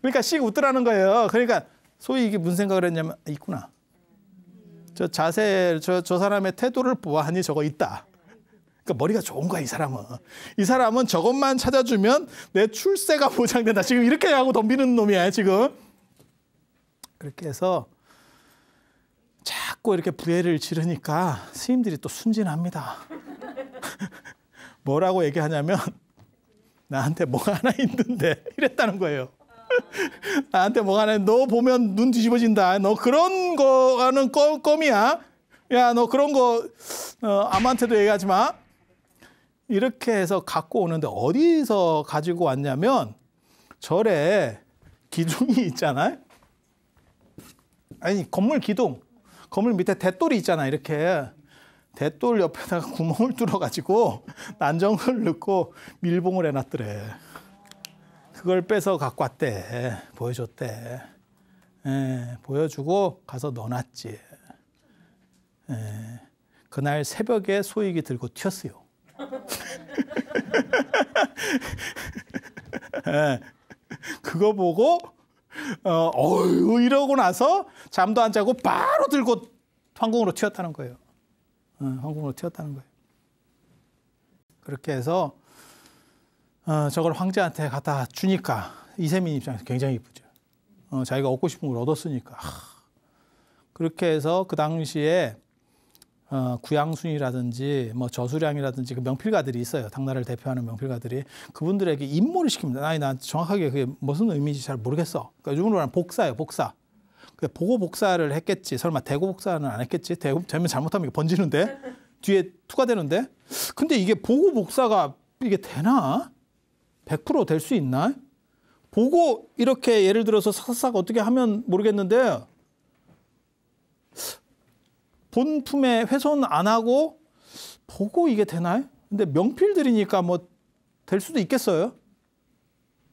그러니까 씩 웃더라는 거예요. 그러니까 소위 이게 무슨 생각을 했냐면 아, 있구나. 저 자세 저, 저 사람의 태도를 보아하니 저거 있다. 그러니까 머리가 좋은 거야 이 사람은. 이 사람은 저것만 찾아주면 내 출세가 보장된다. 지금 이렇게 하고 덤비는 놈이야 지금. 그렇게 해서 자꾸 이렇게 부해를 지르니까 스님들이 또 순진합니다. 뭐라고 얘기하냐면 나한테 뭐가 하나 있는데 이랬다는 거예요. 나한테 뭐가 하나 있는데 너 보면 눈 뒤집어진다. 너 그런 거는 껌, 껌이야. 야 너 그런 거 어, 아무한테도 얘기하지 마. 이렇게 해서 갖고 오는데 어디서 가지고 왔냐면 절에 기둥이 있잖아요. 아니 건물 기둥. 건물 밑에 대돌이 있잖아 이렇게 대돌 옆에다가 구멍을 뚫어가지고 난정을 넣고 밀봉을 해놨더래. 그걸 빼서 갖고 왔대. 보여줬대. 예, 보여주고 가서 넣어놨지. 예, 그날 새벽에 소익이 들고 튀었어요. 예, 그거 보고 어, 어휴, 이러고 나서 잠도 안 자고 바로 들고 황궁으로 튀었다는 거예요. 어, 황궁으로 튀었다는 거예요. 그렇게 해서 어, 저걸 황제한테 갖다 주니까 이세민 입장에서 굉장히 이쁘죠. 어, 자기가 얻고 싶은 걸 얻었으니까. 하. 그렇게 해서 그 당시에 어, 구양순이라든지 뭐 저수량이라든지 그 명필가들이 있어요. 당나라를 대표하는 명필가들이 그분들에게 임모를 시킵니다. 아니 난 정확하게 그게 무슨 의미인지 잘 모르겠어. 그러니까 요즘으로 말하면 복사예요, 복사. 그 보고 복사를 했겠지. 설마 대고 복사는 안 했겠지. 대고 되면 잘못하면 이게 번지는데 뒤에 투가 되는데. 근데 이게 보고 복사가 이게 되나? 100%될 수 있나? 보고 이렇게 예를 들어서 싹싹 어떻게 하면 모르겠는데 본품에 훼손 안 하고 보고 이게 되나요? 근데 명필들이니까 뭐 될 수도 있겠어요?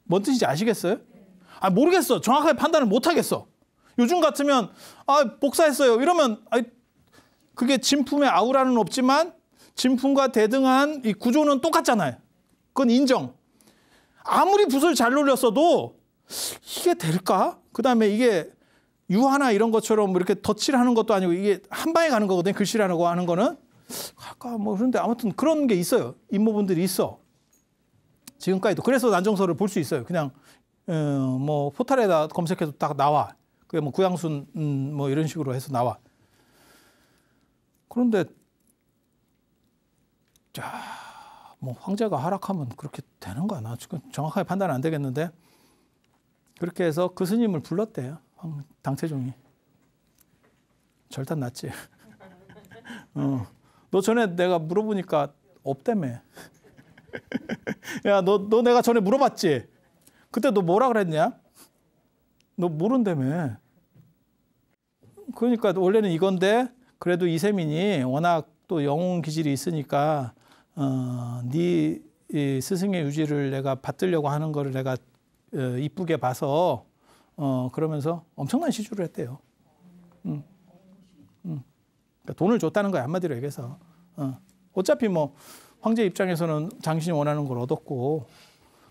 뭔 뜻인지 아시겠어요? 아 모르겠어. 정확하게 판단을 못 하겠어. 요즘 같으면 아 복사했어요. 이러면 아 그게 진품의 아우라는 없지만 진품과 대등한 이 구조는 똑같잖아요. 그건 인정. 아무리 붓을 잘 놀렸어도 이게 될까? 그다음에 이게 유화나 이런 것처럼 뭐 이렇게 덧칠하는 것도 아니고 이게 한 방에 가는 거거든요. 글씨라고 하는 거는. 아까 뭐 그런데 아무튼 그런 게 있어요. 임무분들이 있어. 지금까지도. 그래서 난정서를 볼 수 있어요. 그냥 어, 뭐 포탈에다 검색해서 딱 나와. 그게 뭐 구양순 음, 뭐 이런 식으로 해서 나와. 그런데 자, 뭐 황제가 하락하면 그렇게 되는 거야. 나 지금 정확하게 판단 안 되겠는데. 그렇게 해서 그 스님을 불렀대요. 당태종이. 절단 났지. 어. 너 전에 내가 물어보니까 없대매 야, 너, 너 내가 전에 물어봤지? 그때 너 뭐라 그랬냐? 너모른대매 그러니까 원래는 이건데, 그래도 이세민이 워낙 또 영웅 기질이 있으니까, 어, 네 스승의 유지를 내가 받들려고 하는 거를 내가 어, 이쁘게 봐서 어, 그러면서 엄청난 시주를 했대요. 음. 음. 그러니까 돈을 줬다는 거야, 한마디로 얘기해서. 어. 어차피 뭐, 황제 입장에서는 당신이 원하는 걸 얻었고,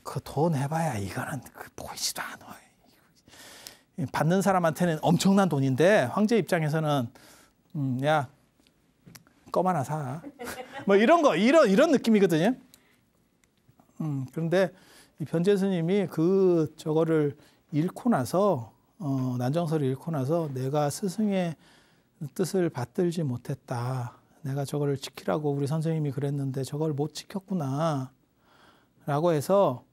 그 돈 해봐야 이거는 그 보이지도 않아. 받는 사람한테는 엄청난 돈인데, 황제 입장에서는, 음, 야, 껌 하나 사. 뭐 이런 거, 이런, 이런 느낌이거든요. 음, 그런데 이 변재 스님이 그 저거를 잃고 나서 어, 난정서를 잃고 나서 내가 스승의 뜻을 받들지 못했다. 내가 저거를 지키라고 우리 선생님이 그랬는데 저걸 못 지켰구나. 라고 해서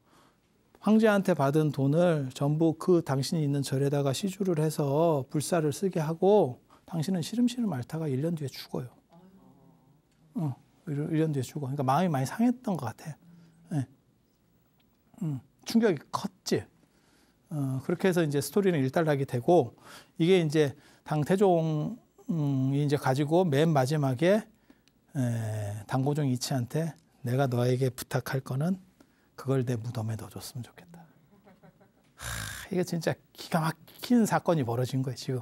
황제한테 받은 돈을 전부 그 당신이 있는 절에다가 시주를 해서 불사를 쓰게 하고 당신은 시름시름 앓다가 1년 뒤에 죽어요. 어, 1년 뒤에 죽어. 그러니까 마음이 많이 상했던 것 같아. 네. 음, 충격이 컸지. 어, 그렇게 해서 이제 스토리는 일단락이 되고 이게 이제 당태종이 음, 이제 가지고 맨 마지막에 당고종 이치한테 내가 너에게 부탁할 거는 그걸 내 무덤에 넣어줬으면 좋겠다. 하, 이게 진짜 기가 막힌 사건이 벌어진 거예요 지금.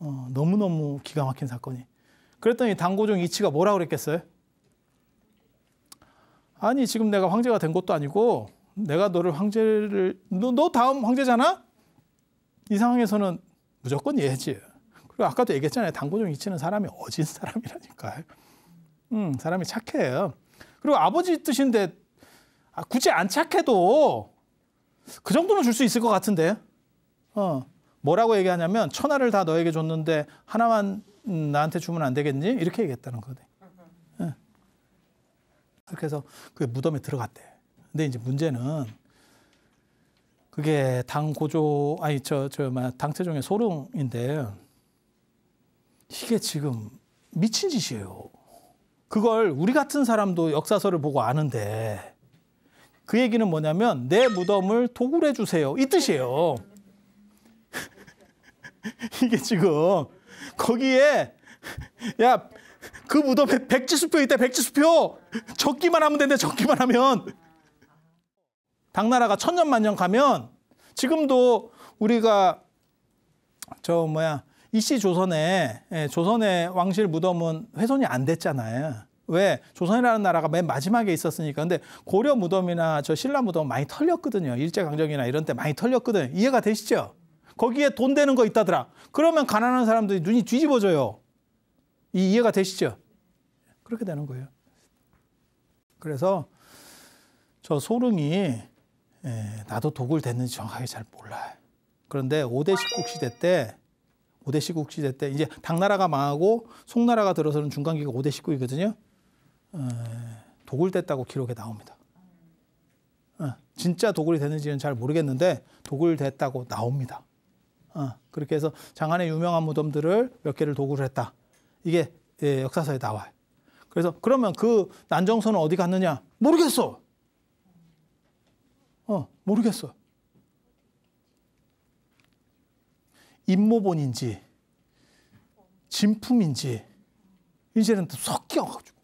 어, 너무 너무 기가 막힌 사건이. 그랬더니 당고종 이치가 뭐라 그랬겠어요? 아니 지금 내가 황제가 된 것도 아니고 내가 너를 황제를 너, 너 다음 황제잖아. 이 상황에서는 무조건 예지. 그리고 아까도 얘기했잖아요. 당구좀 이치는 사람이 어진 사람이라니까. 음, 사람이 착해요. 그리고 아버지 뜻인데 아, 굳이 안 착해도 그 정도는 줄 수 있을 것 같은데. 어. 뭐라고 얘기하냐면 천하를 다 너에게 줬는데 하나만 음, 나한테 주면 안 되겠니? 이렇게 얘기했다는 거거든. 예. 그렇게 해서 그 무덤에 들어갔대. 근데 이제 문제는 그게 당 고조 아니 저저당 뭐, 태종의 소릉인데 이게 지금 미친 짓이에요. 그걸 우리 같은 사람도 역사서를 보고 아는데 그 얘기는 뭐냐면 내 무덤을 도굴해 주세요 이 뜻이에요. 이게 지금 거기에 야 그 무덤에 백지수표 있다 백지수표 적기만 하면 된대 적기만 하면 당나라가 천년 만년 가면 지금도 우리가 저 뭐야 이씨 조선에 예, 조선의 왕실 무덤은 훼손이 안 됐잖아요. 왜 조선이라는 나라가 맨 마지막에 있었으니까 근데 고려 무덤이나 저 신라 무덤 많이 털렸거든요. 일제 강점기나 이런 때 많이 털렸거든요. 이해가 되시죠? 거기에 돈 되는 거 있다더라. 그러면 가난한 사람들이 눈이 뒤집어져요. 이 이해가 되시죠? 그렇게 되는 거예요. 그래서 저 소릉이 예, 나도 독을 댔는지 정확하게 잘 몰라요. 그런데 5대 1국 시대 때 5대 1국 시대 때 이제 당나라가 망하고 송나라가 들어서는 중간기가 5대 1국이거든요 예, 어, 독을 댔다고 기록에 나옵니다. 예, 진짜 독을 됐는지는 잘 모르겠는데 독을 댔다고 나옵니다. 어, 그렇게 해서 장안의 유명한 무덤들을 몇 개를 도을 했다. 이게 예, 역사서에 나와요. 그래서 그러면 그 난정서는 어디 갔느냐? 모르겠어. 어, 모르겠어. 임모본인지 진품인지 이제는 또 섞여가지고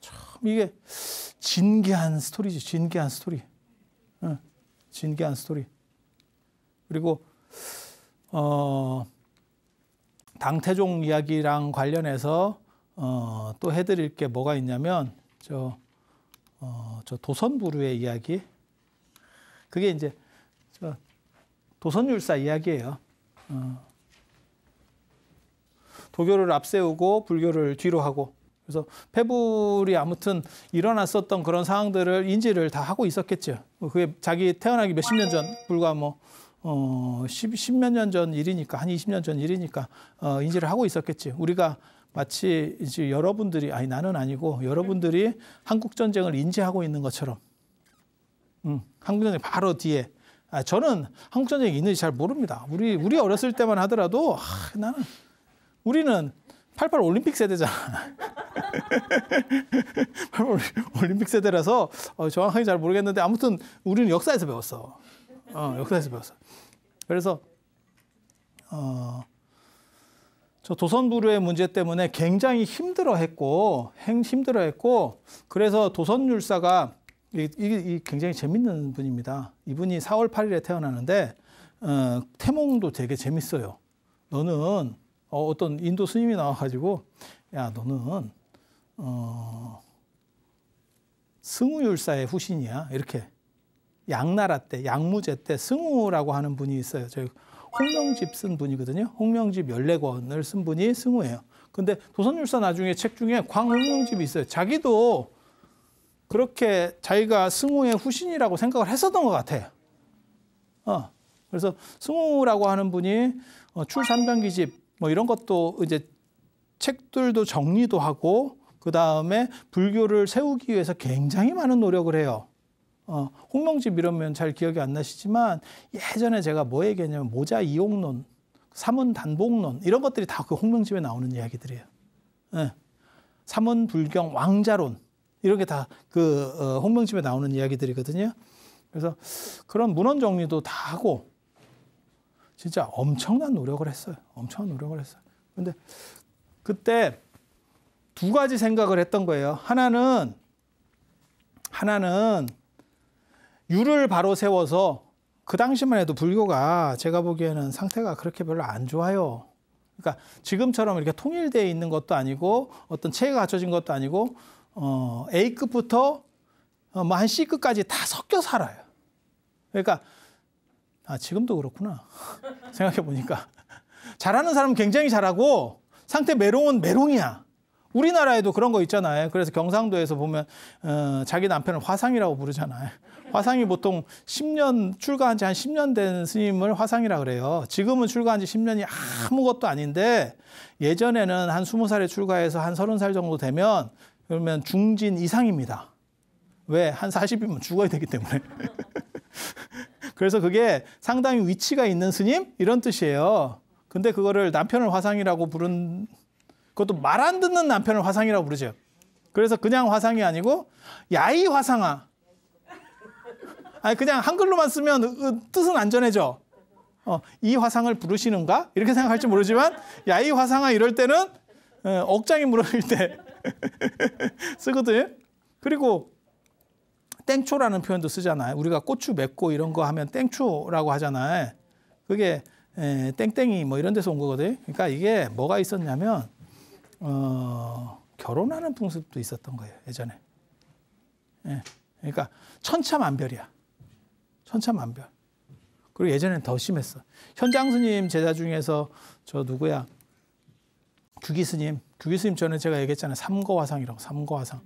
참 이게 진기한 스토리지 진기한 스토리 어, 진기한 스토리 그리고 어, 당태종 이야기랑 관련해서 어, 또 해드릴 게 뭐가 있냐면 저 어, 저 도선부류의 이야기. 그게 이제 저 도선율사 이야기예요. 어. 도교를 앞세우고 불교를 뒤로 하고 그래서 패불이 아무튼 일어났었던 그런 상황들을 인지를 다 하고 있었겠죠. 뭐 그게 자기 태어나기 몇 십 년 전, 불과 뭐, 어, 십몇 십년전 일이니까, 한 이십 년 전 일이니까, 어, 인지를 하고 있었겠지. 우리가 마치 이제 여러분들이 아니 나는 아니고 여러분들이 한국 전쟁을 인지하고 있는 것처럼 음, 한국 전쟁 바로 뒤에 아, 저는 한국 전쟁이 있는지 잘 모릅니다. 우리 우리 어렸을 때만 하더라도 아, 나는 우리는 88 올림픽 세대잖아. 88 올림픽 세대라서 어, 정확하게 잘 모르겠는데 아무튼 우리는 역사에서 배웠어. 어, 역사에서 배웠어. 그래서 어저 도선부류의 문제 때문에 굉장히 힘들어했고 행 힘들어했고 그래서 도선율사가 이, 이, 이 굉장히 재밌는 분입니다. 이분이 4월 8일에 태어나는데 어, 태몽도 되게 재밌어요. 너는 어, 어떤 인도 스님이 나와가지고 야 너는 어, 승우율사의 후신이야 이렇게 양나라 때 양무제 때 승우라고 하는 분이 있어요. 저 홍명집 쓴 분이거든요. 홍명집 14권을 쓴 분이 승우예요. 근데 도선율사 나중에 책 중에 광홍명집이 있어요. 자기도 그렇게 자기가 승우의 후신이라고 생각을 했었던 것 같아요. 어. 그래서 승우라고 하는 분이 어, 출산병기집 뭐 이런 것도 이제 책들도 정리도 하고 그 다음에 불교를 세우기 위해서 굉장히 많은 노력을 해요. 어, 홍명집 이러면 잘 기억이 안 나시지만 예전에 제가 뭐 얘기했냐면 모자 이용론, 사문 단복론 이런 것들이 다 그 홍명집에 나오는 이야기들이에요. 예. 삼은 불경 왕자론 이런 게 다그 어, 홍명집에 나오는 이야기들이거든요. 그래서 그런 문헌 정리도 다 하고 진짜 엄청난 노력을 했어요. 엄청난 노력을 했어요. 근데 그때 두 가지 생각을 했던 거예요. 하나는 하나는 유를 바로 세워서 그 당시만 해도 불교가 제가 보기에는 상태가 그렇게 별로 안 좋아요. 그러니까 지금처럼 이렇게 통일되어 있는 것도 아니고 어떤 체계가 갖춰진 것도 아니고 어, A급부터 어, 뭐한 C급까지 다 섞여 살아요. 그러니까 아, 지금도 그렇구나. 생각해 보니까 잘하는 사람은 굉장히 잘하고 상태 메롱은 메롱이야. 우리나라에도 그런 거 있잖아요. 그래서 경상도에서 보면 어, 자기 남편을 화상이라고 부르잖아요. 화상이 보통 10년 출가한 지 한 10년 된 스님을 화상이라 그래요. 지금은 출가한 지 10년이 아무것도 아닌데 예전에는 한 20살에 출가해서 한 30살 정도 되면 그러면 중진 이상입니다. 왜? 한 40이면 죽어야 되기 때문에. 그래서 그게 상당히 위치가 있는 스님 이런 뜻이에요. 근데 그거를 남편을 화상이라고 부른 그것도 말 안 듣는 남편을 화상이라고 부르죠. 그래서 그냥 화상이 아니고 야이 화상아 아니 그냥 한글로만 쓰면 뜻은 안 전해져. 어, 이 화상을 부르시는가? 이렇게 생각할지 모르지만 야이 화상아 이럴 때는 어, 억장이 무너질 때 쓰거든. 그리고 땡초라는 표현도 쓰잖아요. 우리가 고추 맺고 이런 거 하면 땡초라고 하잖아요. 그게 에, 땡땡이 뭐 이런 데서 온 거거든. 그러니까 이게 뭐가 있었냐면 어, 결혼하는 풍습도 있었던 거예요. 예전에. 예, 그러니까 천차만별이야. 천차만별. 그리고 예전엔 더 심했어. 현장 스님 제자 중에서 저 누구야? 규기 스님. 규기 스님 전에 제가 얘기했잖아요. 삼거화상이라고. 삼거화상.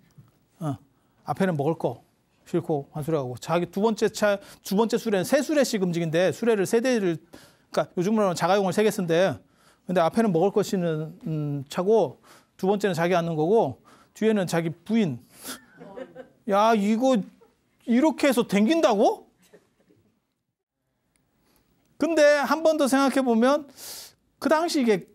어. 앞에는 먹을 거 싫고 환수하고 자기 두 번째 차 두 번째 수레는 세 수레씩 움직인데 수레를 세 대를 그러니까 요즘으로 는 자가용을 세 개 쓴데 근데 앞에는 먹을 것이는 음, 차고 두 번째는 자기 앉는 거고 뒤에는 자기 부인. 야 이거 이렇게 해서 댕긴다고? 근데 한 번 더 생각해 보면 그 당시 이게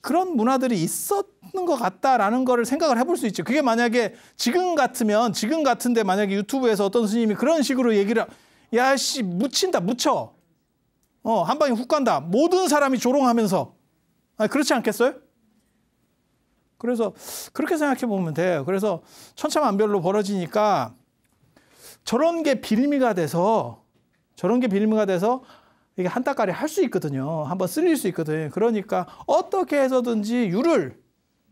그런 문화들이 있었는 것 같다라는 거를 생각을 해볼 수 있죠. 그게 만약에 지금 같으면 지금 같은데 만약에 유튜브에서 어떤 스님이 그런 식으로 얘기를 야씨 묻힌다 묻혀 어한 방에 훅 간다 모든 사람이 조롱하면서 아니, 그렇지 않겠어요? 그래서 그렇게 생각해 보면 돼요. 그래서 천차만별로 벌어지니까 저런 게 빌미가 돼서 저런 게 빌미가 돼서 이게 한따까리 할 수 있거든요. 한번 쓸릴 수 있거든. 요 그러니까 어떻게 해서든지 유를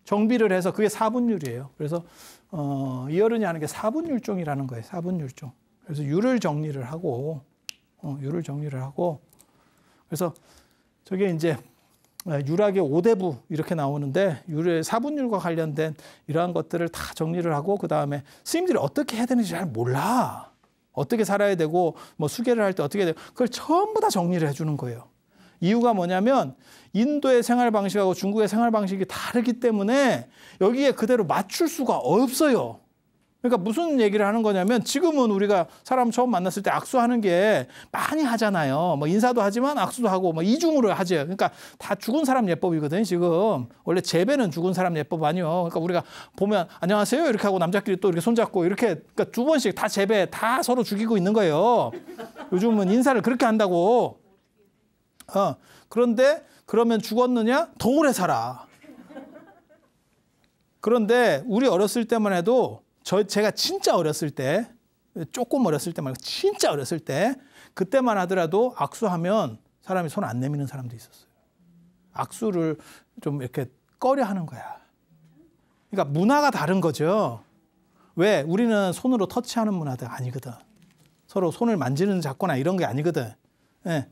정비를 해서 그게 사분율이에요. 그래서 어, 이어른이 하는 게 사분율종이라는 거예요. 사분율종. 그래서 유를 정리를 하고 어, 유를 정리를 하고 그래서 저게 이제 어, 유락의 5대부 이렇게 나오는데 유의 사분율과 관련된 이러한 것들을 다 정리를 하고 그 다음에 스님들이 어떻게 해야 되는지 잘 몰라. 어떻게 살아야 되고 뭐 수계를 할 때 어떻게 해야 되고 그걸 전부 다 정리를 해주는 거예요. 이유가 뭐냐면 인도의 생활 방식하고 중국의 생활 방식이 다르기 때문에 여기에 그대로 맞출 수가 없어요. 그러니까 무슨 얘기를 하는 거냐면 지금은 우리가 사람 처음 만났을 때 악수하는 게 많이 하잖아요. 뭐 인사도 하지만 악수도 하고 뭐 이중으로 하죠. 그러니까 다 죽은 사람 예법이거든요. 지금 원래 재배는 죽은 사람 예법 아니요. 그러니까 우리가 보면 안녕하세요 이렇게 하고 남자끼리 또 이렇게 손잡고 이렇게 그러니까 두 번씩 다 재배 다 서로 죽이고 있는 거예요. 요즘은 인사를 그렇게 한다고. 어 그런데 그러면 죽었느냐? 더 오래 살아. 그런데 우리 어렸을 때만 해도 저 제가 진짜 어렸을 때 조금 어렸을 때 말고 진짜 어렸을 때 그때만 하더라도 악수하면 사람이 손 안 내미는 사람도 있었어요. 악수를 좀 이렇게 꺼려 하는 거야. 그러니까 문화가 다른 거죠. 왜? 우리는 손으로 터치하는 문화도 아니거든. 서로 손을 만지는 작거나 이런 게 아니거든. 예.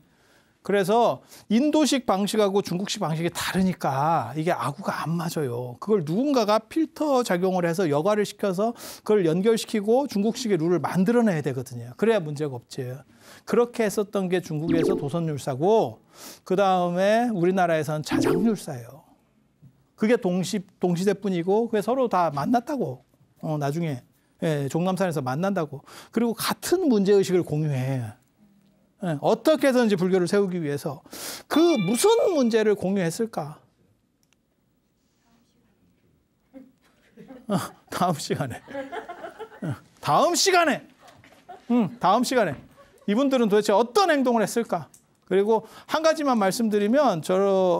그래서 인도식 방식하고 중국식 방식이 다르니까 이게 아구가 안 맞아요. 그걸 누군가가 필터 작용을 해서 여과를 시켜서 그걸 연결시키고 중국식의 룰을 만들어내야 되거든요. 그래야 문제가 없지. 그렇게 했었던 게 중국에서 도선율사고 그 다음에 우리나라에서는 자장률사예요. 그게 동시 동시대뿐이고 그게 서로 다 만났다고 어, 나중에 예, 종남산에서 만난다고 그리고 같은 문제 의식을 공유해. 예, 어떻게 해서든지 불교를 세우기 위해서 그 무슨 문제를 공유했을까? 어, 다음 시간에. 어, 다음 시간에. 음, 다음 시간에. 이분들은 도대체 어떤 행동을 했을까? 그리고 한 가지만 말씀드리면 저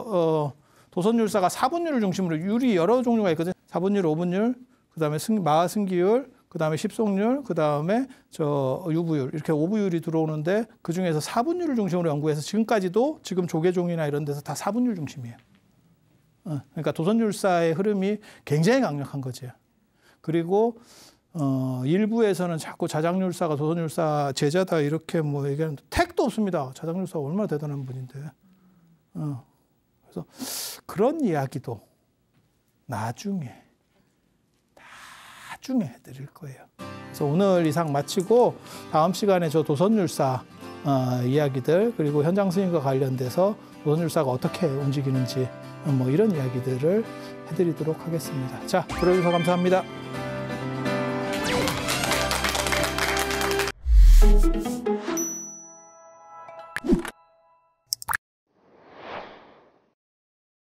어, 도선율사가 사분율을 중심으로 율이 여러 종류가 있거든요. 사분율, 오분율, 그다음에 승, 마승기율 그 다음에 십속률, 그 다음에 저 유부율 이렇게 오부율이 들어오는데 그 중에서 사분율을 중심으로 연구해서 지금까지도 지금 조계종이나 이런 데서 다 사분율 중심이에요. 어, 그러니까 도선율사의 흐름이 굉장히 강력한 거죠. 그리고 어, 일부에서는 자꾸 자장률사가 도선율사 제자다 이렇게 뭐 얘기하는데 택도 없습니다. 자장률사가 얼마나 대단한 분인데. 어, 그래서 그런 이야기도 나중에 나중에 해드릴 거예요. 그래서 오늘 이상 마치고 다음 시간에 저 도선율사 어, 이야기들 그리고 현장 스님과 관련돼서 도선율사가 어떻게 움직이는지 뭐 이런 이야기들을 해드리도록 하겠습니다. 자, 들어주셔서 감사합니다.